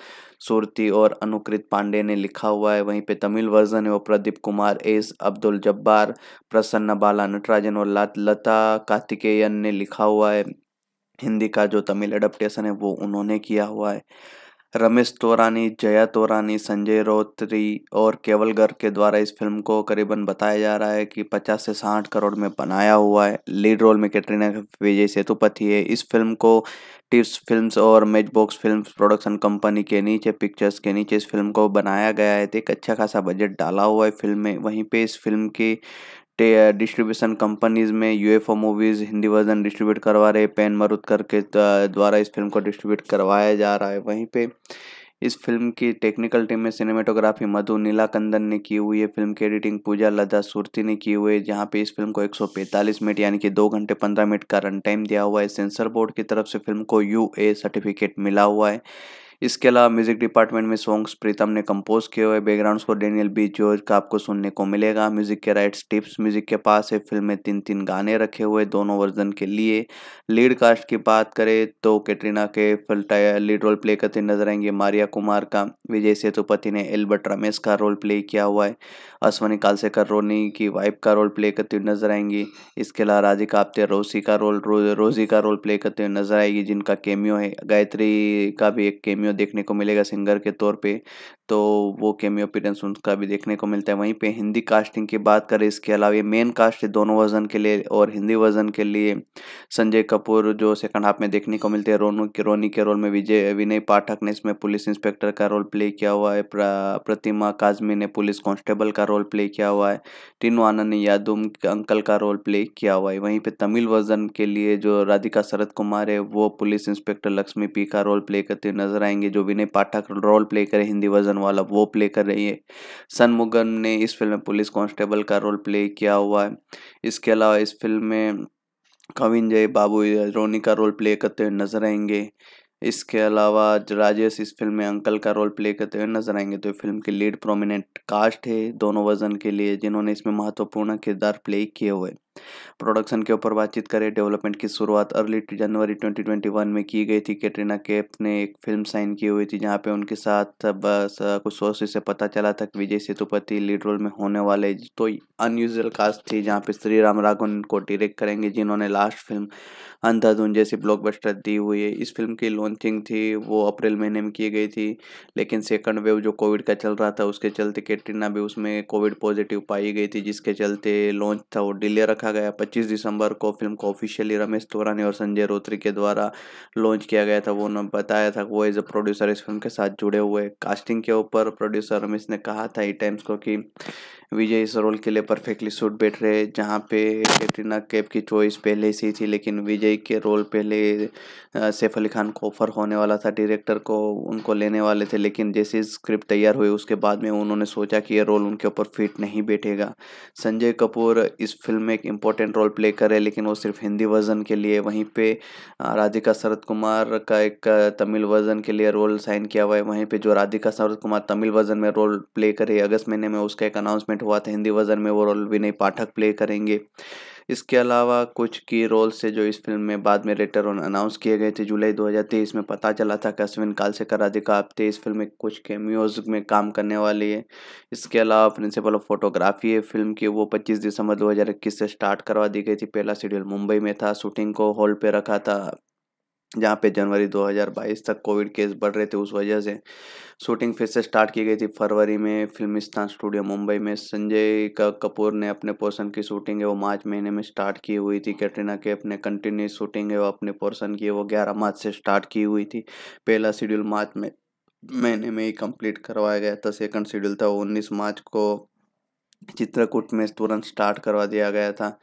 सूरती और अनुकृत पांडे ने लिखा हुआ है वहीं पे तमिल वर्जन है वो प्रदीप कुमार एस अब्दुल जब्बार प्रसन्न बाला नटराजन और लता कार्तिकेयन ने लिखा हुआ है हिंदी का जो तमिल एडप्टेशन है वो उन्होंने किया हुआ है रमेश तोरानी जया तोरानी संजय रोत्री और केवल गर्ग के द्वारा इस फिल्म को करीबन बताया जा रहा है कि 50 से 60 करोड़ में बनाया हुआ है लीड रोल में कैटरीना विजय सेतुपति है इस फिल्म को टिप्स फिल्म्स और मेज बॉक्स फिल्म प्रोडक्शन कंपनी के नीचे पिक्चर्स के नीचे इस फिल्म को बनाया गया है तो एक अच्छा खासा बजट डाला हुआ है फिल्म में वहीं पे इस फिल्म की डिस्ट्रीब्यूशन कंपनीज में UFO movies Hindi version distribute करवा रहे पेन मरुतकर के द्वारा इस फिल्म को डिस्ट्रीब्यूट करवाया जा रहा है वहीं पे इस फिल्म की टेक्निकल टीम में सिनेमेटोग्राफी मधु नीलाकंदन ने की हुई है फिल्म की एडिटिंग पूजा लदा सुरती ने की हुई है जहाँ पे इस फिल्म को 145 मिनट यानी कि दो घंटे 15 मिनट का रन टाइम दिया हुआ है सेंसर बोर्ड की तरफ से फिल्म को यू ए सर्टिफिकेट मिला हुआ है इसके अलावा म्यूजिक डिपार्टमेंट में सॉन्ग्स प्रीतम ने कंपोज किए हुए बैकग्राउंड को डेनियल बी जॉर्ज का आपको सुनने को मिलेगा म्यूजिक के राइट्स टिप्स म्यूजिक के पास है फिल्म में तीन तीन गाने रखे हुए दोनों वर्जन के लिए लीड कास्ट की बात करें तो कैटरीना के फिल्टाया लीड रोल प्ले करते नजर आएंगे मारिया कुमार का विजय सेतुपति ने एल्बर्ट रमेश का रोल प्ले किया हुआ है अश्वनी कालशेखर रोनी की वाइफ का रोल प्ले करती हुई नजर आएंगी इसके अलावा राधिका आप्ते रोसी का रोल रो, रोजी का रोल प्ले करते हुए नजर आएगी जिनका केमियो है गायत्री का भी एक केमियो देखने को मिलेगा सिंगर के तौर पर तो वो केमियो अपीरेंस उनका भी देखने को मिलता है वहीं पर हिंदी कास्टिंग की बात करें इसके अलावा ये मेन कास्ट है दोनों वर्जन के लिए और हिंदी वर्जन के लिए संजय कपूर जो सेकंड हाफ में देखने को मिलते हैं रोनू के रोनी के रोल में विजय विनय पाठक ने इसमें पुलिस इंस्पेक्टर का रोल प्ले किया हुआ है प्रतिमा काजमी ने पुलिस कांस्टेबल का रोल प्ले किया हुआ है टिनु आनंद ने यादुम अंकल का रोल प्ले किया हुआ है वहीं पे तमिल वर्जन के लिए जो राधिका शरद कुमार है वो पुलिस इंस्पेक्टर लक्ष्मी पी का रोल प्ले करते हुए नजर आएंगे जो विनय पाठक रोल प्ले करे हिंदी वर्जन वाला वो प्ले कर रही है सनमुगम ने इस फिल्म में पुलिस कॉन्स्टेबल का रोल प्ले किया हुआ है इसके अलावा इस फिल्म में कविन जय बाबू रोनी का रोल प्ले करते हुए नजर आएंगे इसके अलावा राजेश इस फिल्म में अंकल का रोल प्ले करते हुए नजर आएंगे तो फिल्म के लीड प्रोमिनेंट कास्ट है दोनों वजन के लिए जिन्होंने इसमें महत्वपूर्ण किरदार प्ले किए हुए प्रोडक्शन के ऊपर बातचीत करें डेवलपमेंट की शुरुआत अर्ली जनवरी 2021 में की गई थी कैटरीना कैफ ने एक फिल्म साइन की हुई थी जहाँ पे उनके साथ बस कुछ सोर्स से पता चला था कि विजय सेतुपति लीड रोल में होने वाले तो अनयूजल कास्ट थी जहाँ पे श्री राम राघवन को डिरेक्ट करेंगे जिन्होंने लास्ट फिल्म अंधाधुन जैसी ब्लॉकबस्टर दी हुई है इस फिल्म की लॉन्चिंग थी वो अप्रैल महीने में की गई थी लेकिन सेकंड वेव जो कोविड का चल रहा था उसके चलते कैटरीना भी उसमें कोविड पॉजिटिव पाई गई थी जिसके चलते लॉन्च था वो डिले रख रखा गया 25 दिसंबर को फिल्म को ऑफिशियली रमेश तोरानी और संजय रोत्री के द्वारा लॉन्च किया गया था वो उन्होंने बताया था वो एज अ प्रोड्यूसर इस फिल्म के साथ जुड़े हुए कास्टिंग के ऊपर प्रोड्यूसर रमेश ने कहा था ई टाइम्स को कि विजय इस रोल के लिए परफेक्टली सूट बैठ रहे जहाँ पे कैटरीना कैप की चॉइस पहले से ही थी लेकिन विजय के रोल पहले सैफ अली खान को ऑफर होने वाला था डायरेक्टर को उनको लेने वाले थे लेकिन जैसे स्क्रिप्ट तैयार हुई उसके बाद में उन्होंने सोचा कि ये रोल उनके ऊपर फिट नहीं बैठेगा संजय कपूर इस फिल्म में एक इम्पोर्टेंट रोल प्ले करे लेकिन वो सिर्फ हिंदी वर्जन के लिए वहीं पर राधिका शरद कुमार का एक तमिल वर्जन के लिए रोल साइन किया हुआ है वहीं पर जो राधिका शरद कुमार तमिल वर्जन में रोल प्ले करे अगस्त महीने में उसका एक अनाउंसमेंट टूर्नामेंट हुआ था हिंदी वर्जन में वो रोल विनय पाठक प्ले करेंगे इसके अलावा कुछ की रोल्स से जो इस फिल्म में बाद में रेटर ऑन अनाउंस किए गए थे जुलाई 2023 में पता चला था कि अश्विन कालसेकर राधिका आप्ते इस फिल्म में कुछ कैमियोज में काम करने वाली है इसके अलावा प्रिंसिपल ऑफ फोटोग्राफी है फिल्म की वो 25 दिसंबर 2021 से स्टार्ट करवा दी गई थी पहला शेड्यूल मुंबई में था शूटिंग को हॉल पर रखा था जहाँ पे जनवरी 2022 तक कोविड केस बढ़ रहे थे उस वजह से शूटिंग फिर से स्टार्ट की गई थी फरवरी में फिल्मिस्तान स्टूडियो मुंबई में संजय का कपूर ने अपने पोर्शन की शूटिंग है वो मार्च महीने में स्टार्ट की हुई थी कैटरीना के अपने कंटिन्यूस शूटिंग है वो अपने पोर्शन की वो ग्यारह मार्च से स्टार्ट की हुई थी पहला शेड्यूल मार्च में महीने में ही कंप्लीट करवाया गया था सेकंड शेड्यूल था उन्नीस मार्च को चित्रकूट में तुरंत स्टार्ट करवा दिया गया था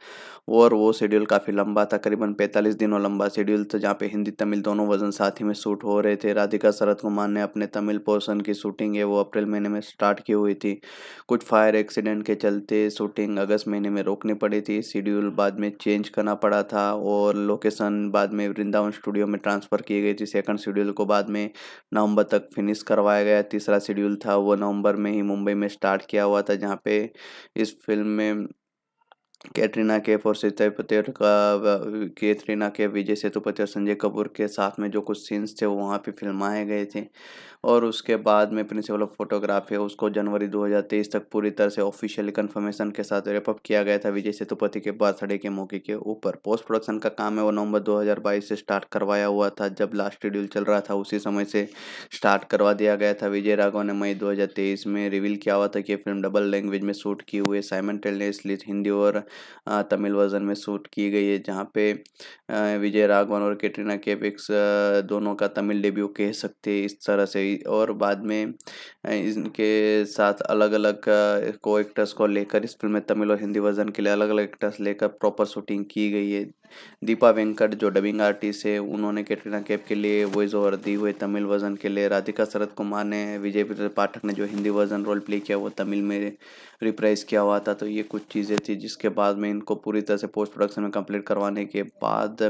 और वो शेड्यूल काफ़ी लंबा था करीबन 45 दिनों लंबा शेड्यूल था जहाँ पे हिंदी तमिल दोनों वजन साथ ही में शूट हो रहे थे राधिका शरद कुमार ने अपने तमिल पोर्सन की शूटिंग है वो अप्रैल महीने में स्टार्ट की हुई थी कुछ फायर एक्सीडेंट के चलते शूटिंग अगस्त महीने में रोकनी पड़ी थी शेड्यूल बाद में चेंज करना पड़ा था और लोकेशन बाद में वृंदावन स्टूडियो में ट्रांसफ़र की गई थी सेकंड शेड्यूल को बाद में नवंबर तक फिनिश करवाया गया तीसरा शेड्यूल था वो नवंबर में ही मुंबई में स्टार्ट किया हुआ था जहाँ पे इस फिल्म में कैटरीना कैफ और सीतापति का कैटरीना कैफ विजय सेतुपति और संजय कपूर के साथ में जो कुछ सीन्स थे वो वहाँ पे फिल्माए गए थे और उसके बाद में प्रिंसिपल ऑफ फोटोग्राफी है उसको जनवरी 2023 तक पूरी तरह से ऑफिशियली कन्फर्मेशन के साथ रेपअप किया गया था विजय सेतुपति के बर्थडे के मौके के ऊपर पोस्ट प्रोडक्शन का काम है वो नवंबर 2022 से स्टार्ट करवाया हुआ था जब लास्ट शेड्यूल चल रहा था उसी समय से स्टार्ट करवा दिया गया था विजय राघव ने मई दो में रिवील किया हुआ था कि फिल्म डबल लैंग्वेज में शूट की हुई है साइमन टेलनेसली हिंदी और तमिल वर्जन में शूट की गई है जहाँ पे विजय राघवन और कैटरीना केपिक्स दोनों का तमिल डेब्यू कह सकते इस तरह से गई और बाद में इनके साथ अलग अलग को एक्टर्स को लेकर इस फिल्म में तमिल और हिंदी वर्जन के लिए अलग अलग एक्टर्स लेकर प्रॉपर शूटिंग की गई है दीपा वेंकट जो डबिंग आर्टिस्ट है उन्होंने कैटरीना कैफ के लिए वॉइस ओवर दी हुए तमिल वर्जन के लिए राधिका शरद कुमार ने विजय पाठक ने जो हिंदी वर्जन रोल प्ले किया वो तमिल में रिप्राइज किया हुआ था तो ये कुछ चीज़ें थी जिसके बाद में इनको पूरी तरह से पोस्ट प्रोडक्शन में कंप्लीट करवाने के बाद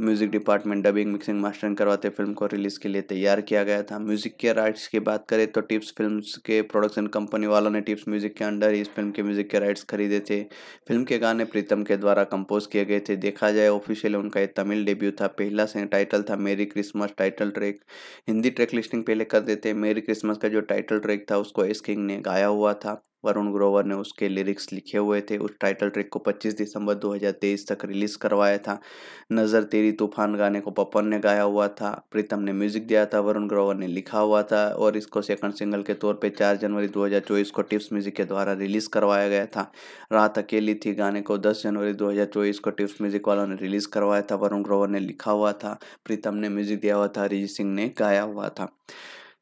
music department dubbing mixing mastering करवाते फिल्म को रिलीज़ के लिए तैयार किया गया था म्यूज़िक के राइट्स की बात करें तो टिप्स फिल्म के प्रोडक्शन कंपनी वालों ने टिप्स म्यूज़िक के अंडर इस फिल्म के म्यूज़िक के राइट्स खरीदे थे फिल्म के गाने प्रीतम के द्वारा कंपोज किए गए थे देखा देखा जाए ऑफिशियल उनका ये तमिल डेब्यू था पहला से टाइटल था मेरी Christmas title track Hindi track listing पहले कर देते मेरी क्रिसमस का जो टाइटल ट्रैक था उसको एस किंग ने गाया हुआ था वरुण ग्रोवर ने उसके लिरिक्स लिखे हुए थे उस टाइटल ट्रैक को 25 दिसंबर 2023 तक रिलीज़ करवाया था नज़र तेरी तूफान गाने को पपन ने गाया हुआ था प्रीतम ने म्यूज़िक दिया था वरुण ग्रोवर ने लिखा हुआ था और इसको सेकंड सिंगल के तौर पे 4 जनवरी 2024 को टिप्स म्यूज़िक के द्वारा रिलीज़ करवाया गया था रात अकेली थी गाने को दस जनवरी दो को टिप्स म्यूज़िक वालों ने रिलीज़ करवाया था वरुण ग्रोवर ने लिखा हुआ था प्रीतम ने म्यूज़िक दिया हुआ था अरिजीत सिंह ने गाया हुआ था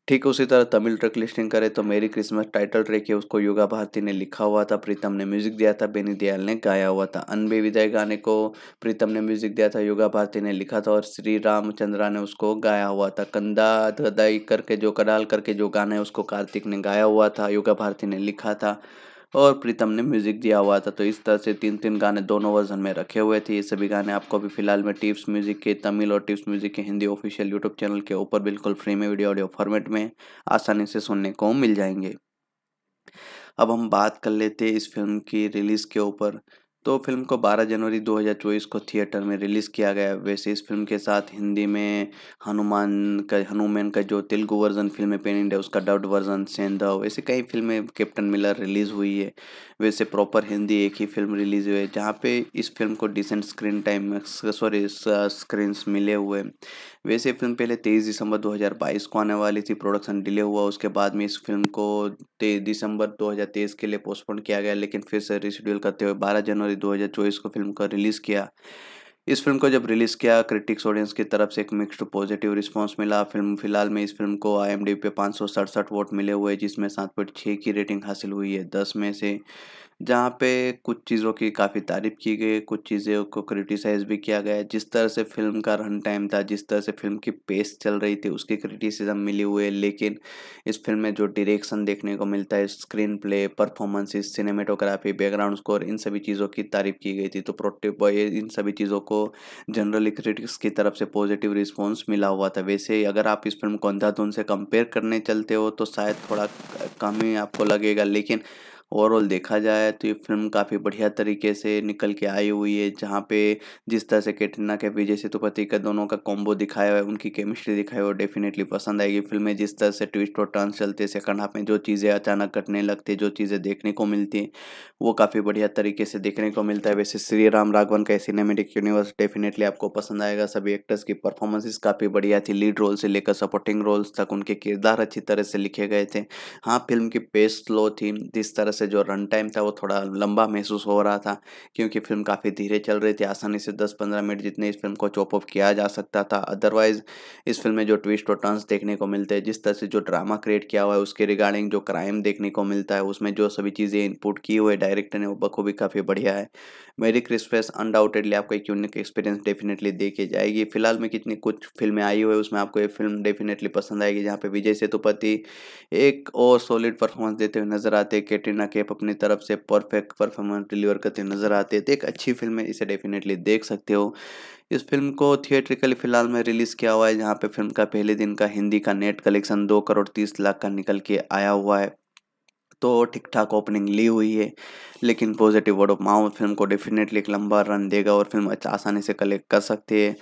ठीक उसी तरह तमिल ट्रैक लिस्टिंग करें तो मेरी क्रिसमस टाइटल ट्रैक है उसको योगा भारती ने लिखा हुआ था प्रीतम ने म्यूजिक दिया था बेनी दयाल ने गाया हुआ था अनबे विदय गाने को प्रीतम ने म्यूजिक दिया था योगा भारती ने लिखा था और श्री रामचंद्रा ने उसको गाया हुआ था कंदा गदाई करके जो कडाल करके जो गाना है उसको कार्तिक ने गाया हुआ था योगा भारती ने लिखा था और प्रीतम ने म्यूजिक दिया हुआ था तो इस तरह से तीन तीन गाने दोनों वर्जन में रखे हुए थे ये सभी गाने आपको अभी फिलहाल में टिप्स म्यूजिक के तमिल और टिप्स म्यूजिक के हिंदी ऑफिशियल यूट्यूब चैनल के ऊपर बिल्कुल फ्री में वीडियो ऑडियो फॉर्मेट में आसानी से सुनने को मिल जाएंगे अब हम बात कर लेते हैं इस फिल्म की रिलीज़ के ऊपर तो फिल्म को 12 जनवरी 2024 को थिएटर में रिलीज़ किया गया वैसे इस फिल्म के साथ हिंदी में हनुमान का हनुमान का जो तेलुगु वर्जन फिल्म है पेन इंडिया उसका डब्ड वर्जन सेंधव ऐसे कई फिल्में कैप्टन मिलर रिलीज़ हुई है वैसे प्रॉपर हिंदी एक ही फिल्म रिलीज़ हुई है जहाँ पे इस फिल्म को decent screen time sorry screen मिले हुए वैसे फिल्म पहले तेईस दिसंबर 2022 को आने वाली थी प्रोडक्शन डिले हुआ उसके बाद में इस फिल्म को तेईस दिसंबर 2023 के लिए पोस्टपोन किया गया लेकिन फिर से रिशेड्यूल करते हुए 12 जनवरी 2024 को फिल्म का रिलीज़ किया इस फिल्म को जब रिलीज़ किया क्रिटिक्स ऑडियंस की तरफ से एक मिक्सड पॉजिटिव रिस्पांस मिला फिल्म फिलहाल में इस फिल्म को आई पे पाँच वोट मिले हुए जिसमें सात पॉइंट छः की रेटिंग हासिल हुई है दस में से जहाँ पे कुछ चीज़ों की काफ़ी तारीफ की गई कुछ चीज़ों को क्रिटिसाइज़ भी किया गया जिस तरह से फिल्म का रन टाइम था जिस तरह से फिल्म की पेस चल रही थी उसकी क्रिटिसिज्म मिली हुई है लेकिन इस फिल्म में जो डायरेक्शन देखने को मिलता है screenplay performances cinematography background score इन सभी चीज़ों की तारीफ की गई थी तो प्रोटे बॉय इन सभी चीज़ों को जनरली क्रिटिक्स की तरफ से पॉजिटिव रिस्पॉन्स मिला हुआ था वैसे अगर आप इस फिल्म को अंधाधुन से कंपेयर करने चलते हो तो शायद थोड़ा कम ही आपको लगेगा लेकिन ओवरऑल देखा जाए तो ये फिल्म काफ़ी बढ़िया तरीके से निकल के आई हुई है जहाँ पे जिस तरह से कैटरीना के विजय सेतुपति का दोनों का कॉम्बो दिखाया हुआ है उनकी केमिस्ट्री दिखाई वो डेफिनेटली पसंद आएगी फिल्म में जिस तरह से ट्विस्ट और टर्न चलते सेकंड हाफ में जो चीज़ें अचानक कटने लगती जो चीज़ें देखने को मिलती हैं वो काफ़ी बढ़िया तरीके से देखने को मिलता है वैसे श्री राम राघवन का सिनेमेटिक यूनिवर्स डेफिनेटली आपको पसंद आएगा सभी एक्टर्स की परफॉर्मेंसेस काफ़ी बढ़िया थी लीड रोल से लेकर सपोर्टिंग रोल्स तक उनके किरदार अच्छी तरह से लिखे गए थे हाँ फिल्म की पेस स्लो थी जिस तरह से से जो रन टाइम था वो थोड़ा लंबा महसूस हो रहा था क्योंकि फिल्म काफ़ी धीरे चल रही थी आसानी से दस पंद्रह मिनट जितने इस फिल्म को चॉप ऑफ किया जा सकता था अदरवाइज़ इस फिल्म में जो ट्विस्ट और टर्न्स देखने को मिलते हैं जिस तरह से जो ड्रामा क्रिएट किया हुआ है उसके रिगार्डिंग जो क्राइम देखने को मिलता है उसमें जो सभी चीज़ें इनपुट की हुई डायरेक्टर ने वो बखूबी काफ़ी बढ़िया है मेरी क्रिसमस अनडाउटेडली आपको एक यूनिक एक्सपीरियंस डेफिनेटली देखी जाएगी फिलहाल में कितनी कुछ फिल्में आई हुई उसमें आपको ये फिल्म डेफिनेटली पसंद आएगी जहाँ पे विजय सेतुपति एक और सॉलिड परफॉर्मेंस देते हुए नजर आते कैटरीना कैफ अपनी तरफ से परफेक्ट परफॉर्मेंस डिलीवर करते नजर आते हैं तो एक अच्छी फिल्म है इसे डेफिनेटली देख सकते हो इस फिल्म को थिएट्रिकली फिलहाल में रिलीज़ किया हुआ है जहाँ पर फिल्म का पहले दिन का हिंदी का नेट कलेक्शन दो करोड़ तीस लाख का निकल के आया हुआ है तो ठीक ठाक ओपनिंग ली हुई है लेकिन positive word of mouth film को डेफिनेटली एक लंबा रन देगा और फिल्म अच्छा आसानी से कलेक्ट कर सकती है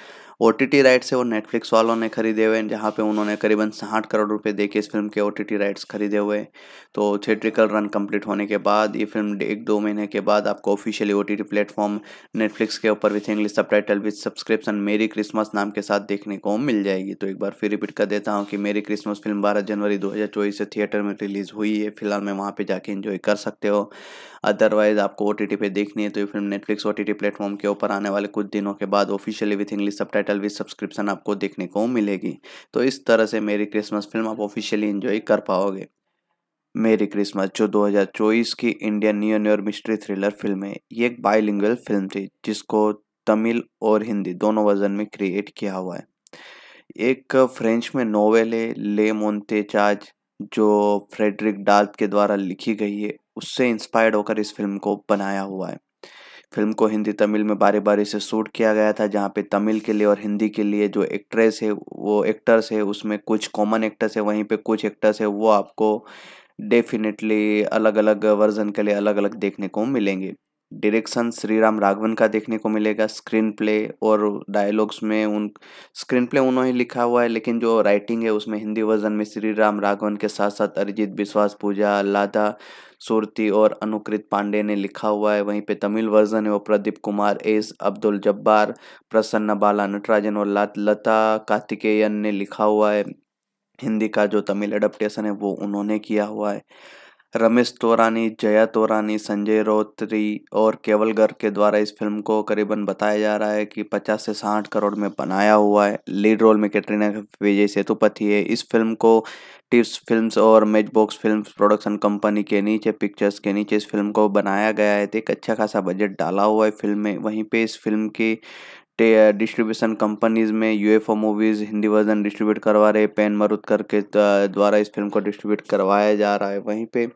ओ राइट्स है वो नेटफ्लिक्स वालों ने खरीदे हुए हैं जहाँ पे उन्होंने करीबन साठ करोड़ रुपए देके इस फिल्म के ओ राइट्स खरीदे हुए तो थिएट्रिकल रन कंप्लीट होने के बाद ये फिल्म एक दो महीने के बाद आपको officially O T T platform Netflix के ऊपर with English subtitle with subscription मेरी क्रिसमस नाम के साथ देखने को मिल जाएगी तो एक बार फिर रिपीट कर देता हूँ कि मेरी क्रिसमस फिल्म बारह जनवरी दो से थिएटर में रिलीज़ हुई है फिलहाल मैं वहाँ पर जाके इन्जॉय कर सकते हो अदरवाइज़ आपको ओ पर देखनी है तो ये film Netflix O T platform के ऊपर आने वाले कुछ दिनों के बाद officially with English subtitle with subscription आपको देखने को मिलेगी तो इस तरह से मेरी क्रिसमस फिल्म आप ऑफिशियली इन्जॉय कर पाओगे मेरी क्रिसमस जो 2024 की इंडियन न्यू और मिस्ट्री थ्रिलर फिल्म है ये एक बाइलिंगुअल फिल्म थी जिसको तमिल और हिंदी दोनों वर्जन में क्रिएट किया हुआ है एक फ्रेंच में नोवेल है ले मोन्ते चार्ज जो फ्रेडरिक डाल्ट के द्वारा लिखी गई है उससे इंस्पायर्ड होकर इस फिल्म को बनाया हुआ है फिल्म को हिंदी तमिल में बारी बारी से शूट किया गया था जहाँ पे तमिल के लिए और हिंदी के लिए जो एक्ट्रेस है वो एक्टर्स है उसमें कुछ कॉमन एक्टर्स है वहीं पे कुछ एक्टर्स है वो आपको डेफिनेटली अलग अलग वर्जन के लिए अलग अलग देखने को मिलेंगे डायरेक्शन श्री राम राघवन का देखने को मिलेगा स्क्रीन प्ले और डायलॉग्स में उन स्क्रीन प्ले उन्होंने लिखा हुआ है लेकिन जो राइटिंग है उसमें हिंदी वर्जन में श्री राम राघवन के साथ साथ अरिजीत विश्वास पूजा लादा सूरती और अनुकृत पांडे ने लिखा हुआ है वहीं पे तमिल वर्जन है वो प्रदीप कुमार एस अब्दुल जब्बार प्रसन्न बाला नटराजन और लता कार्तिकेयन ने लिखा हुआ है हिंदी का जो तमिल एडप्टेशन है वो उन्होंने किया हुआ है रमेश तोरानी जया तोरानी संजय रोत्री और केवल गर्ग के द्वारा इस फिल्म को करीबन बताया जा रहा है कि 50 से 60 करोड़ में बनाया हुआ है लीड रोल में कैटरीना विजय सेतुपति है इस फिल्म को टिप्स फिल्म्स और मेज बॉक्स फिल्म प्रोडक्शन कंपनी के नीचे पिक्चर्स के नीचे इस फिल्म को बनाया गया है तो एक अच्छा खासा बजट डाला हुआ है फिल्म में वहीं पे इस फिल्म की डिस्ट्रीब्यूशन कंपनीज में UFO movies Hindi version distribute करवा रहे पेन मरुतकर के द्वारा इस फिल्म को डिस्ट्रीब्यूट करवाया जा रहा है वहीं पे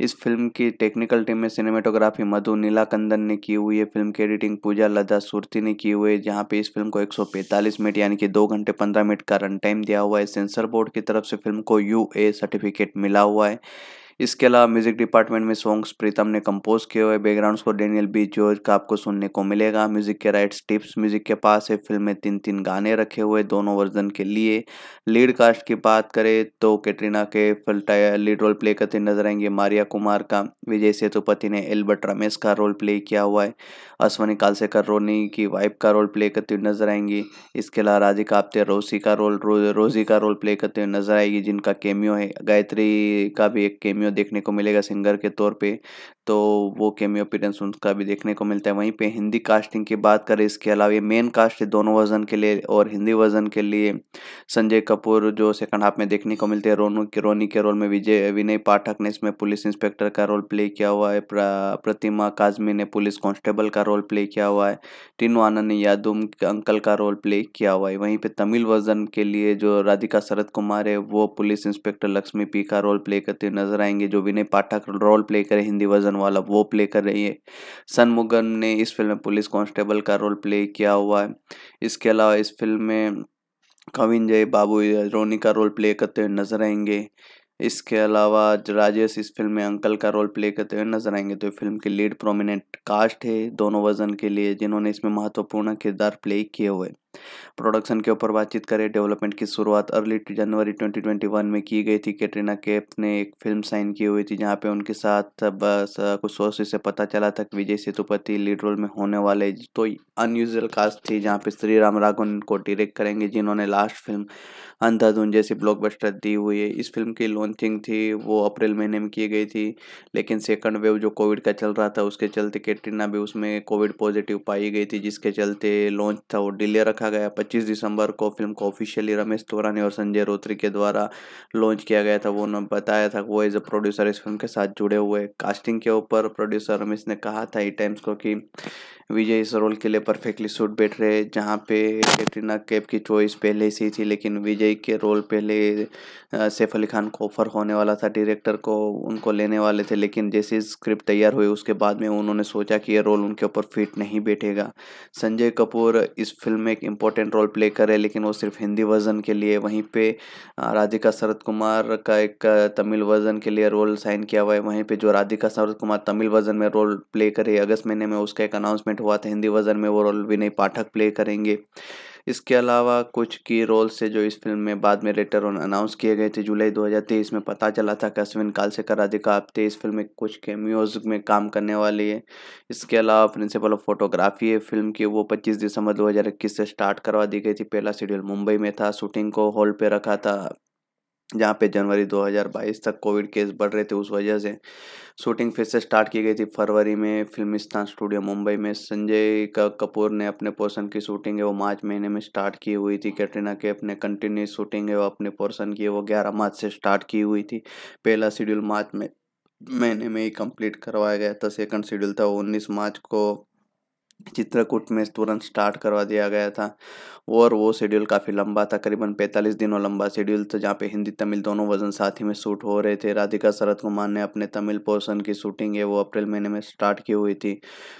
इस फिल्म की टेक्निकल टीम में सिनेमेटोग्राफी मधु नीलाकंदन ने की हुई है फिल्म की एडिटिंग पूजा लदा सुरती ने की हुई है जहाँ पे इस फिल्म को 145 मिनट यानी कि दो घंटे 15 मिनट का रन टाइम दिया हुआ है सेंसर बोर्ड की तरफ से फिल्म को यू ए सर्टिफिकेट मिला हुआ है इसके अलावा म्यूजिक डिपार्टमेंट में सॉन्ग्स प्रीतम ने कंपोज किए हुए बैकग्राउंड को डेनियल बी जॉर्ज का आपको सुनने को मिलेगा म्यूजिक के राइट्स टिप्स म्यूजिक के पास है फिल्म में तीन तीन गाने रखे हुए दोनों वर्जन के लिए लीड कास्ट की बात करें तो कैटरीना के फिल्ट लीड रोल प्ले करते नजर आएंगे मारिया कुमार का विजय सेतुपति ने एल्बर्ट रमेश का रोल प्ले किया हुआ है अश्वनी कालसेकर रोनी की वाइफ का रोल प्ले करते हुए नजर आएंगी इसके अलावा राधिका आप्ते रोसी का रोल रोजी का रोल प्ले करते हुए नजर आएगी जिनका केमियो है गायत्री का भी एक केमियो कैमियो देखने को मिलेगा सिंगर के तौर पे तो वो कैमियो अपीरेंस उनका भी देखने को मिलता है वहीं पे हिंदी कास्टिंग की बात करें इसके अलावा ये मेन कास्ट है दोनों वर्जन के लिए और हिंदी वर्जन के लिए संजय कपूर जो सेकंड हाफ में देखने को मिलते हैं रोनू के रोनी के रोल में विजय विनय पाठक ने इसमें पुलिस इंस्पेक्टर का रोल प्ले किया हुआ है प्रतिमा काजमी ने पुलिस कांस्टेबल का रोल प्ले किया हुआ है टीनू आनंद ने यादुम अंकल का रोल प्ले किया हुआ है वहीं पर तमिल वर्जन के लिए जो राधिका शरद कुमार है वो पुलिस इंस्पेक्टर लक्ष्मी पी का रोल प्ले करते हुए नजर आएंगे करेंगे जो विनय पाठक रोल प्ले करे हिंदी वर्जन वाला वो प्ले कर रही है सनमुगम ने इस फिल्म में पुलिस कांस्टेबल का रोल प्ले किया हुआ है इसके अलावा इस फिल्म में कविन जय बाबू रोनी का रोल प्ले करते हुए नजर आएंगे इसके अलावा राजेश इस फिल्म में अंकल का रोल प्ले करते हुए नजर आएंगे तो फिल्म के लीड प्रोमिनेंट कास्ट है दोनों वर्जन के लिए जिन्होंने इसमें महत्वपूर्ण किरदार प्ले किए हुए प्रोडक्शन के ऊपर बातचीत करें डेवलपमेंट की शुरुआत अर्ली जनवरी 2021 में की गई थी कैटरीना कैफ ने एक फिल्म साइन की हुई थी जहाँ पे उनके साथ बस कुछ सोर्स से पता चला था कि विजय सेतुपति लीड रोल में होने वाले तो अनयूजल कास्ट थी जहाँ पे श्री राम राघवन को डिरेक्ट करेंगे जिन्होंने लास्ट फिल्म अंधाधुन जैसी ब्लॉकबस्टर दी हुई है इस फिल्म की लॉन्चिंग थी वो अप्रैल महीने में की गई थी लेकिन सेकंड वेव जो कोविड का चल रहा था उसके चलते कैटरीना भी उसमें कोविड पॉजिटिव पाई गई थी जिसके चलते लॉन्च था वो डिले रखा रखा गया 25 दिसंबर को फिल्म को ऑफिशियली रमेश तोरानी और संजय रोत्री के द्वारा लॉन्च किया गया था वो उन्होंने बताया था वो एज अ प्रोड्यूसर इस फिल्म के साथ जुड़े हुए कास्टिंग के ऊपर प्रोड्यूसर रमेश ने कहा था ई टाइम्स को कि विजय इस रोल के लिए परफेक्टली सूट बैठ रहे जहाँ पे कैटरीना कैप की चॉइस पहले से ही थी लेकिन विजय के रोल पहले सैफ अली खान को ऑफर होने वाला था डायरेक्टर को उनको लेने वाले थे लेकिन जैसे स्क्रिप्ट तैयार हुई उसके बाद में उन्होंने सोचा कि ये रोल उनके ऊपर फिट नहीं बैठेगा संजय कपूर इस फिल्म में एक इम्पोर्टेंट रोल प्ले करे लेकिन वो सिर्फ हिंदी वर्जन के लिए वहीं पर राधिका शरद कुमार का एक तमिल वर्जन के लिए रोल साइन किया हुआ है वहीं पर जो राधिका शरद कुमार तमिल वर्जन में रोल प्ले करे अगस्त महीने में उसका एक अनाउंसमेंट नॉमिनेट हुआ था हिंदी वर्जन में वो रोल विनय पाठक प्ले करेंगे इसके अलावा कुछ की रोल्स से जो इस फिल्म में बाद में रेटर ऑन अनाउंस किए गए थे जुलाई 2023 में पता चला था कि अश्विन काल से राधिका आप्ते इस फिल्म में कुछ कैमियोज में काम करने वाली है इसके अलावा प्रिंसिपल ऑफ फोटोग्राफी है फिल्म की वो 25 दिसंबर 2021 से स्टार्ट करवा दी गई थी पहला शेड्यूल मुंबई में था शूटिंग को हॉल पर रखा था जहाँ पे जनवरी 2022 तक कोविड केस बढ़ रहे थे उस वजह से शूटिंग फिर से स्टार्ट की गई थी फरवरी में फिल्मिस्तान स्टूडियो मुंबई में संजय का कपूर ने अपने पोर्शन की शूटिंग है वो मार्च महीने में स्टार्ट की हुई थी कैटरीना के अपने कंटिन्यूस शूटिंग है वो अपने पोर्शन की वो ग्यारह मार्च से स्टार्ट की हुई थी पहला शेड्यूल मार्च में महीने में ही कंप्लीट करवाया गया था सेकंड शेड्यूल था उन्नीस मार्च को चित्रकूट में तुरंत स्टार्ट करवा दिया गया था और वो शेड्यूल काफ़ी लंबा था करीबन 45 दिनों लंबा शेड्यूल था जहाँ पे हिंदी तमिल दोनों वजन साथ ही में शूट हो रहे थे राधिका शरद कुमार ने अपने तमिल पोर्सन की शूटिंग है वो अप्रैल महीने में स्टार्ट की हुई थी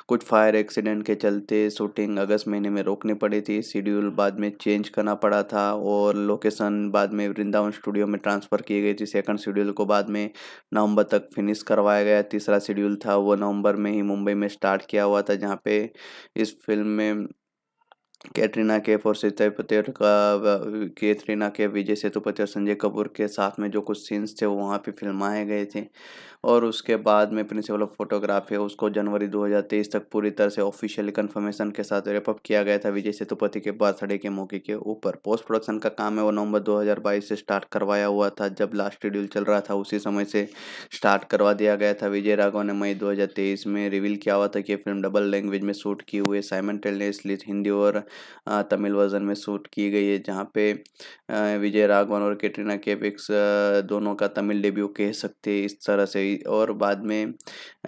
कुछ फायर एक्सीडेंट के चलते शूटिंग अगस्त महीने में रोकनी पड़ी थी शेड्यूल बाद में चेंज करना पड़ा था और लोकेशन बाद में वृंदावन स्टूडियो में ट्रांसफ़र की गई थी सेकंड शेड्यूल को बाद में नवंबर तक फिनिश करवाया गया तीसरा शेड्यूल था वो नवंबर में ही मुंबई में स्टार्ट किया हुआ था जहाँ पे इस फिल्म में कैटरीना कैफ और सीतापति का कैटरीना कैफ विजय सेतुपति और संजय कपूर के साथ में जो कुछ सीन्स थे वो वहाँ पे फिल्माए गए थे और उसके बाद में प्रिंसिपल ऑफ फोटोग्राफी है उसको जनवरी 2023 तक पूरी तरह से ऑफिशियली कन्फर्मेशन के साथ रेपअप किया गया था विजय सेतुपति के बर्थडे के मौके के ऊपर पोस्ट प्रोडक्शन का काम है वो नवंबर 2022 से स्टार्ट करवाया हुआ था जब लास्ट शेड्यूल चल रहा था उसी समय से स्टार्ट करवा दिया गया था विजय राघव ने मई दो में रिवील किया हुआ था कि फिल्म डबल लैंग्वेज में शूट की हुई है साइमन टेलनेसली हिंदी और तमिल वर्जन में शूट की गई है जहाँ पे विजय राघवन और कैटरीना केपिक्स दोनों का तमिल डेब्यू कह सकते इस तरह से और बाद में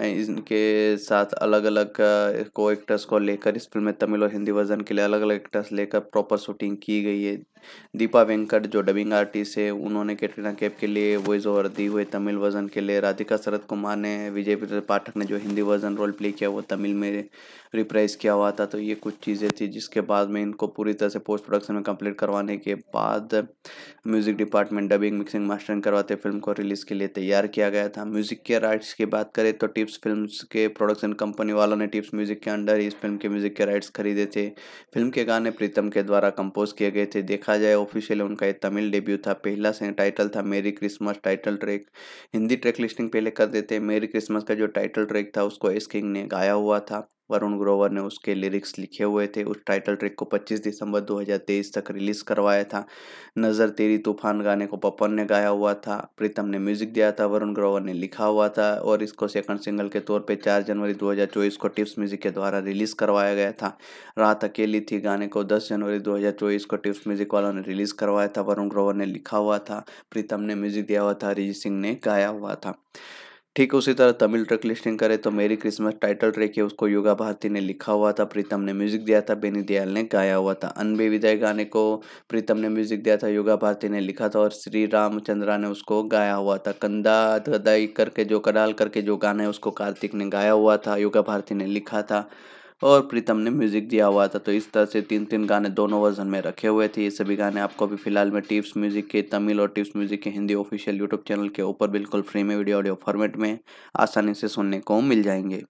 इनके साथ अलग अलग को एक्टर्स को लेकर इस फिल्म में तमिल और हिंदी वर्जन के लिए अलग अलग एक्टर्स लेकर प्रॉपर शूटिंग की गई है दीपा वेंकट जो डबिंग आर्टिस्ट है उन्होंने कैटरीना कैप के लिए वॉइस ओवर दी हुए तमिल वर्जन के लिए राधिका शरद कुमार ने विजय पाठक ने जो हिंदी वर्जन रोल प्ले किया वो तमिल में रिप्राइज किया हुआ था तो ये कुछ चीज़ें थी जिसके बाद में इनको पूरी तरह से पोस्ट प्रोडक्शन में कंप्लीट करवाने के बाद music department dubbing mixing mastering करवाते फिल्म को रिलीज़ के लिए तैयार किया गया था म्यूज़िक के राइट्स की बात करें तो टिप्स टिप्स फिल्म के प्रोडक्शन कंपनी वालों ने टिप्स म्यूजिक के अंडर इस फिल्म के म्यूजिक के राइट्स खरीदे थे फिल्म के गाने प्रीतम के द्वारा कंपोज किए गए थे देखा जाए ऑफिशियली उनका एक तमिल डेब्यू था पहला टाइटल था मेरी Christmas title track Hindi track listing पहले कर थे मेरी क्रिसमस का जो टाइटल ट्रैक था उसको एस किंग ने गाया हुआ था वरुण ग्रोवर ने उसके लिरिक्स लिखे हुए थे उस टाइटल ट्रैक को 25 दिसंबर 2023 तक रिलीज़ करवाया था नज़र तेरी तूफान गाने को पपन ने गाया हुआ था प्रीतम ने म्यूज़िक दिया था वरुण ग्रोवर ने लिखा हुआ था और इसको सेकंड सिंगल के तौर पे 4 जनवरी 2024 को टिप्स म्यूज़िक के द्वारा रिलीज़ करवाया गया था रात अकेली थी गाने को दस जनवरी दो को टिप्स म्यूज़िक वालों ने रिलीज़ करवाया था वरुण ग्रोवर ने लिखा हुआ था प्रीतम ने म्यूज़िक दिया हुआ था अरिजीत सिंह ने गाया हुआ था ठीक उसी तरह तमिल ट्रैक लिस्टिंग करें तो मेरी क्रिसमस टाइटल ट्रैक है उसको योगा भारती ने लिखा हुआ था प्रीतम ने म्यूजिक दिया था बेनी दयाल ने गाया हुआ था अनबे विदय गाने को प्रीतम ने म्यूजिक दिया था योगा भारती ने लिखा था और श्री रामचंद्रा ने उसको गाया हुआ था कंदा धदाई करके जो कडाल करके जो गाना है उसको कार्तिक ने गाया हुआ था योगा भारती ने लिखा था और प्रीतम ने म्यूजिक दिया हुआ था तो इस तरह से तीन तीन गाने दोनों वर्जन में रखे हुए थे ये सभी गाने आपको अभी फिलहाल में टिप्स म्यूजिक के तमिल और टिप्स म्यूजिक के हिंदी ऑफिशियल यूट्यूब चैनल के ऊपर बिल्कुल फ्री में वीडियो ऑडियो फॉर्मेट में आसानी से सुनने को मिल जाएंगे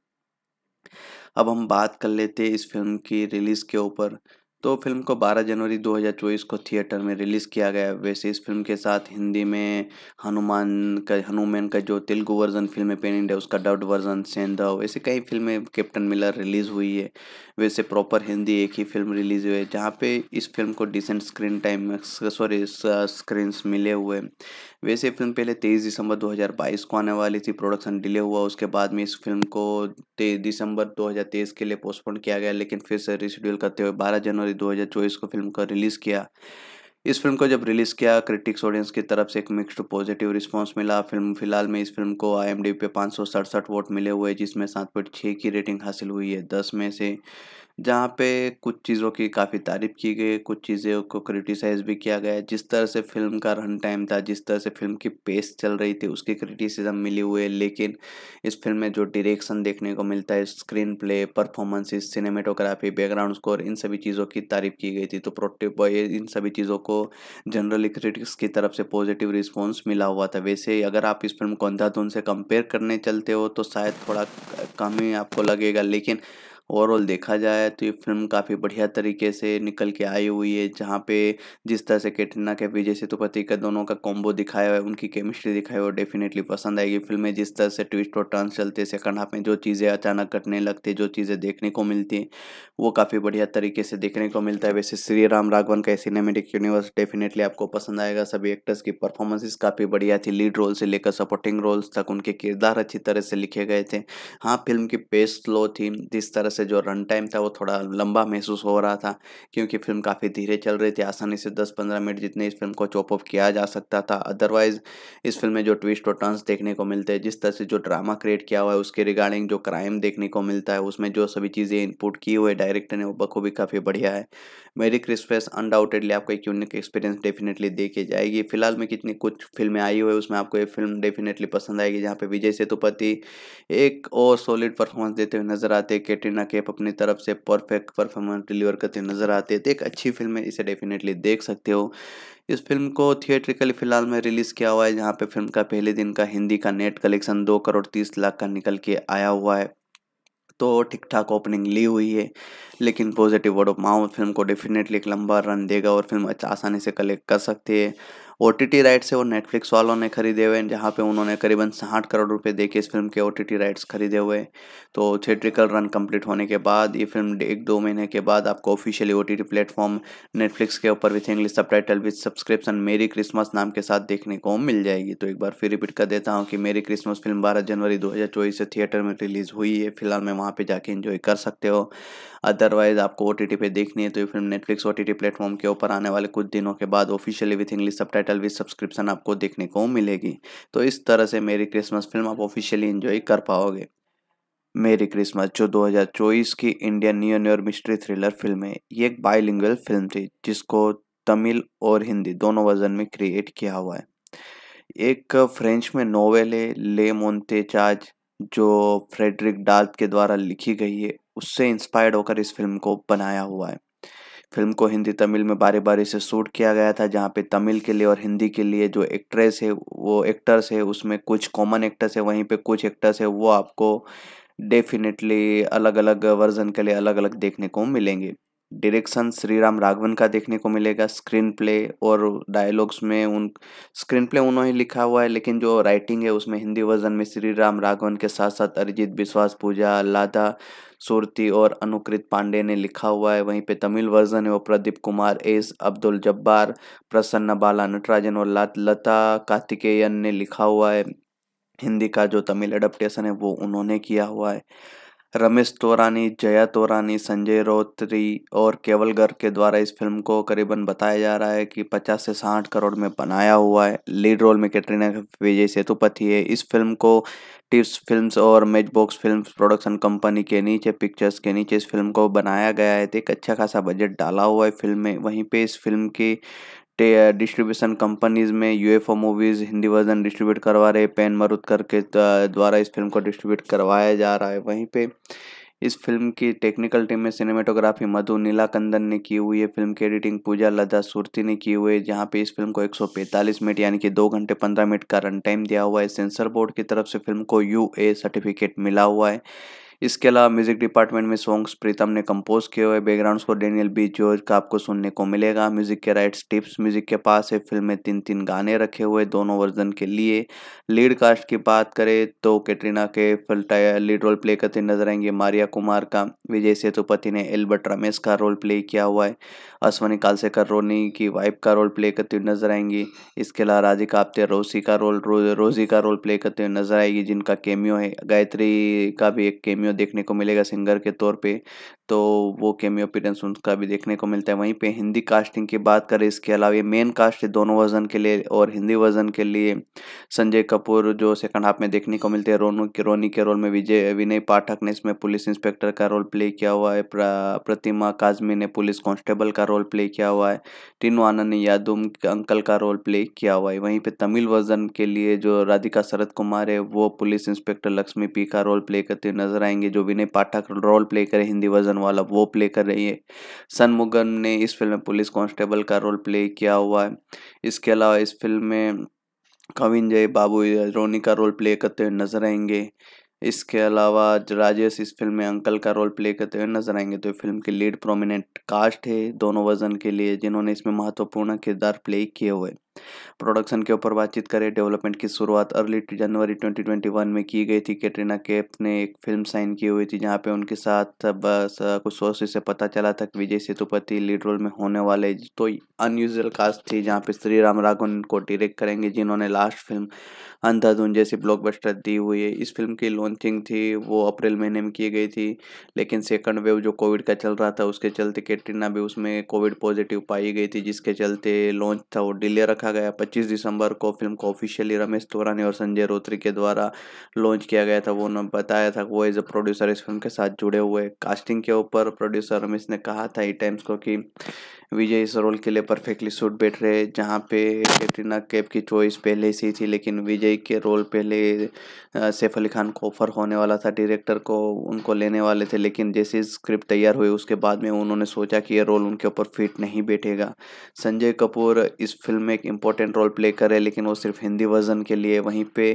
अब हम बात कर लेते हैं इस फिल्म की रिलीज़ के ऊपर तो फिल्म को 12 जनवरी 2024 को थिएटर में रिलीज़ किया गया वैसे इस फिल्म के साथ हिंदी में हनुमान का हनुमान का जो Telugu version film Pen India उसका डब्ड वर्जन सेंधव ऐसे कई फिल्में कैप्टन मिलर रिलीज़ हुई है वैसे प्रॉपर हिंदी एक ही फिल्म रिलीज़ हुई है जहाँ पे इस फिल्म को decent screen time sorry screen मिले हुए वैसे फिल्म पहले तेईस दिसंबर 2022 को आने वाली थी प्रोडक्शन डिले हुआ उसके बाद में इस फिल्म को तेईस दिसंबर 2023 के लिए पोस्टपोन किया गया लेकिन फिर से रिशेड्यूल करते हुए 12 जनवरी 2024 को फिल्म का रिलीज़ किया इस फिल्म को जब रिलीज़ किया क्रिटिक्स ऑडियंस की तरफ से एक मिक्सड पॉजिटिव रिस्पांस मिला फिल्म फिलहाल में इस फिल्म को आई पे पाँच वोट मिले हुए जिसमें सात पॉइंट छः की रेटिंग हासिल हुई है दस में से जहाँ पे कुछ चीज़ों की काफ़ी तारीफ की गई कुछ चीज़ों को क्रिटिसाइज़ भी किया गया जिस तरह से फिल्म का रन टाइम था जिस तरह से फिल्म की पेस चल रही थी उसकी क्रिटिसिज्म मिली हुई है लेकिन इस फिल्म में जो डायरेक्शन देखने को मिलता है screenplay performances cinematography background score इन सभी चीज़ों की तारीफ की गई थी तो प्रोटेप बॉय इन सभी चीज़ों को जनरली क्रिटिक्स की तरफ से पॉजिटिव रिस्पॉन्स मिला हुआ था वैसे अगर आप इस फिल्म को अंधाधुन से कंपेयर करने चलते हो तो शायद थोड़ा कम ही आपको लगेगा लेकिन ओवरऑल देखा जाए तो ये फिल्म काफ़ी बढ़िया तरीके से निकल के आई हुई है जहाँ पे जिस तरह से कैटरीना के विजय सेतुपति का दोनों का कॉम्बो दिखाया हुआ है उनकी केमिस्ट्री दिखाई वो डेफिनेटली पसंद आएगी फिल्म में जिस तरह से ट्विस्ट और टर्न चलते सेकंड हाफ में जो चीज़ें अचानक कटने लगती जो चीज़ें देखने को मिलती हैं वो काफ़ी बढ़िया तरीके से देखने को मिलता है वैसे श्री राम राघवन का सिनेमेटिक यूनिवर्स डेफिनेटली आपको पसंद आएगा सभी एक्टर्स की परफॉर्मेंसेस काफ़ी बढ़िया थी लीड रोल से लेकर सपोर्टिंग रोल्स तक उनके किरदार अच्छी तरह से लिखे गए थे हाँ फिल्म की पेस स्लो थी जिस तरह से से जो रन टाइम था वो थोड़ा लंबा महसूस हो रहा था क्योंकि फिल्म काफ़ी धीरे चल रही थी आसानी से 10-15 मिनट जितने इस फिल्म को चॉप ऑफ किया जा सकता था अदरवाइज़ इस फिल्म में जो ट्विस्ट और टर्न्स देखने को मिलते हैं जिस तरह से जो ड्रामा क्रिएट किया हुआ है उसके रिगार्डिंग जो क्राइम देखने को मिलता है उसमें जो सभी चीज़ें इनपुट की हुई डायरेक्टर ने वो बखूबी काफ़ी बढ़िया है मेरी क्रिसपेस अनडाउटेडली आपको एक यूनिक एक्सपीरियंस डेफिनेटली देखी जाएगी फिलहाल में कितनी कुछ फिल्में आई हुई उसमें आपको ये फिल्म डेफिनेटली पसंद आएगी जहाँ पे विजय सेतुपति एक और सॉलिड परफॉर्मेंस देते हुए नजर आते कैटरीना कटरीना कैफ अपनी तरफ से परफेक्ट परफॉर्मेंस डिलीवर करते नजर आते हैं तो एक अच्छी फिल्म है इसे डेफिनेटली देख सकते हो इस फिल्म को थिएट्रिकली फिलहाल में रिलीज़ किया हुआ है जहाँ पे फिल्म का पहले दिन का हिंदी का नेट कलेक्शन दो करोड़ तीस लाख का निकल के आया हुआ है तो ठीक ठाक ओपनिंग ली हुई है लेकिन positive word of mouth film को डेफिनेटली एक लंबा रन देगा और फिल्म अच्छा आसानी से कलेक्ट कर सकती है ओ टी राइट्स है वो नेटफ्लिक्स वालों ने खरीदे हुए हैं जहाँ पे उन्होंने करीबन साठ करोड़ रुपए देके इस फिल्म के ओ टी राइट्स खरीदे हुए तो थिएट्रिकल रन कंप्लीट होने के बाद ये फिल्म एक दो महीने के बाद आपको officially O T T platform Netflix के ऊपर with English subtitle with subscription मेरी क्रिसमस नाम के साथ देखने को मिल जाएगी तो एक बार फिर रिपीट कर देता हूँ कि मेरी क्रिसमस फिल्म बारह जनवरी दो से थिएटर में रिलीज़ हुई है फिलहाल मैं वहाँ पर जाके इन्जॉय कर सकते हो अदरवाइज़ आपको ओ पे देखनी है तो ये film Netflix O T platform के ऊपर आने वाले कुछ दिनों के बाद officially with English subtitle with subscription आपको देखने को मिलेगी तो इस तरह से मेरी क्रिसमस फिल्म आप ऑफिशियली इन्जॉय कर पाओगे मेरी क्रिसमस जो 2024 की इंडियन न्यू और मिस्ट्री थ्रिलर फिल्म है ये एक बाइलिंगुअल फिल्म थी जिसको तमिल और हिंदी दोनों वर्जन में क्रिएट किया हुआ है एक फ्रेंच में नोवेल है ले मोन्ते चार्ज जो फ्रेडरिक डाल्ट के द्वारा लिखी गई है उससे इंस्पायर्ड होकर इस फिल्म को बनाया हुआ है फिल्म को हिंदी तमिल में बारी बारी से शूट किया गया था जहाँ पे तमिल के लिए और हिंदी के लिए जो एक्ट्रेस है वो एक्टर्स है उसमें कुछ कॉमन एक्टर्स है वहीं पे कुछ एक्टर्स है वो आपको डेफिनेटली अलग अलग वर्जन के लिए अलग अलग देखने को मिलेंगे डायरेक्शन श्री राम राघवन का देखने को मिलेगा स्क्रीन प्ले और डायलॉग्स में उन स्क्रीन प्ले उन्होंने लिखा हुआ है लेकिन जो राइटिंग है उसमें हिंदी वर्जन में श्री राम राघवन के साथ साथ अरिजीत विश्वास पूजा लादा सूरती और अनुकृत पांडे ने लिखा हुआ है वहीं पे तमिल वर्जन है वो प्रदीप कुमार एस अब्दुल जब्बार प्रसन्न बाला नटराजन और लता कार्तिकेयन ने लिखा हुआ है हिंदी का जो तमिल एडप्टेशन है वो उन्होंने किया हुआ है रमेश तोरानी जया तोरानी संजय रोत्री और केवल गर्ग के द्वारा इस फिल्म को करीबन बताया जा रहा है कि 50 से 60 करोड़ में बनाया हुआ है लीड रोल में कैटरीना विजय सेतुपति है इस फिल्म को टिप्स फिल्म्स और मेज बॉक्स फिल्म प्रोडक्शन कंपनी के नीचे पिक्चर्स के नीचे इस फिल्म को बनाया गया है तो एक अच्छा खासा बजट डाला हुआ है फिल्म में वहीं पे इस फिल्म की डिस्ट्रीब्यूशन कंपनीज में UFO movies Hindi version distribute करवा रहे पेन मरुद के द्वारा इस फिल्म को डिस्ट्रीब्यूट करवाया जा रहा है वहीं पे इस फिल्म की टेक्निकल टीम में सिनेमेटोग्राफी मधु नीलाकंदन ने की हुई है फिल्म की एडिटिंग पूजा लदा सुरती ने की हुई है जहाँ पे इस फिल्म को 145 मिनट यानी कि दो घंटे 15 मिनट का रन टाइम दिया हुआ है सेंसर बोर्ड की तरफ से फिल्म को यू ए सर्टिफिकेट मिला हुआ है इसके अलावा म्यूजिक डिपार्टमेंट में सॉन्ग्स प्रीतम ने कंपोज किए हुए बैकग्राउंड को डेनियल बी जॉर्ज का आपको सुनने को मिलेगा म्यूजिक के राइट्स टिप्स म्यूजिक के पास है फिल्म में तीन तीन गाने रखे हुए दोनों वर्जन के लिए लीड कास्ट की बात करें तो कैटरीना के फिल्ट लीड रोल प्ले करते नजर आएंगे मारिया कुमार का विजय सेतुपति ने एल्बर्ट रमेश का रोल प्ले किया हुआ है अश्वनी कालसेकर रोनी की वाइफ का रोल प्ले करते हुए नजर आएंगी इसके अलावा राधिका आप्ते रोसी का रोल रोजी का रोल प्ले करते हुए नजर आएगी जिनका केमियो है गायत्री का भी एक केमियो देखने को मिलेगा सिंगर के तौर पे तो वो केमियो अपीरेंस उनका भी देखने को मिलता है वहीं पे हिंदी कास्टिंग की बात करें इसके अलावा ये मेन कास्ट है दोनों वर्जन के लिए और हिंदी वर्जन के लिए संजय कपूर जो सेकंड हाफ में देखने को मिलते हैं रोनू के रोनी के रोल में विजय विनय पाठक ने इसमें पुलिस इंस्पेक्टर का रोल प्ले किया हुआ है प्रतिमा काजमी ने पुलिस कॉन्स्टेबल का रोल प्ले किया हुआ है टीनू आनंद ने यादुम अंकल का रोल प्ले किया हुआ है वहीं पर तमिल वर्जन के लिए जो राधिका शरद कुमार है वो पुलिस इंस्पेक्टर लक्ष्मी पी का रोल प्ले करते नजर आएंगे जो विनय पाठक रोल प्ले करे हिंदी वर्जन वाला वो प्ले कर रही है सनमुगम ने इस फिल्म में पुलिस कांस्टेबल का रोल प्ले किया हुआ है इसके अलावा इस फिल्म में कविन जय बाबू रोनी का रोल प्ले करते हुए नजर आएंगे इसके अलावा राजेश इस फिल्म में अंकल का रोल प्ले करते हुए नजर आएंगे तो फिल्म के लीड प्रोमिनेंट कास्ट है दोनों वजन के लिए जिन्होंने इसमें महत्वपूर्ण किरदार प्ले किए हुए प्रोडक्शन के ऊपर बातचीत करें डेवलपमेंट की शुरुआत अर्ली जनवरी 2021 में की गई थी कैटरीना कैफ ने एक फिल्म साइन की हुई थी जहाँ पे उनके साथ बस कुछ सोर्स से पता चला था कि विजय सेतुपति लीड रोल में होने वाले तो अनयूजल कास्ट थी जहाँ पे श्री राम राघवन को डायरेक्ट करेंगे जिन्होंने लास्ट फिल्म अंधाधुन जैसी ब्लॉकबस्टर दी हुई है इस फिल्म की लॉन्चिंग थी वो अप्रैल महीने में की गई थी लेकिन सेकंड वेव जो कोविड का चल रहा था उसके चलते कैटरीना भी उसमें कोविड पॉजिटिव पाई गई थी जिसके चलते लॉन्च था वो डिले रखा गया पच्चीस दिसंबर को फिल्म को ऑफिशियली रमेश तोरानी और संजय रोत्री के द्वारा लॉन्च किया गया था वो उन्होंने बताया था वो एज अ प्रोड्यूसर इस फिल्म के साथ जुड़े हुए कास्टिंग के ऊपर प्रोड्यूसर रमेश ने कहा था ई टाइम्स को कि विजय इस रोल के लिए परफेक्टली सूट बैठ रहे जहाँ पे कैटरीना कैप की चॉइस पहले से ही थी लेकिन विजय के रोल पहले सैफ अली खान को ऑफर होने वाला था डायरेक्टर को उनको लेने वाले थे लेकिन जैसे स्क्रिप्ट तैयार हुई उसके बाद में उन्होंने सोचा कि ये रोल उनके ऊपर फिट नहीं बैठेगा संजय कपूर इस फिल्म में एक इम्पोर्टेंट रोल प्ले करे लेकिन वो सिर्फ हिंदी वर्जन के लिए वहीं पर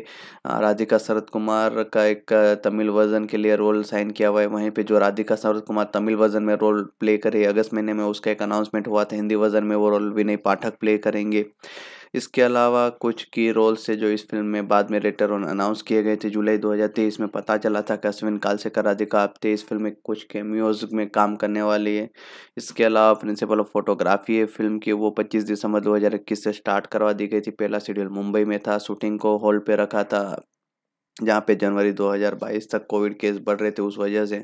राधिका शरद कुमार का एक तमिल वर्जन के लिए रोल साइन किया हुआ है वहीं पर जो राधिका शरद कुमार तमिल वर्जन में रोल प्ले करे अगस्त महीने में उसका एक अनाउंसमेंट टूर्नामेंट हुआ था हिंदी वर्जन में वो रोल विनय पाठक प्ले करेंगे इसके अलावा कुछ की रोल से जो इस फिल्म में बाद में रेटर ऑन अनाउंस किए गए थे जुलाई 2023 में पता चला था कि अश्विन काल से राधिका आप्ते इस फिल्म में कुछ कैमियोज में काम करने वाली है इसके अलावा प्रिंसिपल ऑफ फोटोग्राफी है फिल्म की वो 25 दिसंबर 2021 से स्टार्ट करवा दी गई थी पहला शेड्यूल मुंबई में था शूटिंग को हॉल पर रखा था जहाँ पे जनवरी 2022 तक कोविड केस बढ़ रहे थे उस वजह से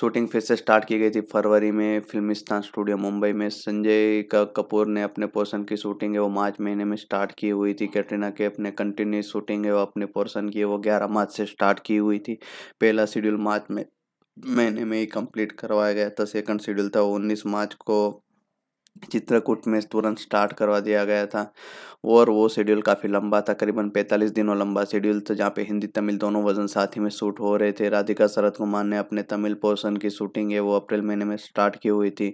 शूटिंग फिर से स्टार्ट की गई थी फरवरी में फिल्मिस्तान स्टूडियो मुंबई में संजय का कपूर ने अपने पोर्शन की शूटिंग है वो मार्च महीने में स्टार्ट की हुई थी कैटरीना के अपने कंटिन्यूस शूटिंग है वो अपने पोर्शन की वो ग्यारह मार्च से स्टार्ट की हुई थी पहला शेड्यूल मार्च में महीने में ही कंप्लीट करवाया गया था सेकंड शेड्यूल था उन्नीस मार्च को चित्रकूट में तुरंत स्टार्ट करवा दिया गया था और वो शेड्यूल काफ़ी लंबा था करीबन 45 दिनों लंबा शेड्यूल था जहाँ पे हिंदी तमिल दोनों वजन साथ ही में शूट हो रहे थे राधिका शरद कुमार ने अपने तमिल पोर्सन की शूटिंग है वो अप्रैल महीने में स्टार्ट की हुई थी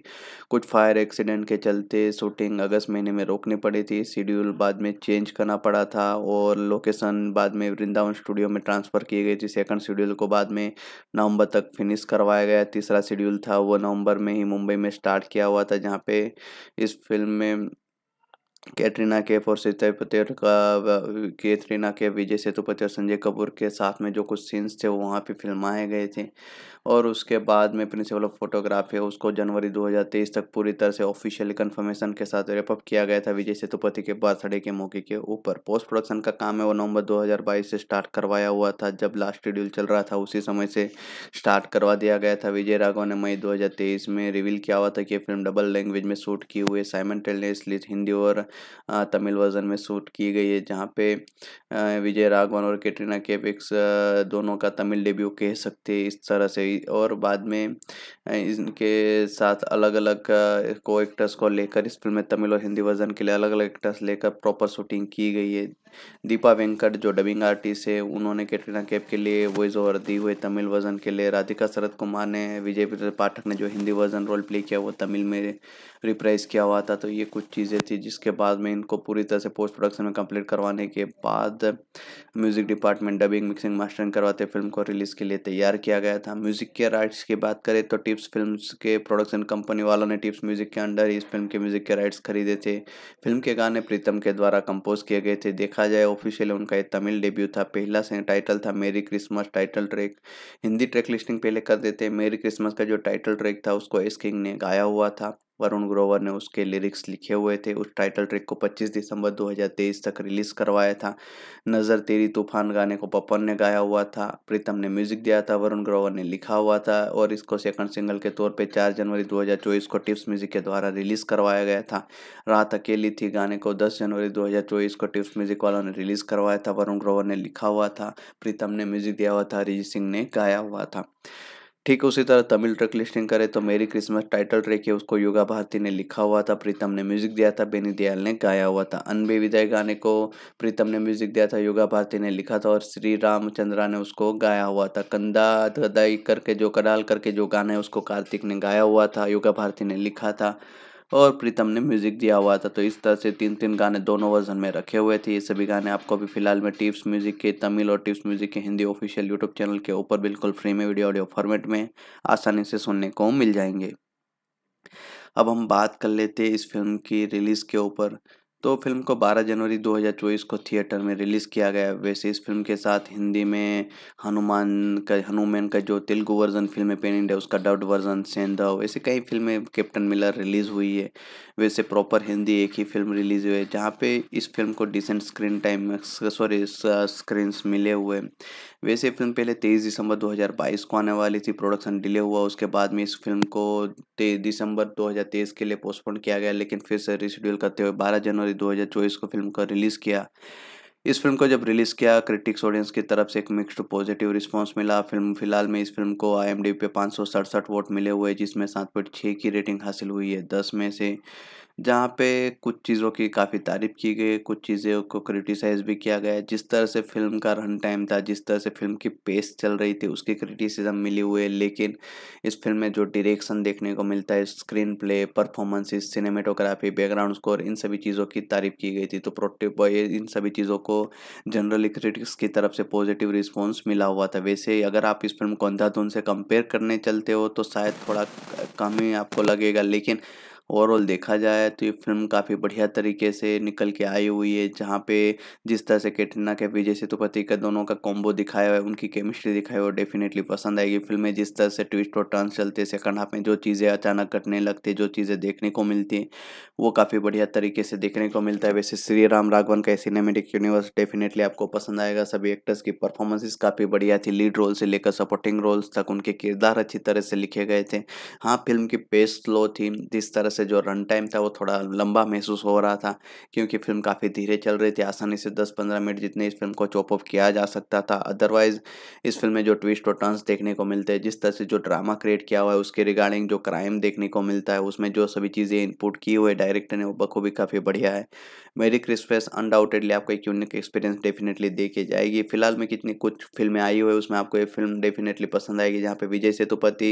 कुछ फायर एक्सीडेंट के चलते शूटिंग अगस्त महीने में रोकनी पड़ी थी शेड्यूल बाद में चेंज करना पड़ा था और लोकेशन बाद में वृंदावन स्टूडियो में ट्रांसफ़र की गई थी सेकंड शेड्यूल को बाद में नवंबर तक फिनिश करवाया गया तीसरा शेड्यूल था वो नवंबर में ही मुंबई में स्टार्ट किया हुआ था जहाँ पे इस फिल्म में कैटरीना कैफ और सेतुपति का कैटरीना कैफ विजय सेतुपति और संजय कपूर के साथ में जो कुछ सीन्स थे वो वहाँ पे फिल्माए गए थे और उसके बाद में प्रिंसिपल ऑफ फोटोग्राफी है उसको जनवरी 2023 तक पूरी तरह से ऑफिशियली कन्फर्मेशन के साथ रेपअप किया गया था विजय सेतुपति के बर्थडे के मौके के ऊपर पोस्ट प्रोडक्शन का काम है वो नवंबर 2022 से स्टार्ट करवाया हुआ था जब लास्ट शेड्यूल चल रहा था उसी समय से स्टार्ट करवा दिया गया था विजय राघव ने मई दो में रिवील किया हुआ था कि फिल्म डबल लैंग्वेज में शूट की हुई है साइमन टेलनेसली हिंदी और तमिल वर्जन में शूट की गई है जहाँ पे विजय राघवन और कैटरीना केपिक्स दोनों का तमिल डेब्यू कह सकते इस तरह से गई और बाद में इनके साथ अलग अलग को एक्टर्स को लेकर इस फिल्म में तमिल और हिंदी वर्जन के लिए अलग अलग एक्टर्स लेकर प्रॉपर शूटिंग की गई है दीपा वेंकट जो डबिंग आर्टिस्ट है उन्होंने कैटरीना कैप के लिए वॉइस ओवर दी हुई तमिल वर्जन के लिए राधिका शरद कुमार ने विजय पाठक ने जो हिंदी वर्जन रोल प्ले किया वो तमिल में रिप्राइज किया हुआ था तो ये कुछ चीज़ें थी जिसके बाद में इनको पूरी तरह से पोस्ट प्रोडक्शन में कंप्लीट करवाने के बाद music department dubbing mixing mastering करवाते फिल्म को रिलीज़ के लिए तैयार किया गया था म्यूज़िक के राइट्स की बात करें तो टिप्स फिल्म के प्रोडक्शन कंपनी वालों ने टिप्स म्यूज़िक के अंडर इस फिल्म के म्यूज़िक के राइट्स खरीदे थे फिल्म के गाने प्रीतम के द्वारा कंपोज किए गए थे देखा जाए ऑफिशियली उनका एक तमिल डेब्यू था पहला टाइटल था मेरी Christmas title track Hindi track listing पहले कर देते मेरी क्रिसमस का जो टाइटल ट्रैक था उसको एस किंग ने गाया हुआ था वरुण ग्रोवर ने उसके लिरिक्स लिखे हुए थे उस टाइटल ट्रैक को 25 दिसंबर 2023 तक रिलीज़ करवाया था नज़र तेरी तूफान गाने को पपन ने गाया हुआ था प्रीतम ने म्यूज़िक दिया था वरुण ग्रोवर ने लिखा हुआ था और इसको सेकंड सिंगल के तौर पे 4 जनवरी 2024 को टिप्स म्यूज़िक के द्वारा रिलीज़ करवाया गया था रात अकेली थी गाने को दस जनवरी दो को टिप्स म्यूज़िक वालों ने रिलीज़ करवाया था वरुण ग्रोवर ने लिखा हुआ था प्रीतम ने म्यूज़िक दिया हुआ था अरिजीत सिंह ने गाया हुआ था ठीक उसी तरह तमिल ट्रैक लिस्टिंग करें तो मेरी क्रिसमस टाइटल ट्रैक है उसको योगा भारती ने लिखा हुआ था प्रीतम ने म्यूजिक दिया था बेनी दयाल ने गाया हुआ था अनबे विदय गाने को प्रीतम ने म्यूजिक दिया था योगा भारती ने लिखा था और श्री रामचंद्रा ने उसको गाया हुआ था कंदा धदाई करके जो कडाल करके जो गाना है उसको कार्तिक ने गाया हुआ था योगा भारती ने लिखा था और प्रीतम ने म्यूजिक दिया हुआ था तो इस तरह से तीन तीन गाने दोनों वर्जन में रखे हुए थे ये सभी गाने आपको अभी फिलहाल में टिप्स म्यूजिक के तमिल और टिप्स म्यूजिक के हिंदी ऑफिशियल यूट्यूब चैनल के ऊपर बिल्कुल फ्री में वीडियो ऑडियो फॉर्मेट में आसानी से सुनने को मिल जाएंगे अब हम बात कर लेते हैं इस फिल्म की रिलीज़ के ऊपर तो फिल्म को 12 जनवरी 2024 को थिएटर में रिलीज़ किया गया वैसे इस फिल्म के साथ हिंदी में हनुमान का हनुमान का जो तेलुगु वर्जन फिल्म है पेन इंडिया उसका डब्ड वर्जन सेंधव ऐसे कई फिल्में कैप्टन मिलर रिलीज़ हुई है वैसे प्रॉपर हिंदी एक ही फिल्म रिलीज़ हुई है जहाँ पे इस फिल्म को decent screen time sorry screen मिले हुए वैसे फिल्म पहले तेईस दिसंबर दो को आने वाली थी प्रोडक्शन डिले हुआ उसके बाद में इस फिल्म को दिसंबर दो के लिए पोस्टपोन किया गया लेकिन फिर से रिशेड्यूल करते हुए बारह जनवरी फरवरी 2024 को फिल्म का रिलीज़ किया इस फिल्म को जब रिलीज़ किया क्रिटिक्स ऑडियंस की तरफ से एक मिक्स्ड पॉजिटिव रिस्पांस मिला फिल्म फिलहाल में इस फिल्म को आई पे पाँच वोट मिले हुए जिसमें सात पॉइंट की रेटिंग हासिल हुई है दस में से जहाँ पे कुछ चीज़ों की काफ़ी तारीफ की गई कुछ चीज़ों को क्रिटिसाइज़ भी किया गया जिस तरह से फिल्म का रन टाइम था जिस तरह से फिल्म की पेस चल रही थी उसकी क्रिटिसिज्म मिली हुई है लेकिन इस फिल्म में जो डायरेक्शन देखने को मिलता है screenplay performances cinematography background score इन सभी चीज़ों की तारीफ की गई थी तो प्रोटेप बॉय इन सभी चीज़ों को जनरली क्रिटिक्स की तरफ से पॉजिटिव रिस्पॉन्स मिला हुआ था वैसे अगर आप इस फिल्म को अंधाधुन से कंपेयर करने चलते हो तो शायद थोड़ा कम ही आपको लगेगा लेकिन ओवरऑल देखा जाए तो ये फिल्म काफ़ी बढ़िया तरीके से निकल के आई हुई है जहाँ पे जिस तरह से कैटरीना के विजय सेतुपति का दोनों का कॉम्बो दिखाया हुआ है उनकी केमिस्ट्री दिखाई वो डेफिनेटली पसंद आएगी फिल्म में जिस तरह से ट्विस्ट और टर्न चलते सेकंड हाफ में जो चीज़ें अचानक घटने लगती जो चीज़ें देखने को मिलती हैं वो काफ़ी बढ़िया तरीके से देखने को मिलता है वैसे श्री राम राघवन का सिनेमेटिक यूनिवर्स डेफिनेटली आपको पसंद आएगा सभी एक्टर्स की परफॉर्मेंसेस काफ़ी बढ़िया थी लीड रोल से लेकर सपोर्टिंग रोल्स तक उनके किरदार अच्छी तरह से लिखे गए थे हाँ फिल्म की पेस स्लो थी जिस तरह से से जो रन टाइम था वो थोड़ा लंबा महसूस हो रहा था क्योंकि फिल्म काफ़ी धीरे चल रही थी आसानी से दस पंद्रह मिनट जितने इस फिल्म को चॉप ऑफ किया जा सकता था अदरवाइज़ इस फिल्म में जो ट्विस्ट और टर्न्स देखने को मिलते हैं जिस तरह से जो ड्रामा क्रिएट किया हुआ है उसके रिगार्डिंग जो क्राइम देखने को मिलता है उसमें जो सभी चीज़ें इनपुट की हुई डायरेक्टर ने वो बखूबी काफ़ी बढ़िया है मेरी क्रिसमस अनडाउटेडली आपको एक यूनिक एक्सपीरियंस डेफिनेटली देखी जाएगी फिलहाल में कितनी कुछ फिल्में आई हुई उसमें आपको ये फिल्म डेफिनेटली पसंद आएगी जहाँ पे विजय सेतुपति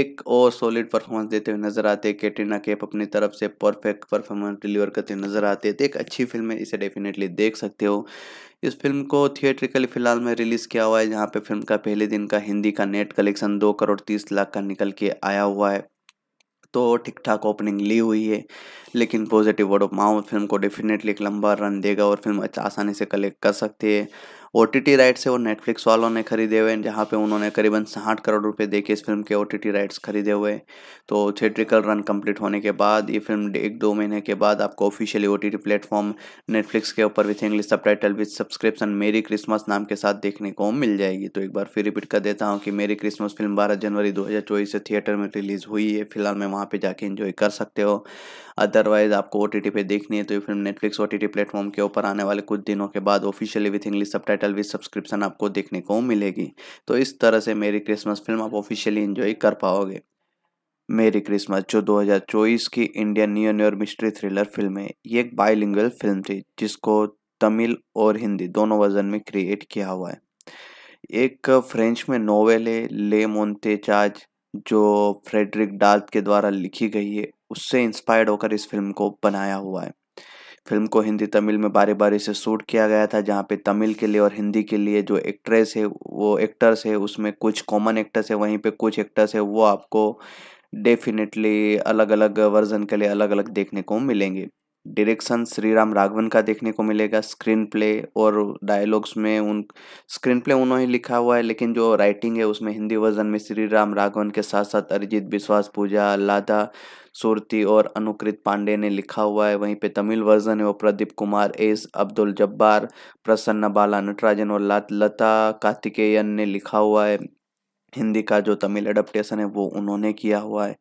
एक और सॉलिड परफॉर्मेंस देते हुए नजर आते कैटरीना कैफ अपनी तरफ से परफेक्ट परफॉर्मेंस डिलीवर करते नजर आते हैं तो एक अच्छी फिल्म है इसे डेफिनेटली देख सकते हो इस फिल्म को थिएट्रिकली फिलहाल में रिलीज़ किया हुआ है जहाँ पर फिल्म का पहले दिन का हिंदी का नेट कलेक्शन दो करोड़ तीस लाख का निकल के आया हुआ है तो ठीक ठाक ओपनिंग ली हुई है लेकिन positive word of mouth film को डेफिनेटली एक लंबा रन देगा और फिल्म अच्छा आसानी से कलेक्ट कर सकती है ओ टी राइट्स है वो नेटफ्लिक्स वालों ने खरीदे हुए हैं जहाँ पे उन्होंने करीबन साठ करोड़ रुपए देके इस फिल्म के ओ टी राइट्स खरीदे हुए तो थिएट्रिकल रन कंप्लीट होने के बाद ये फिल्म एक दो महीने के बाद आपको officially O T platform Netflix के ऊपर with English subtitle with subscription मेरी क्रिसमस नाम के साथ देखने को मिल जाएगी तो एक बार फिर रिपीट कर देता हूँ कि मेरी क्रिसमस फिल्म बारह जनवरी दो से थिएटर में रिलीज़ हुई है फिलहाल मैं वहाँ पर जाके इन्जॉय कर सकते हो अदरवाइज आपको ओ पे देखनी है तो ये film Netflix O T platform के ऊपर आने वाले कुछ दिनों के बाद officially with English subtitle with subscription आपको देखने को मिलेगी तो इस तरह से मेरी क्रिसमस फिल्म आप ऑफिशियली इन्जॉय कर पाओगे मेरी क्रिसमस जो 2024 की इंडियन न्यू और मिस्ट्री थ्रिलर फिल्म है ये एक बाइलिंगुअल फिल्म थी जिसको तमिल और हिंदी दोनों वर्जन में क्रिएट किया हुआ है एक फ्रेंच में नोवेल है ले मोन्ते चार्ज जो फ्रेडरिक डाल्ट के द्वारा लिखी गई है उससे इंस्पायर्ड होकर इस फिल्म को बनाया हुआ है फिल्म को हिंदी तमिल में बारी बारी से शूट किया गया था जहाँ पे तमिल के लिए और हिंदी के लिए जो एक्ट्रेस है वो एक्टर्स है उसमें कुछ कॉमन एक्टर्स है वहीं पे कुछ एक्टर्स है वो आपको डेफिनेटली अलग अलग वर्जन के लिए अलग अलग देखने को मिलेंगे डायरेक्शन श्री राम राघवन का देखने को मिलेगा स्क्रीन प्ले और डायलॉग्स में उन स्क्रीन प्ले उन्होंने लिखा हुआ है लेकिन जो राइटिंग है उसमें हिंदी वर्जन में श्री राम राघवन के साथ साथ अरिजीत विश्वास पूजा लादा सूरती और अनुकृत पांडे ने लिखा हुआ है वहीं पे तमिल वर्जन है वो प्रदीप कुमार एस अब्दुल जब्बार प्रसन्न बाला नटराजन और लता कार्तिकेयन ने लिखा हुआ है हिंदी का जो तमिल एडप्टेशन है वो उन्होंने किया हुआ है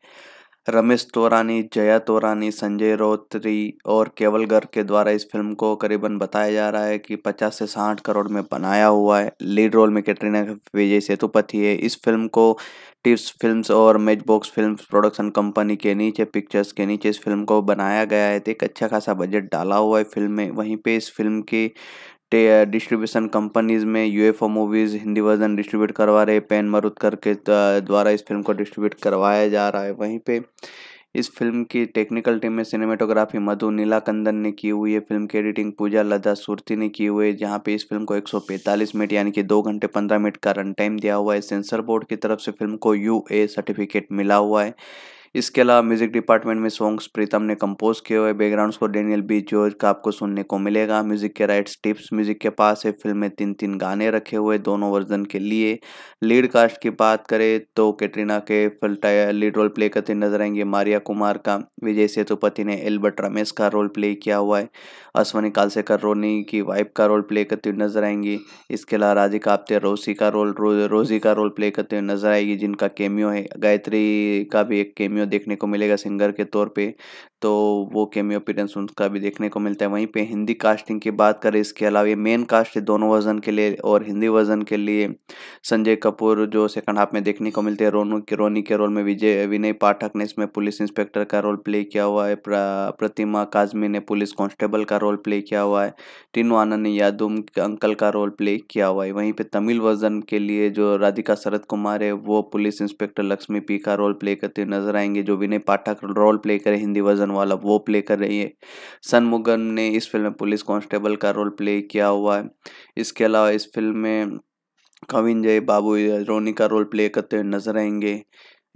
रमेश तोरानी जया तोरानी संजय रोत्री और केवल गर्ग के द्वारा इस फिल्म को करीबन बताया जा रहा है कि 50 से 60 करोड़ में बनाया हुआ है लीड रोल में कैटरीना विजय सेतुपति है इस फिल्म को टिप्स फिल्म्स और मेज बॉक्स फिल्म प्रोडक्शन कंपनी के नीचे पिक्चर्स के नीचे इस फिल्म को बनाया गया है तो एक अच्छा खासा बजट डाला हुआ है फिल्म में वहीं पे इस फिल्म के डिस्ट्रीब्यूशन कंपनीज में UFO movies Hindi version distribute करवा रहे पेन मरुतकर के द्वारा इस फिल्म को डिस्ट्रीब्यूट करवाया जा रहा है वहीं पे इस फिल्म की टेक्निकल टीम में सिनेमेटोग्राफी मधु नीलाकंदन ने की हुई है फिल्म की एडिटिंग पूजा लदा सुरती ने की हुई है जहाँ पे इस फिल्म को 145 मिनट यानी कि दो घंटे 15 मिनट का रन टाइम दिया हुआ है सेंसर बोर्ड की तरफ से फिल्म को यू ए सर्टिफिकेट मिला हुआ है इसके अलावा म्यूजिक डिपार्टमेंट में सॉन्ग्स प्रीतम ने कंपोज किए हुए बैकग्राउंड को डेनियल बी जॉर्ज का आपको सुनने को मिलेगा म्यूजिक के राइट्स टिप्स म्यूजिक के पास है फिल्म में तीन तीन गाने रखे हुए दोनों वर्जन के लिए लीड कास्ट की बात करें तो कैटरीना के फिल्टाया लीड रोल प्ले करते नजर आएंगे मारिया कुमार का विजय सेतुपति ने एल्बर्ट रमेश का रोल प्ले किया हुआ है अश्वनी कालसेकर रोनी की वाइफ का रोल प्ले करते हुए नजर आएंगी इसके अलावा राधिका आप्ते रोसी का रोल रोजी का रोल प्ले करते हुए नजर आएगी जिनका केमियो है गायत्री का भी एक केमियो कैमियो देखने को मिलेगा सिंगर के तौर पे तो वो कैमियो अपीरेंस उनका भी देखने को मिलता है वहीं पे हिंदी कास्टिंग की बात करें इसके अलावा ये मेन कास्ट है दोनों वर्जन के लिए और हिंदी वर्जन के लिए संजय कपूर जो सेकंड हाफ में देखने को मिलते हैं रोनू के रोनी के रोल में विजय विनय पाठक ने इसमें पुलिस इंस्पेक्टर का रोल प्ले किया हुआ है प्रतिमा काजमी ने पुलिस कांस्टेबल का रोल प्ले किया हुआ है टीनू आनंद ने यादुम अंकल का रोल प्ले किया हुआ है वहीं पर तमिल वर्जन के लिए जो राधिका शरद कुमार है वो पुलिस इंस्पेक्टर लक्ष्मी पी का रोल प्ले करते नजर आएंगे करेंगे जो विनय पाठक रोल प्ले करे हिंदी वर्जन वाला वो प्ले कर रही है सनमुगम ने इस फिल्म में पुलिस कांस्टेबल का रोल प्ले किया हुआ है इसके अलावा इस फिल्म में कविन जय बाबू रोनी का रोल प्ले करते हुए नजर आएंगे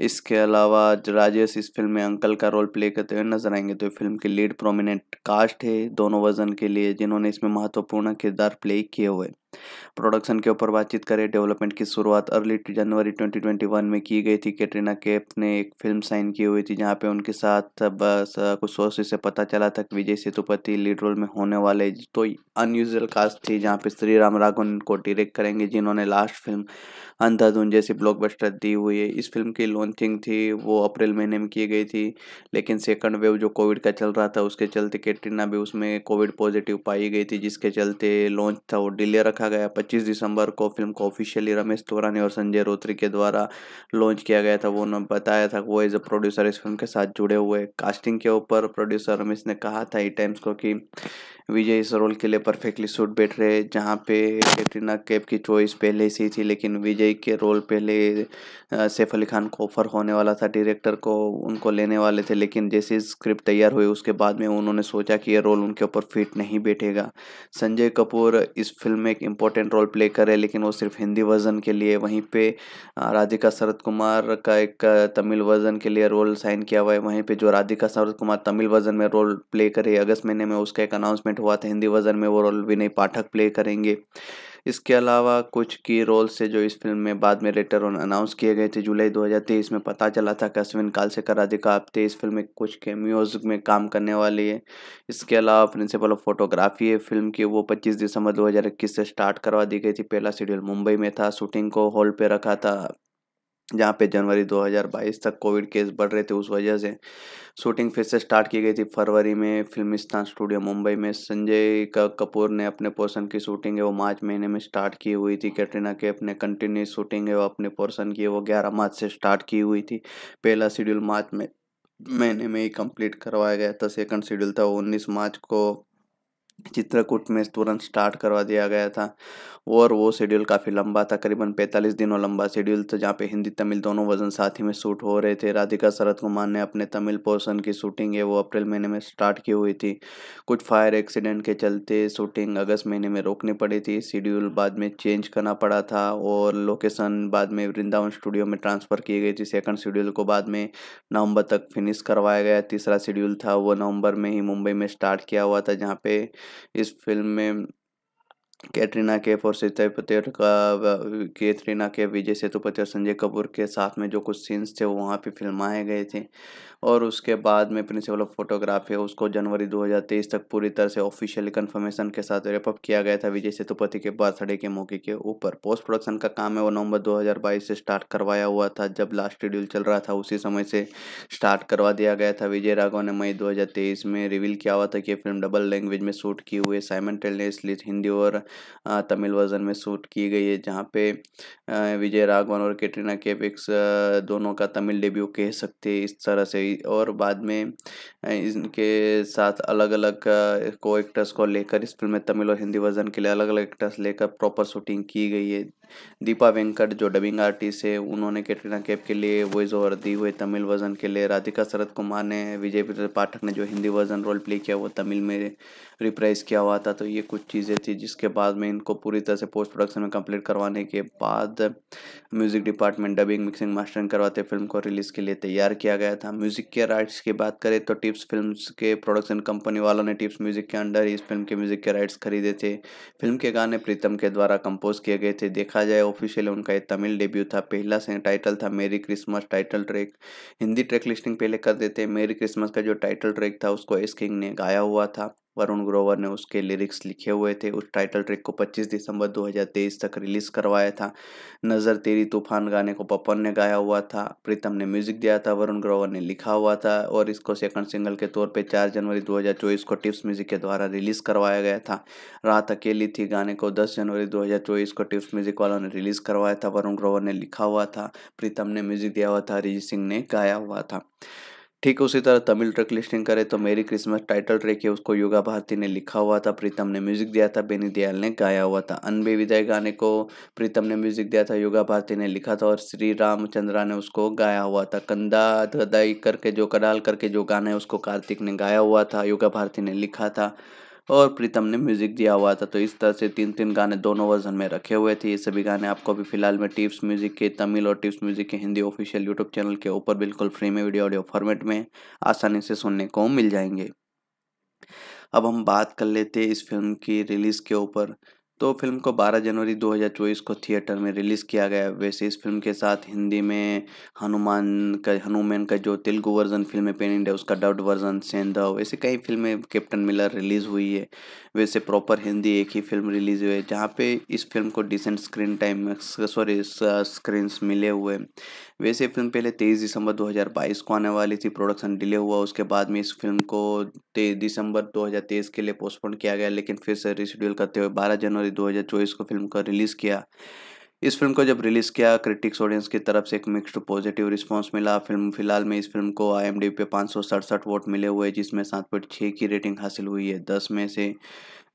इसके अलावा राजेश इस फिल्म में अंकल का रोल प्ले करते हुए नजर आएंगे तो फिल्म के लीड प्रोमिनेंट कास्ट है दोनों वजन के लिए जिन्होंने इसमें महत्वपूर्ण किरदार प्ले किए हुए प्रोडक्शन के ऊपर बातचीत करें डेवलपमेंट की शुरुआत अर्ली जनवरी 2021 में की गई थी कैटरीना कैफ ने एक फिल्म साइन की हुई थी जहाँ पे उनके साथ बस कुछ सोर्स से पता चला था कि विजय सेतुपति लीड रोल में होने वाले तो अनयूजल कास्ट थी जहाँ पे श्री राम राघवन को डिरेक्ट करेंगे जिन्होंने लास्ट फिल्म अंधाधुन जैसी ब्लॉकबस्टर दी हुई है इस फिल्म की लॉन्चिंग थी वो अप्रैल महीने में की गई थी लेकिन सेकंड वेव जो कोविड का चल रहा था उसके चलते कैटरीना भी उसमें कोविड पॉजिटिव पाई गई थी जिसके चलते लॉन्च था वो डिले रख रखा गया 25 दिसंबर को फिल्म को ऑफिशियली रमेश तोरानी और संजय रोत्री के द्वारा लॉन्च किया गया था वो उन्होंने बताया था वो एज अ प्रोड्यूसर इस फिल्म के साथ जुड़े हुए कास्टिंग के ऊपर प्रोड्यूसर रमेश ने कहा था ई टाइम्स को कि विजय इस रोल के लिए परफेक्टली सूट बैठ रहे जहाँ पे कैटरीना कैप की चॉइस पहले से ही थी लेकिन विजय के रोल पहले सैफ अली खान को ऑफर होने वाला था डायरेक्टर को उनको लेने वाले थे लेकिन जैसे स्क्रिप्ट तैयार हुई उसके बाद में उन्होंने सोचा कि ये रोल उनके ऊपर फिट नहीं बैठेगा संजय कपूर इस फिल्म में इम्पोर्टेंट रोल प्ले करे लेकिन वो सिर्फ हिंदी वर्जन के लिए वहीं पे राधिका शरद कुमार का एक तमिल वर्जन के लिए रोल साइन किया हुआ है वहीं पे जो राधिका शरद कुमार तमिल वर्जन में रोल प्ले करे अगस्त महीने में उसका एक अनाउंसमेंट हुआ था हिंदी वर्जन में वो रोल विनय पाठक प्ले करेंगे इसके अलावा कुछ की रोल से जो इस फिल्म में बाद में रेटर ऑन अनाउंस किए गए थे जुलाई 2023 में पता चला था कि अश्विन काल से कराधिका आप्ते इस फिल्म में कुछ म्यूजिक में काम करने वाली है इसके अलावा प्रिंसिपल ऑफ फोटोग्राफी है फिल्म की वो 25 दिसंबर 2021 से स्टार्ट करवा दी गई थी पहला शेड्यूल मुंबई में था शूटिंग को हॉल पर रखा था जहाँ पे जनवरी 2022 तक कोविड केस बढ़ रहे थे उस वजह से शूटिंग फिर से स्टार्ट की गई थी फरवरी में फिल्मिस्तान स्टूडियो मुंबई में संजय का कपूर ने अपने पोर्शन की शूटिंग है वो मार्च महीने में स्टार्ट की हुई थी कैटरीना के अपने कंटिन्यूस शूटिंग है वो अपने पोर्शन की वो ग्यारह मार्च से स्टार्ट की हुई थी पहला शेड्यूल मार्च में महीने में ही कंप्लीट करवाया गया था सेकंड शेड्यूल था वो उन्नीस मार्च को चित्रकूट में तुरंत स्टार्ट करवा दिया गया था और वो शेड्यूल काफ़ी लंबा था करीबन 45 दिनों लंबा शेड्यूल था जहाँ पे हिंदी तमिल दोनों वजन साथ ही में शूट हो रहे थे राधिका शरद कुमार ने अपने तमिल पोर्सन की शूटिंग है वो अप्रैल महीने में स्टार्ट की हुई थी कुछ फायर एक्सीडेंट के चलते शूटिंग अगस्त महीने में रोकनी पड़ी थी शेड्यूल बाद में चेंज करना पड़ा था और लोकेशन बाद में वृंदावन स्टूडियो में ट्रांसफ़र की गई थी सेकंड शेड्यूल को बाद में नवंबर तक फिनिश करवाया गया तीसरा शेड्यूल था वो नवंबर में ही मुंबई में स्टार्ट किया हुआ था जहाँ पे इस फिल्म में कैटरीना कैफ और सीता पटेल कैटरीना कैफ विजय सेतुपति और संजय कपूर के साथ में जो कुछ सीन्स थे वहाँ पे फिल्माए गए थे और उसके बाद में प्रिंसिपल ऑफ फोटोग्राफी उसको जनवरी 2023 तक पूरी तरह से ऑफिशियली कन्फर्मेशन के साथ रेपअप किया गया था विजय सेतुपति के बर्थडे के मौके के ऊपर पोस्ट प्रोडक्शन का काम है वो नवंबर 2022 से स्टार्ट करवाया हुआ था जब लास्ट शेड्यूल चल रहा था उसी समय से स्टार्ट करवा दिया गया था विजय राघव ने मई दो में रिवील किया हुआ था कि फिल्म डबल लैंग्वेज में शूट की हुई साइमन टेल ने इसलिए हिंदी और तमिल वर्जन में शूट की गई है जहाँ पे विजय राघवन और कैटरीना कैफ दोनों का तमिल डेब्यू कह सकते हैं इस तरह से और बाद में इनके साथ अलग अलग को एक्टर्स को लेकर इस फिल्म में तमिल और हिंदी वर्जन के लिए अलग अलग एक्टर्स लेकर प्रॉपर शूटिंग की गई है दीपा वेंकट जो डबिंग आर्टिस्ट है उन्होंने कैटरीना कैफ के लिए वॉइस ओवर दी हुए तमिल वर्जन के लिए राधिका शरद कुमार ने विजय पाठक ने जो हिंदी वर्जन रोल प्ले किया वो तमिल में रिप्राइज किया हुआ था तो ये कुछ चीज़ें थी जिसके बाद में इनको पूरी तरह से पोस्ट प्रोडक्शन में कंप्लीट करवाने के बाद music department dubbing mixing mastering करवाते फिल्म को रिलीज़ के लिए तैयार किया गया था म्यूज़िक के राइट्स की बात करें तो टिप्स फिल्म के प्रोडक्शन कंपनी वालों ने टिप्स म्यूज़िक के अंडर इस फिल्म के म्यूज़िक के राइट्स खरीदे थे फिल्म के गाने प्रीतम के द्वारा कंपोज किए गए थे देखा देखा जाए ऑफिशियल उनका ये तमिल डेब्यू था पहला से टाइटल था मेरी Christmas title track Hindi track listing पहले कर देते मेरी क्रिसमस का जो टाइटल ट्रैक था उसको एस किंग ने गाया हुआ था वरुण ग्रोवर ने उसके लिरिक्स लिखे हुए थे उस टाइटल ट्रैक को 25 दिसंबर 2023 तक रिलीज़ करवाया था नज़र तेरी तूफान गाने को पपन ने गाया हुआ था प्रीतम ने म्यूज़िक दिया था वरुण ग्रोवर ने लिखा हुआ था और इसको सेकंड सिंगल के तौर पे 4 जनवरी 2024 को टिप्स म्यूज़िक के द्वारा रिलीज़ करवाया गया था रात अकेली थी गाने को दस जनवरी दो को टिप्स म्यूज़िक वालों ने रिलीज़ करवाया था वरुण ग्रोवर ने लिखा हुआ था प्रीतम ने म्यूज़िक दिया हुआ था अरिजीत सिंह ने गाया हुआ था ठीक उसी तरह तमिल ट्रैक लिस्टिंग करें तो मेरी क्रिसमस टाइटल ट्रैक है उसको योगा भारती ने लिखा हुआ था प्रीतम ने म्यूजिक दिया था बेनी दयाल ने गाया हुआ था अनबे विदय गाने को प्रीतम ने म्यूजिक दिया था योगा भारती ने लिखा था और श्री रामचंद्रा ने उसको गाया हुआ था कंदा धदाई करके जो कडाल करके जो गाना है उसको कार्तिक ने गाया हुआ था योगा भारती ने लिखा था और प्रीतम ने म्यूजिक दिया हुआ था तो इस तरह से तीन तीन गाने दोनों वर्जन में रखे हुए थे ये सभी गाने आपको अभी फिलहाल में टिप्स म्यूजिक के तमिल और टिप्स म्यूजिक के हिंदी ऑफिशियल यूट्यूब चैनल के ऊपर बिल्कुल फ्री में वीडियो ऑडियो फॉर्मेट में आसानी से सुनने को मिल जाएंगे अब हम बात कर लेते हैं इस फिल्म की रिलीज़ के ऊपर तो फिल्म को 12 जनवरी 2024 को थिएटर में रिलीज़ किया गया वैसे इस फिल्म के साथ हिंदी में हनुमान का हनुमान का जो तेलुगु वर्जन फिल्म है पेन इंडिया उसका डब्ड वर्जन सेंधव ऐसे कई फिल्में कैप्टन मिलर रिलीज़ हुई है वैसे प्रॉपर हिंदी एक ही फिल्म रिलीज हुई है जहाँ पे इस फिल्म को decent screen time sorry screen मिले हुए वैसे फिल्म पहले तेईस दिसंबर 2022 को आने वाली थी प्रोडक्शन डिले हुआ उसके बाद में इस फिल्म को तेईस दिसंबर 2023 के लिए पोस्टपोन किया गया लेकिन फिर से रिशेड्यूल करते हुए 12 जनवरी 2024 को फिल्म का रिलीज़ किया इस फिल्म को जब रिलीज़ किया क्रिटिक्स ऑडियंस की तरफ से एक मिक्स्ड पॉजिटिव रिस्पांस मिला फिल्म फिलहाल में इस फिल्म को आई पे पाँच वोट मिले हुए जिसमें सात पॉइंट छः की रेटिंग हासिल हुई है दस में से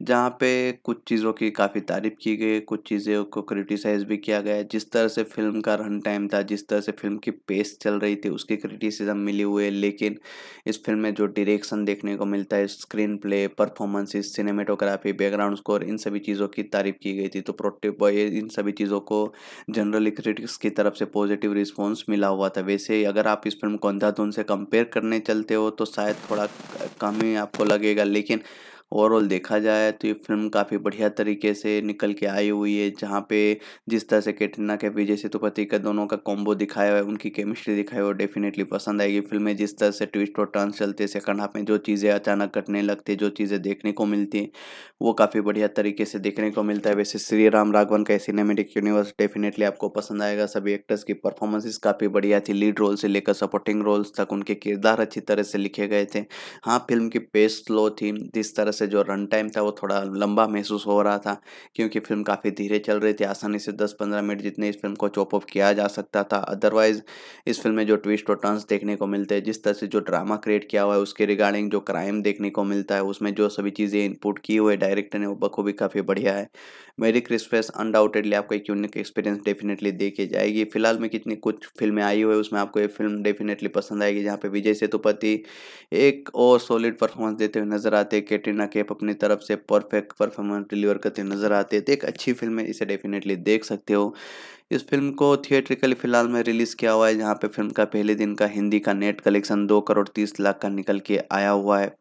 जहाँ पे कुछ चीज़ों की काफ़ी तारीफ की गई कुछ चीज़ों को क्रिटिसाइज़ भी किया गया जिस तरह से फिल्म का रन टाइम था जिस तरह से फिल्म की पेस चल रही थी उसकी क्रिटिसिज्म मिली हुई है लेकिन इस फिल्म में जो डायरेक्शन देखने को मिलता है screenplay performances cinematography background score इन सभी चीज़ों की तारीफ की गई थी तो प्रोटिव बॉय इन सभी चीज़ों को जनरली क्रिटिक्स की तरफ से पॉजिटिव रिस्पॉन्स मिला हुआ था वैसे अगर आप इस फिल्म को अंधाधुन से कंपेयर करने चलते हो तो शायद थोड़ा कम ही आपको लगेगा लेकिन ओवरऑल देखा जाए तो ये फिल्म काफ़ी बढ़िया तरीके से निकल के आई हुई है जहाँ पे जिस तरह से कैटरीना के विजय सेतुपति का दोनों का कॉम्बो दिखाया हुआ है उनकी केमिस्ट्री दिखाई वो डेफिनेटली पसंद आएगी फिल्म में जिस तरह से ट्विस्ट और टर्न चलते सेकंड हाफ में जो चीज़ें अचानक कटने लगती जो चीज़ें देखने को मिलती हैं वो काफ़ी बढ़िया तरीके से देखने को मिलता है वैसे श्री राम राघवन का सिनेमेटिक यूनिवर्स डेफिनेटली आपको पसंद आएगा सभी एक्टर्स की परफॉर्मेंसेस काफ़ी बढ़िया थी लीड रोल से लेकर सपोर्टिंग रोल्स तक उनके किरदार अच्छी तरह से लिखे गए थे हाँ फिल्म की पेस स्लो थी जिस तरह से से जो रन टाइम था वो थोड़ा लंबा महसूस हो रहा था क्योंकि फिल्म काफ़ी धीरे चल रही थी आसानी से दस पंद्रह मिनट जितने इस फिल्म को चॉप ऑफ किया जा सकता था अदरवाइज़ इस फिल्म में जो ट्विस्ट और टर्न्स देखने को मिलते हैं जिस तरह से जो ड्रामा क्रिएट किया हुआ है उसके रिगार्डिंग जो क्राइम देखने को मिलता है उसमें जो सभी चीज़ें इनपुट की हुई डायरेक्टर ने वो बखूबी काफ़ी बढ़िया है मेरी क्रिसमस अनडाउटेडली आपको एक यूनिक एक्सपीरियंस डेफिनेटली देखी जाएगी फिलहाल में कितनी कुछ फिल्में आई हुई उसमें आपको ये फिल्म डेफिनेटली पसंद आएगी जहाँ पे विजय सेतुपति एक और सॉलिड परफॉर्मेंस देते हुए नजर आते कैटरीना कैफ अपनी तरफ से परफेक्ट परफॉर्मेंस डिलीवर करते नजर आते हैं तो एक अच्छी फिल्म है इसे डेफिनेटली देख सकते हो इस फिल्म को थिएट्रिकली फिलहाल में रिलीज़ किया हुआ है जहाँ पर फिल्म का पहले दिन का हिंदी का नेट कलेक्शन दो करोड़ तीस लाख का निकल के आया हुआ है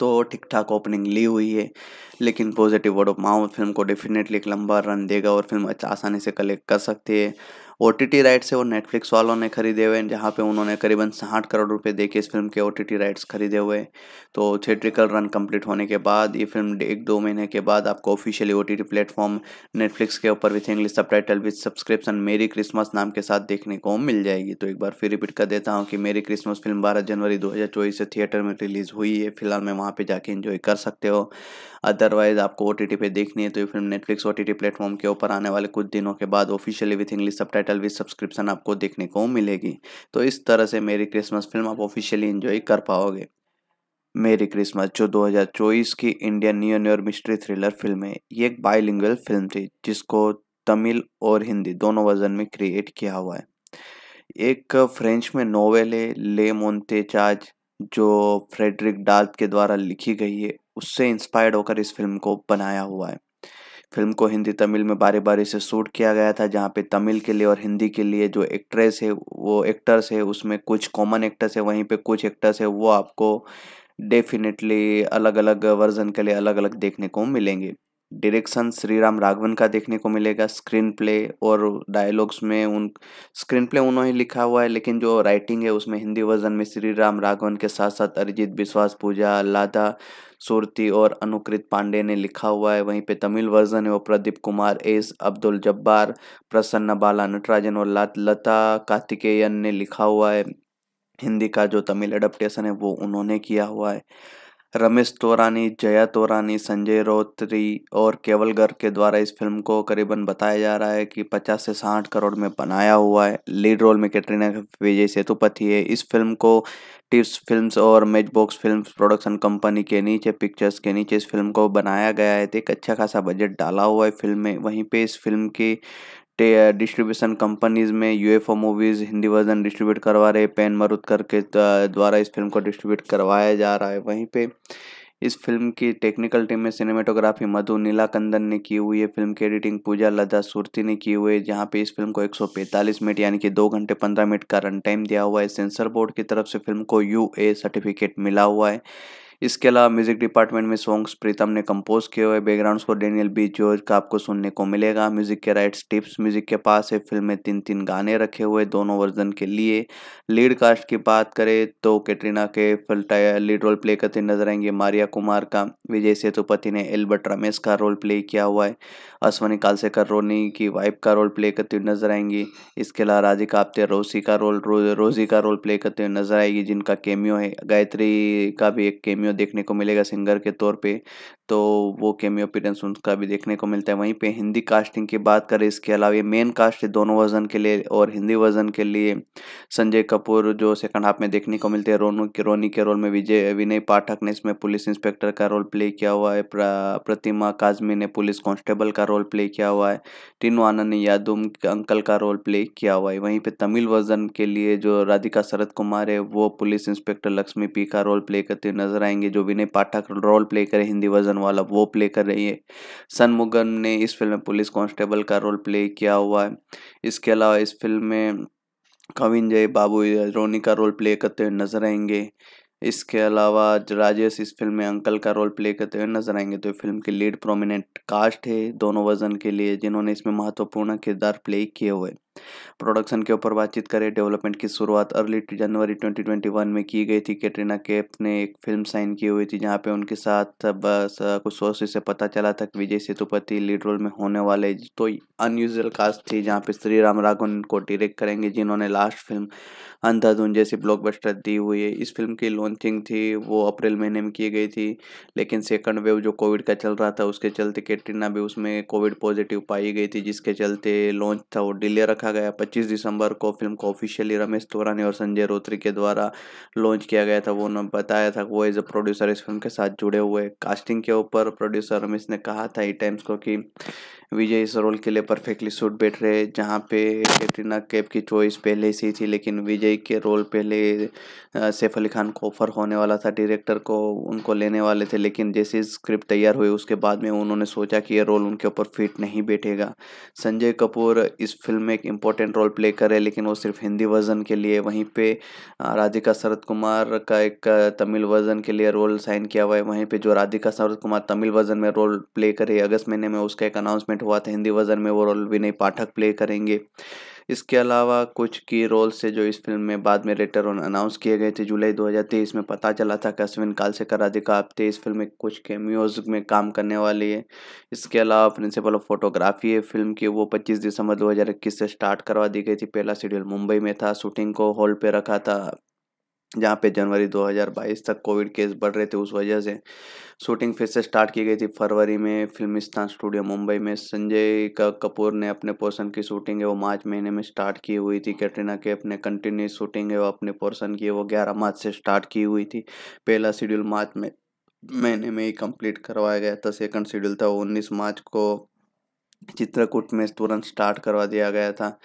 तो ठीक ठाक ओपनिंग ली हुई है लेकिन positive word of mouth film को डेफिनेटली एक लंबा रन देगा और फिल्म अच्छा आसानी से कलेक्ट कर सकती है ओ टी राइट्स है वो नेटफ्लिक्स वालों ने खरीदे हुए हैं जहाँ पे उन्होंने करीबन साठ करोड़ रुपए देके इस फिल्म के ओ टी राइट्स खरीदे हुए तो थिएट्रिकल रन कंप्लीट होने के बाद ये फिल्म एक दो महीने के बाद आपको officially O T T platform Netflix के ऊपर with English subtitle with subscription मेरी क्रिसमस नाम के साथ देखने को मिल जाएगी तो एक बार फिर रिपीट कर देता हूँ कि मेरी क्रिसमस फिल्म बारह जनवरी दो से थिएटर में रिलीज़ हुई है फिलहाल मैं वहाँ पर जाके इन्जॉय कर सकते हो अदरवाइज़ आपको ओ पे देखनी है तो ये film Netflix O T platform के ऊपर आने वाले कुछ दिनों के बाद officially with English subtitle with subscription आपको देखने को मिलेगी तो इस तरह से मेरी क्रिसमस फिल्म आप ऑफिशियली इन्जॉय कर पाओगे मेरी क्रिसमस जो 2024 की Indian new noir mystery thriller film है ये एक बाइलिंगुअल फिल्म थी जिसको तमिल और हिंदी दोनों वर्जन में क्रिएट किया हुआ है एक फ्रेंच में नोवेल है ले मोन्ते चार्ज जो फ्रेडरिक डाल्ट के द्वारा लिखी गई है उससे इंस्पायर्ड होकर इस फिल्म को बनाया हुआ है फिल्म को हिंदी तमिल में बारी बारी से शूट किया गया था जहाँ पे तमिल के लिए और हिंदी के लिए जो एक्ट्रेस है वो एक्टर्स है उसमें कुछ कॉमन एक्टर्स है वहीं पे कुछ एक्टर्स है वो आपको डेफिनेटली अलग अलग वर्जन के लिए अलग अलग देखने को मिलेंगे डायरेक्शन श्री राम राघवन का देखने को मिलेगा स्क्रीन प्ले और डायलॉग्स में उन स्क्रीन प्ले उन्होंने लिखा हुआ है लेकिन जो राइटिंग है उसमें हिंदी वर्जन में श्री राम राघवन के साथ साथ अरिजीत विश्वास पूजा लादा सूरती और अनुकृत पांडे ने लिखा हुआ है वहीं पे तमिल वर्जन है वो प्रदीप कुमार एस अब्दुल जब्बार प्रसन्न बाला नटराजन और लता कार्तिकेयन ने लिखा हुआ है हिंदी का जो तमिल एडप्टेशन है वो उन्होंने किया हुआ है रमेश तोरानी जया तोरानी संजय रोत्री और केवल गर्ग के द्वारा इस फिल्म को करीबन बताया जा रहा है कि 50 से 60 करोड़ में बनाया हुआ है लीड रोल में कैटरीना विजय सेतुपति है इस फिल्म को टिप्स फिल्म्स और मेज बॉक्स फिल्म प्रोडक्शन कंपनी के नीचे पिक्चर्स के नीचे इस फिल्म को बनाया गया है तो एक अच्छा खासा बजट डाला हुआ है फिल्म में वहीं पे इस फिल्म की डिस्ट्रीब्यूशन कंपनीज में UFO movies Hindi version distribute करवा रहे पेन मरुतकर के द्वारा इस फिल्म को डिस्ट्रीब्यूट करवाया जा रहा है वहीं पे इस फिल्म की टेक्निकल टीम में सिनेमेटोग्राफी मधु नीलाकंदन ने की हुई है फिल्म की एडिटिंग पूजा लदा सुरती ने की हुई है जहाँ पे इस फिल्म को 145 मिनट यानी कि दो घंटे 15 मिनट का रन टाइम दिया हुआ है सेंसर बोर्ड की तरफ से फिल्म को यू ए सर्टिफिकेट मिला हुआ है इसके अलावा म्यूजिक डिपार्टमेंट में सॉन्ग्स प्रीतम ने कंपोज किए हुए बैकग्राउंड को डेनियल बी जॉर्ज का आपको सुनने को मिलेगा म्यूजिक के राइट्स टिप्स म्यूजिक के पास है फिल्म में तीन तीन गाने रखे हुए दोनों वर्जन के लिए लीड कास्ट की बात करें तो कैटरीना के फिल्ट लीड रोल प्ले करते नजर आएंगे मारिया कुमार का विजय सेतुपति ने एल्बर्ट रमेश का रोल प्ले किया हुआ है अश्वनी कालसेकर रोनी की वाइफ का रोल प्ले करते हुए नजर आएंगी इसके अलावा राधिका आप्ते रोसी का रोल रोजी का रोल प्ले करते हुए नजर आएगी जिनका केमियो है गायत्री का भी एक केमियो कैमियो देखने को मिलेगा सिंगर के तौर पे तो वो कैमियो अपीरेंस उनका भी देखने को मिलता है वहीं पे हिंदी कास्टिंग की बात करें इसके अलावा ये मेन कास्ट है दोनों वर्जन के लिए और हिंदी वर्जन के लिए संजय कपूर जो सेकंड हाफ में देखने को मिलते हैं रोनू के रोनी के रोल में विजय विनय पाठक ने इसमें पुलिस इंस्पेक्टर का रोल प्ले किया हुआ है प्रतिमा काजमी ने पुलिस कांस्टेबल का रोल प्ले किया हुआ है टीनू आनंद ने यादुम अंकल का रोल प्ले किया हुआ है वहीं पर तमिल वर्जन के लिए जो राधिका शरद कुमार है वो पुलिस इंस्पेक्टर लक्ष्मी पी का रोल प्ले करते नजर आएंगे करेंगे जो विनय पाठक रोल प्ले करे हिंदी वर्जन वाला वो प्ले कर रही है सनमुगम ने इस फिल्म में पुलिस कांस्टेबल का रोल प्ले किया हुआ है इसके अलावा इस फिल्म में कविन जय बाबू रोनी का रोल प्ले करते हुए नजर आएंगे इसके अलावा राजेश इस फिल्म में अंकल का रोल प्ले करते हुए नजर आएंगे तो फिल्म के लीड प्रोमिनेंट कास्ट है दोनों वर्जन के लिए जिन्होंने इसमें महत्वपूर्ण किरदार प्ले किए हुए प्रोडक्शन के ऊपर बातचीत करें डेवलपमेंट की शुरुआत अर्ली जनवरी 2021 में की गई थी कैटरीना कैफ ने एक फिल्म साइन की हुई थी जहाँ पे उनके साथ बस कुछ सोर्स से पता चला था कि विजय सेतुपति लीड रोल में होने वाले तो अनयूजल कास्ट थी जहाँ पे श्री राम राघवन को डिरेक्ट करेंगे जिन्होंने लास्ट फिल्म अंधाधुन जैसी ब्लॉकबस्टर दी हुई है इस फिल्म की लॉन्चिंग थी वो अप्रैल महीने में की गई थी लेकिन सेकंड वेव जो कोविड का चल रहा था उसके चलते कैटरीना भी उसमें कोविड पॉजिटिव पाई गई थी जिसके चलते लॉन्च था वो डिले रख रखा गया 25 दिसंबर को फिल्म को ऑफिशियली रमेश तोरानी और संजय रोत्री के द्वारा लॉन्च किया गया था वो उन्होंने बताया था वो एज अ प्रोड्यूसर इस फिल्म के साथ जुड़े हुए कास्टिंग के ऊपर प्रोड्यूसर रमेश ने कहा था ई टाइम्स को कि विजय इस रोल के लिए परफेक्टली सूट बैठ रहे जहाँ पे कैटरीना कैप की चॉइस पहले से ही थी लेकिन विजय के रोल पहले सैफ अली खान को ऑफर होने वाला था डायरेक्टर को उनको लेने वाले थे लेकिन जैसे स्क्रिप्ट तैयार हुई उसके बाद में उन्होंने सोचा कि ये रोल उनके ऊपर फिट नहीं बैठेगा संजय कपूर इस फिल्म में एक इम्पोर्टेंट रोल प्ले करे लेकिन वो सिर्फ हिंदी वर्जन के लिए वहीं पर राधिका शरद कुमार का एक तमिल वर्जन के लिए रोल साइन किया हुआ है वहीं पर जो राधिका शरद कुमार तमिल वर्जन में रोल प्ले करे अगस्त महीने में उसका एक अनाउंसमेंट नॉमिनेट हुआ था हिंदी वर्जन में वो रोल विनय पाठक प्ले करेंगे इसके अलावा कुछ की रोल से जो इस फिल्म में बाद में रेटर ऑन अनाउंस किए गए थे जुलाई 2023 में पता चला था कि अश्विन कालसेकर राधिका आप्ते इस फिल्म में कुछ कैमियोज में काम करने वाली है इसके अलावा प्रिंसिपल ऑफ फोटोग्राफी है फिल्म की वो 25 दिसंबर 2021 से स्टार्ट करवा दी गई थी पहला शेड्यूल मुंबई में था शूटिंग को हॉल पर रखा था जहाँ पे जनवरी 2022 तक कोविड केस बढ़ रहे थे उस वजह से शूटिंग फिर से स्टार्ट की गई थी फरवरी में फिल्मिस्तान स्टूडियो मुंबई में संजय का कपूर ने अपने पोर्शन की शूटिंग है वो मार्च महीने में स्टार्ट की हुई थी कैटरीना के अपने कंटिन्यूस शूटिंग है वो अपने पोर्शन की वो ग्यारह मार्च से स्टार्ट की हुई थी पहला शेड्यूल मार्च में महीने में ही कंप्लीट करवाया गया था सेकंड शेड्यूल था वो उन्नीस मार्च को चित्रकूट में तुरंत स्टार्ट करवा दिया गया था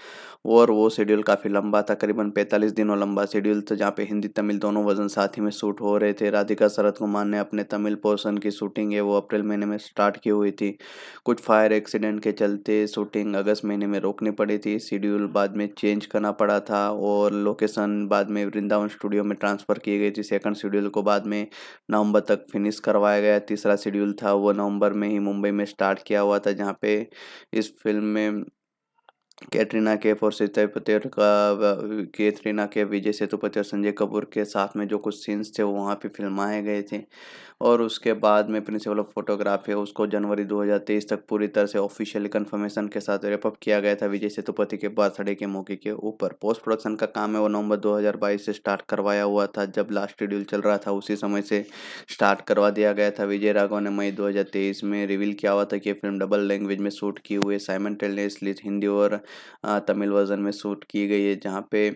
और वो शेड्यूल काफ़ी लंबा था करीबन 45 दिनों लंबा शेड्यूल था जहाँ पे हिंदी तमिल दोनों वजन साथ ही में शूट हो रहे थे राधिका शरद कुमार ने अपने तमिल पोर्सन की शूटिंग है वो अप्रैल महीने में स्टार्ट की हुई थी कुछ फायर एक्सीडेंट के चलते शूटिंग अगस्त महीने में रोकनी पड़ी थी शेड्यूल बाद में चेंज करना पड़ा था और लोकेशन बाद में वृंदावन स्टूडियो में ट्रांसफ़र की गई थी सेकंड शेड्यूल को बाद में नवंबर तक फिनिश करवाया गया तीसरा शेड्यूल था वो नवंबर में ही मुंबई में स्टार्ट किया हुआ था जहाँ पे इस फिल्म में कैटरीना कैफ और सेतुपति और कैटरीना कैफ विजय सेतुपति और संजय कपूर के साथ में जो कुछ सीन्स थे वो वहाँ पे फिल्माए गए थे और उसके बाद में प्रिंसिपल ऑफ फोटोग्राफी उसको जनवरी 2023 तक पूरी तरह से ऑफिशियल कन्फर्मेशन के साथ रेपअप किया गया था विजय सेतुपति के बर्थडे के मौके के ऊपर पोस्ट प्रोडक्शन का काम है वो नवंबर 2022 से स्टार्ट करवाया हुआ था जब लास्ट शेड्यूल चल रहा था उसी समय से स्टार्ट करवा दिया गया था विजय राघव ने मई दो में रिवील किया हुआ था कि फिल्म डबल लैंग्वेज में शूट की हुई है साइमन टेलनेसली हिंदी और तमिल वर्जन में शूट की गई है जहाँ पे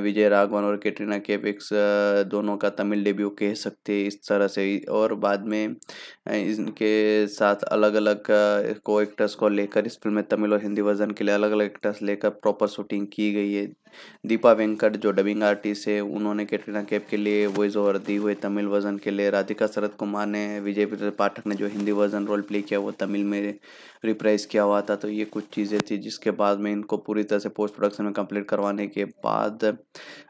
विजय राघवन और कैटरीना केपिक्स दोनों का तमिल डेब्यू कह सकते इस तरह से गई और बाद में इनके साथ अलग अलग को एक्टर्स को लेकर इस फिल्म में तमिल और हिंदी वर्जन के लिए अलग अलग एक्टर्स लेकर प्रॉपर शूटिंग की गई है दीपा वेंकट जो डबिंग आर्टिस्ट है उन्होंने कैटरीना कैफ के लिए वॉइस ओवर दी हुए तमिल वर्जन के लिए राधिका शरद कुमार ने विजय पाठक ने जो हिंदी वर्जन रोल प्ले किया वो तमिल में रिप्राइज किया हुआ था तो ये कुछ चीज़ें थी जिसके बाद में इनको पूरी तरह से पोस्ट प्रोडक्शन में कंप्लीट करवाने के बाद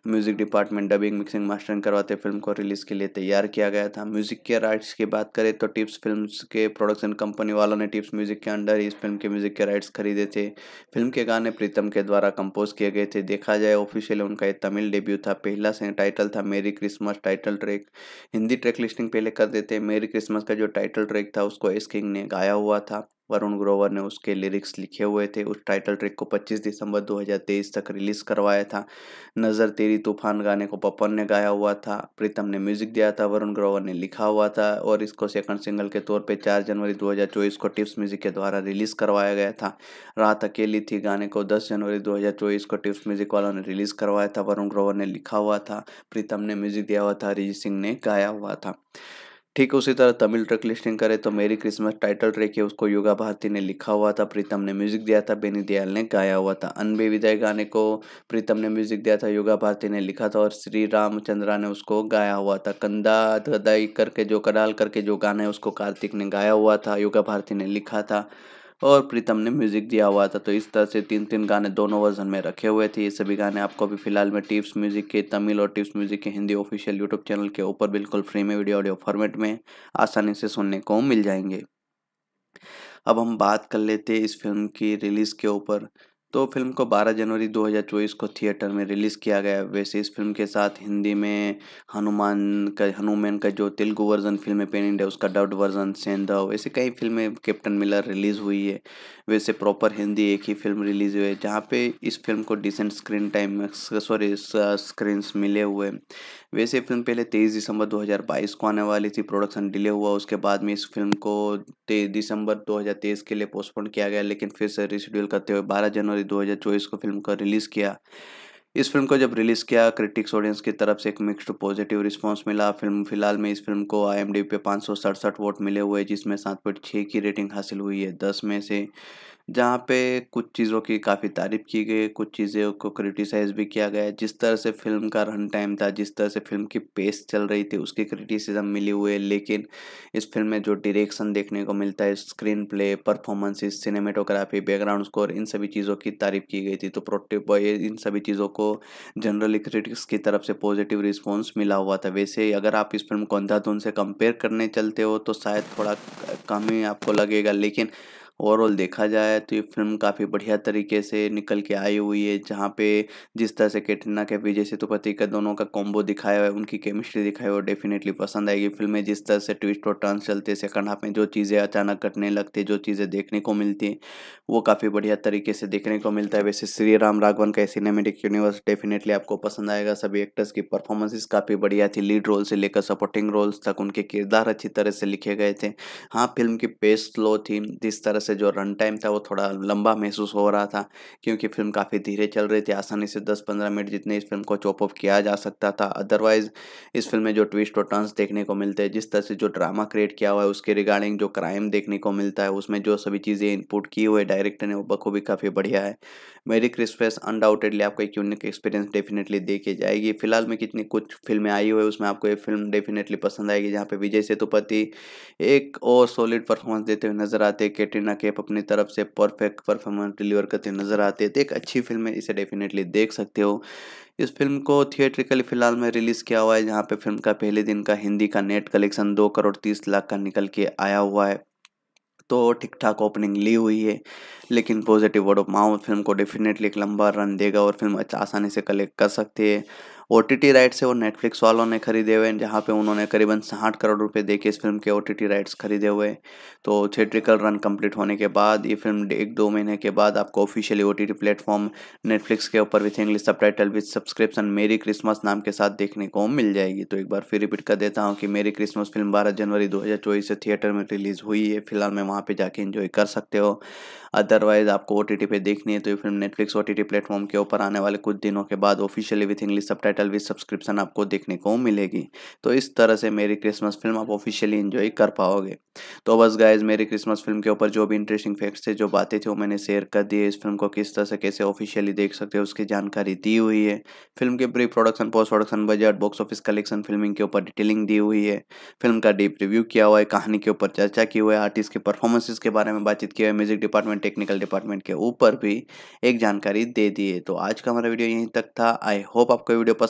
music department dubbing mixing mastering करवाते फिल्म को रिलीज़ के लिए तैयार किया गया था म्यूज़िक के राइट्स की बात करें तो टिप्स फिल्म के प्रोडक्शन कंपनी वालों ने टिप्स म्यूज़िक के अंडर इस फिल्म के म्यूज़िक के राइट्स खरीदे थे फिल्म के गाने प्रीतम के द्वारा कंपोज किए गए थे देखा देखा जाए ऑफिशियल उनका ये तमिल डेब्यू था पहला से टाइटल था मेरी Christmas title track Hindi track listing पहले कर देते मेरी क्रिसमस का जो टाइटल ट्रैक था उसको एस किंग ने गाया हुआ था वरुण ग्रोवर ने उसके लिरिक्स लिखे हुए थे उस टाइटल ट्रैक को 25 दिसंबर 2023 तक रिलीज़ करवाया था नज़र तेरी तूफान गाने को पपन ने गाया हुआ था प्रीतम ने म्यूज़िक दिया था वरुण ग्रोवर ने लिखा हुआ था और इसको सेकंड सिंगल के तौर पे 4 जनवरी 2024 को टिप्स म्यूज़िक के द्वारा रिलीज़ करवाया गया था रात अकेली थी गाने को दस जनवरी दो को टिप्स म्यूज़िक वालों ने रिलीज़ करवाया था वरुण ग्रोवर ने लिखा हुआ था प्रीतम ने म्यूज़िक दिया हुआ था अरिजीत सिंह ने गाया हुआ था ठीक उसी तरह तमिल ट्रैक लिस्टिंग करें तो मेरी क्रिसमस टाइटल ट्रैक है उसको योगा भारती ने लिखा हुआ था प्रीतम ने म्यूजिक दिया था बेनी दयाल ने गाया हुआ था अनबे विदय गाने को प्रीतम ने म्यूजिक दिया था योगा भारती ने लिखा था और श्री रामचंद्रा ने उसको गाया हुआ था कंदा धदाई करके जो कडाल करके जो गाना है उसको कार्तिक ने गाया हुआ था योगा भारती ने लिखा था और प्रीतम ने म्यूजिक दिया हुआ था तो इस तरह से तीन तीन गाने दोनों वर्जन में रखे हुए थे ये सभी गाने आपको अभी फिलहाल में टिप्स म्यूजिक के तमिल और टिप्स म्यूजिक के हिंदी ऑफिशियल यूट्यूब चैनल के ऊपर बिल्कुल फ्री में वीडियो ऑडियो फॉर्मेट में आसानी से सुनने को मिल जाएंगे अब हम बात कर लेते हैं इस फिल्म की रिलीज़ के ऊपर तो फिल्म को 12 जनवरी 2024 को थिएटर में रिलीज़ किया गया वैसे इस फिल्म के साथ हिंदी में हनुमान का हनुमान का जो तेलुगु वर्जन फिल्म है पेन इंडिया उसका डब्ड वर्जन सेंधव ऐसे कई फिल्में कैप्टन मिलर रिलीज़ हुई है वैसे प्रॉपर हिंदी एक ही फिल्म रिलीज़ हुई है जहाँ पे इस फिल्म को decent screen time sorry screen मिले हुए वैसे फिल्म पहले तेईस दिसंबर 2022 को आने वाली थी प्रोडक्शन डिले हुआ उसके बाद में इस फिल्म को तेईस दिसंबर 2023 के लिए पोस्टपोन किया गया लेकिन फिर से रिशेड्यूल करते हुए 12 जनवरी 2024 को फिल्म का रिलीज़ किया इस फिल्म को जब रिलीज़ किया क्रिटिक्स ऑडियंस की तरफ से एक मिक्सड पॉजिटिव रिस्पांस मिला फिल्म फिलहाल में इस फिल्म को आई पे पाँच वोट मिले हुए जिसमें सात पॉइंट छः की रेटिंग हासिल हुई है दस में से जहाँ पे कुछ चीज़ों की काफ़ी तारीफ की गई कुछ चीज़ों को क्रिटिसाइज़ भी किया गया जिस तरह से फिल्म का रन टाइम था जिस तरह से फिल्म की पेस चल रही थी उसकी क्रिटिसिज्म मिली हुई है लेकिन इस फिल्म में जो डायरेक्शन देखने को मिलता है screenplay performances cinematography background score इन सभी चीज़ों की तारीफ की गई थी तो प्रोटेप बॉय इन सभी चीज़ों को जनरली क्रिटिक्स की तरफ से पॉजिटिव रिस्पॉन्स मिला हुआ था वैसे अगर आप इस फिल्म को अंधाधुन से कंपेयर करने चलते हो तो शायद थोड़ा कम ही आपको लगेगा लेकिन ओवरऑल देखा जाए तो ये फिल्म काफ़ी बढ़िया तरीके से निकल के आई हुई है जहाँ पे जिस तरह से कैटरीना के विजय सेतुपति का दोनों का कॉम्बो दिखाया हुआ है उनकी केमिस्ट्री दिखाई वो डेफिनेटली पसंद आएगी फिल्म में जिस तरह से ट्विस्ट और टर्न चलते सेकंड हाफ में जो चीज़ें अचानक घटने लगती जो चीज़ें देखने को मिलती हैं वो काफ़ी बढ़िया तरीके से देखने को मिलता है वैसे श्री राम राघवन का सिनेमेटिक यूनिवर्स डेफिनेटली आपको पसंद आएगा सभी एक्टर्स की परफॉर्मेंसेस काफ़ी बढ़िया थी लीड रोल से लेकर सपोर्टिंग रोल्स तक उनके किरदार अच्छी तरह से लिखे गए थे हाँ फिल्म की पेस्ट स्लो थी जिस तरह से से जो रन टाइम था वो थोड़ा लंबा महसूस हो रहा था क्योंकि फिल्म काफ़ी धीरे चल रही थी आसानी से दस पंद्रह मिनट जितने इस फिल्म को चॉप ऑफ किया जा सकता था अदरवाइज़ इस फिल्म में जो ट्विस्ट और टर्न्स देखने को मिलते हैं जिस तरह से जो ड्रामा क्रिएट किया हुआ है उसके रिगार्डिंग जो क्राइम देखने को मिलता है उसमें जो सभी चीज़ें इनपुट की हुई डायरेक्टर ने वो बखूबी काफ़ी बढ़िया है मेरी क्रिसमस अनडाउटेडली आपको एक यूनिक एक्सपीरियंस डेफिनेटली देखी जाएगी फिलहाल में कितनी कुछ फिल्में आई हुई उसमें आपको ये फिल्म डेफिनेटली पसंद आएगी जहाँ पे विजय सेतुपति एक और सॉलिड परफॉर्मेंस देते हुए नजर आते कैटरीना कैफ अपनी तरफ से परफेक्ट परफॉर्मेंस डिलीवर करते नजर आते हैं तो एक अच्छी फिल्म है इसे डेफिनेटली देख सकते हो इस फिल्म को थिएट्रिकली फिलहाल में रिलीज़ किया हुआ है जहाँ पर फिल्म का पहले दिन का हिंदी का नेट कलेक्शन दो करोड़ तीस लाख का निकल के आया हुआ है तो ठीक ठाक ओपनिंग ली हुई है लेकिन positive word of mouth film को डेफिनेटली एक लंबा रन देगा और फिल्म अच्छा आसानी से कलेक्ट कर सकती है ओ टी राइट्स है वो नेटफ्लिक्स वालों ने खरीदे हुए हैं जहाँ पे उन्होंने करीबन साठ करोड़ रुपए देके इस फिल्म के ओ टी राइट्स खरीदे हुए तो थिएट्रिकल रन कंप्लीट होने के बाद ये फिल्म एक दो महीने के बाद आपको officially O T T platform Netflix के ऊपर with English subtitle with subscription मेरी क्रिसमस नाम के साथ देखने को मिल जाएगी तो एक बार फिर रिपीट कर देता हूँ कि मेरी क्रिसमस फिल्म बारह जनवरी दो से थिएटर में रिलीज़ हुई है फिलहाल मैं वहाँ पर जाके इन्जॉय कर सकते हो अदरवाइज़ आपको ओ पर देखनी है तो ये film Netflix O T platform के ऊपर आने वाले कुछ दिनों के बाद officially with English subtitle with subscription आपको देखने को मिलेगी तो इस तरह से मेरी क्रिसमस फिल्म आप ऑफिशियली इन्जॉय कर पाओगे तो बस गाइज मेरी क्रिसमस फिल्म के ऊपर जो भी इंटरेस्टिंग फैक्ट्स थे जो बातें थी वो मैंने शेयर कर दी इस फिल्म को किस तरह से कैसे ऑफिशियली देख सकते हो उसकी जानकारी दी हुई है फिल्म के pre production post production budget box office collection filming के ऊपर डिटेलिंग दी हुई है फिल्म का डीप रिव्यू किया हुआ है कहानी के ऊपर चर्चा की हुई है आर्टिस्ट के परफॉर्मेंसेज के बारे में बातचीत की हुई है म्यूजिक डिपार्टमेंट टेक्निकल डिपार्टमेंट के ऊपर भी एक जानकारी दे दी है तो आज का हमारा वीडियो यहीं तक था आई होप आपको वीडियो पसंद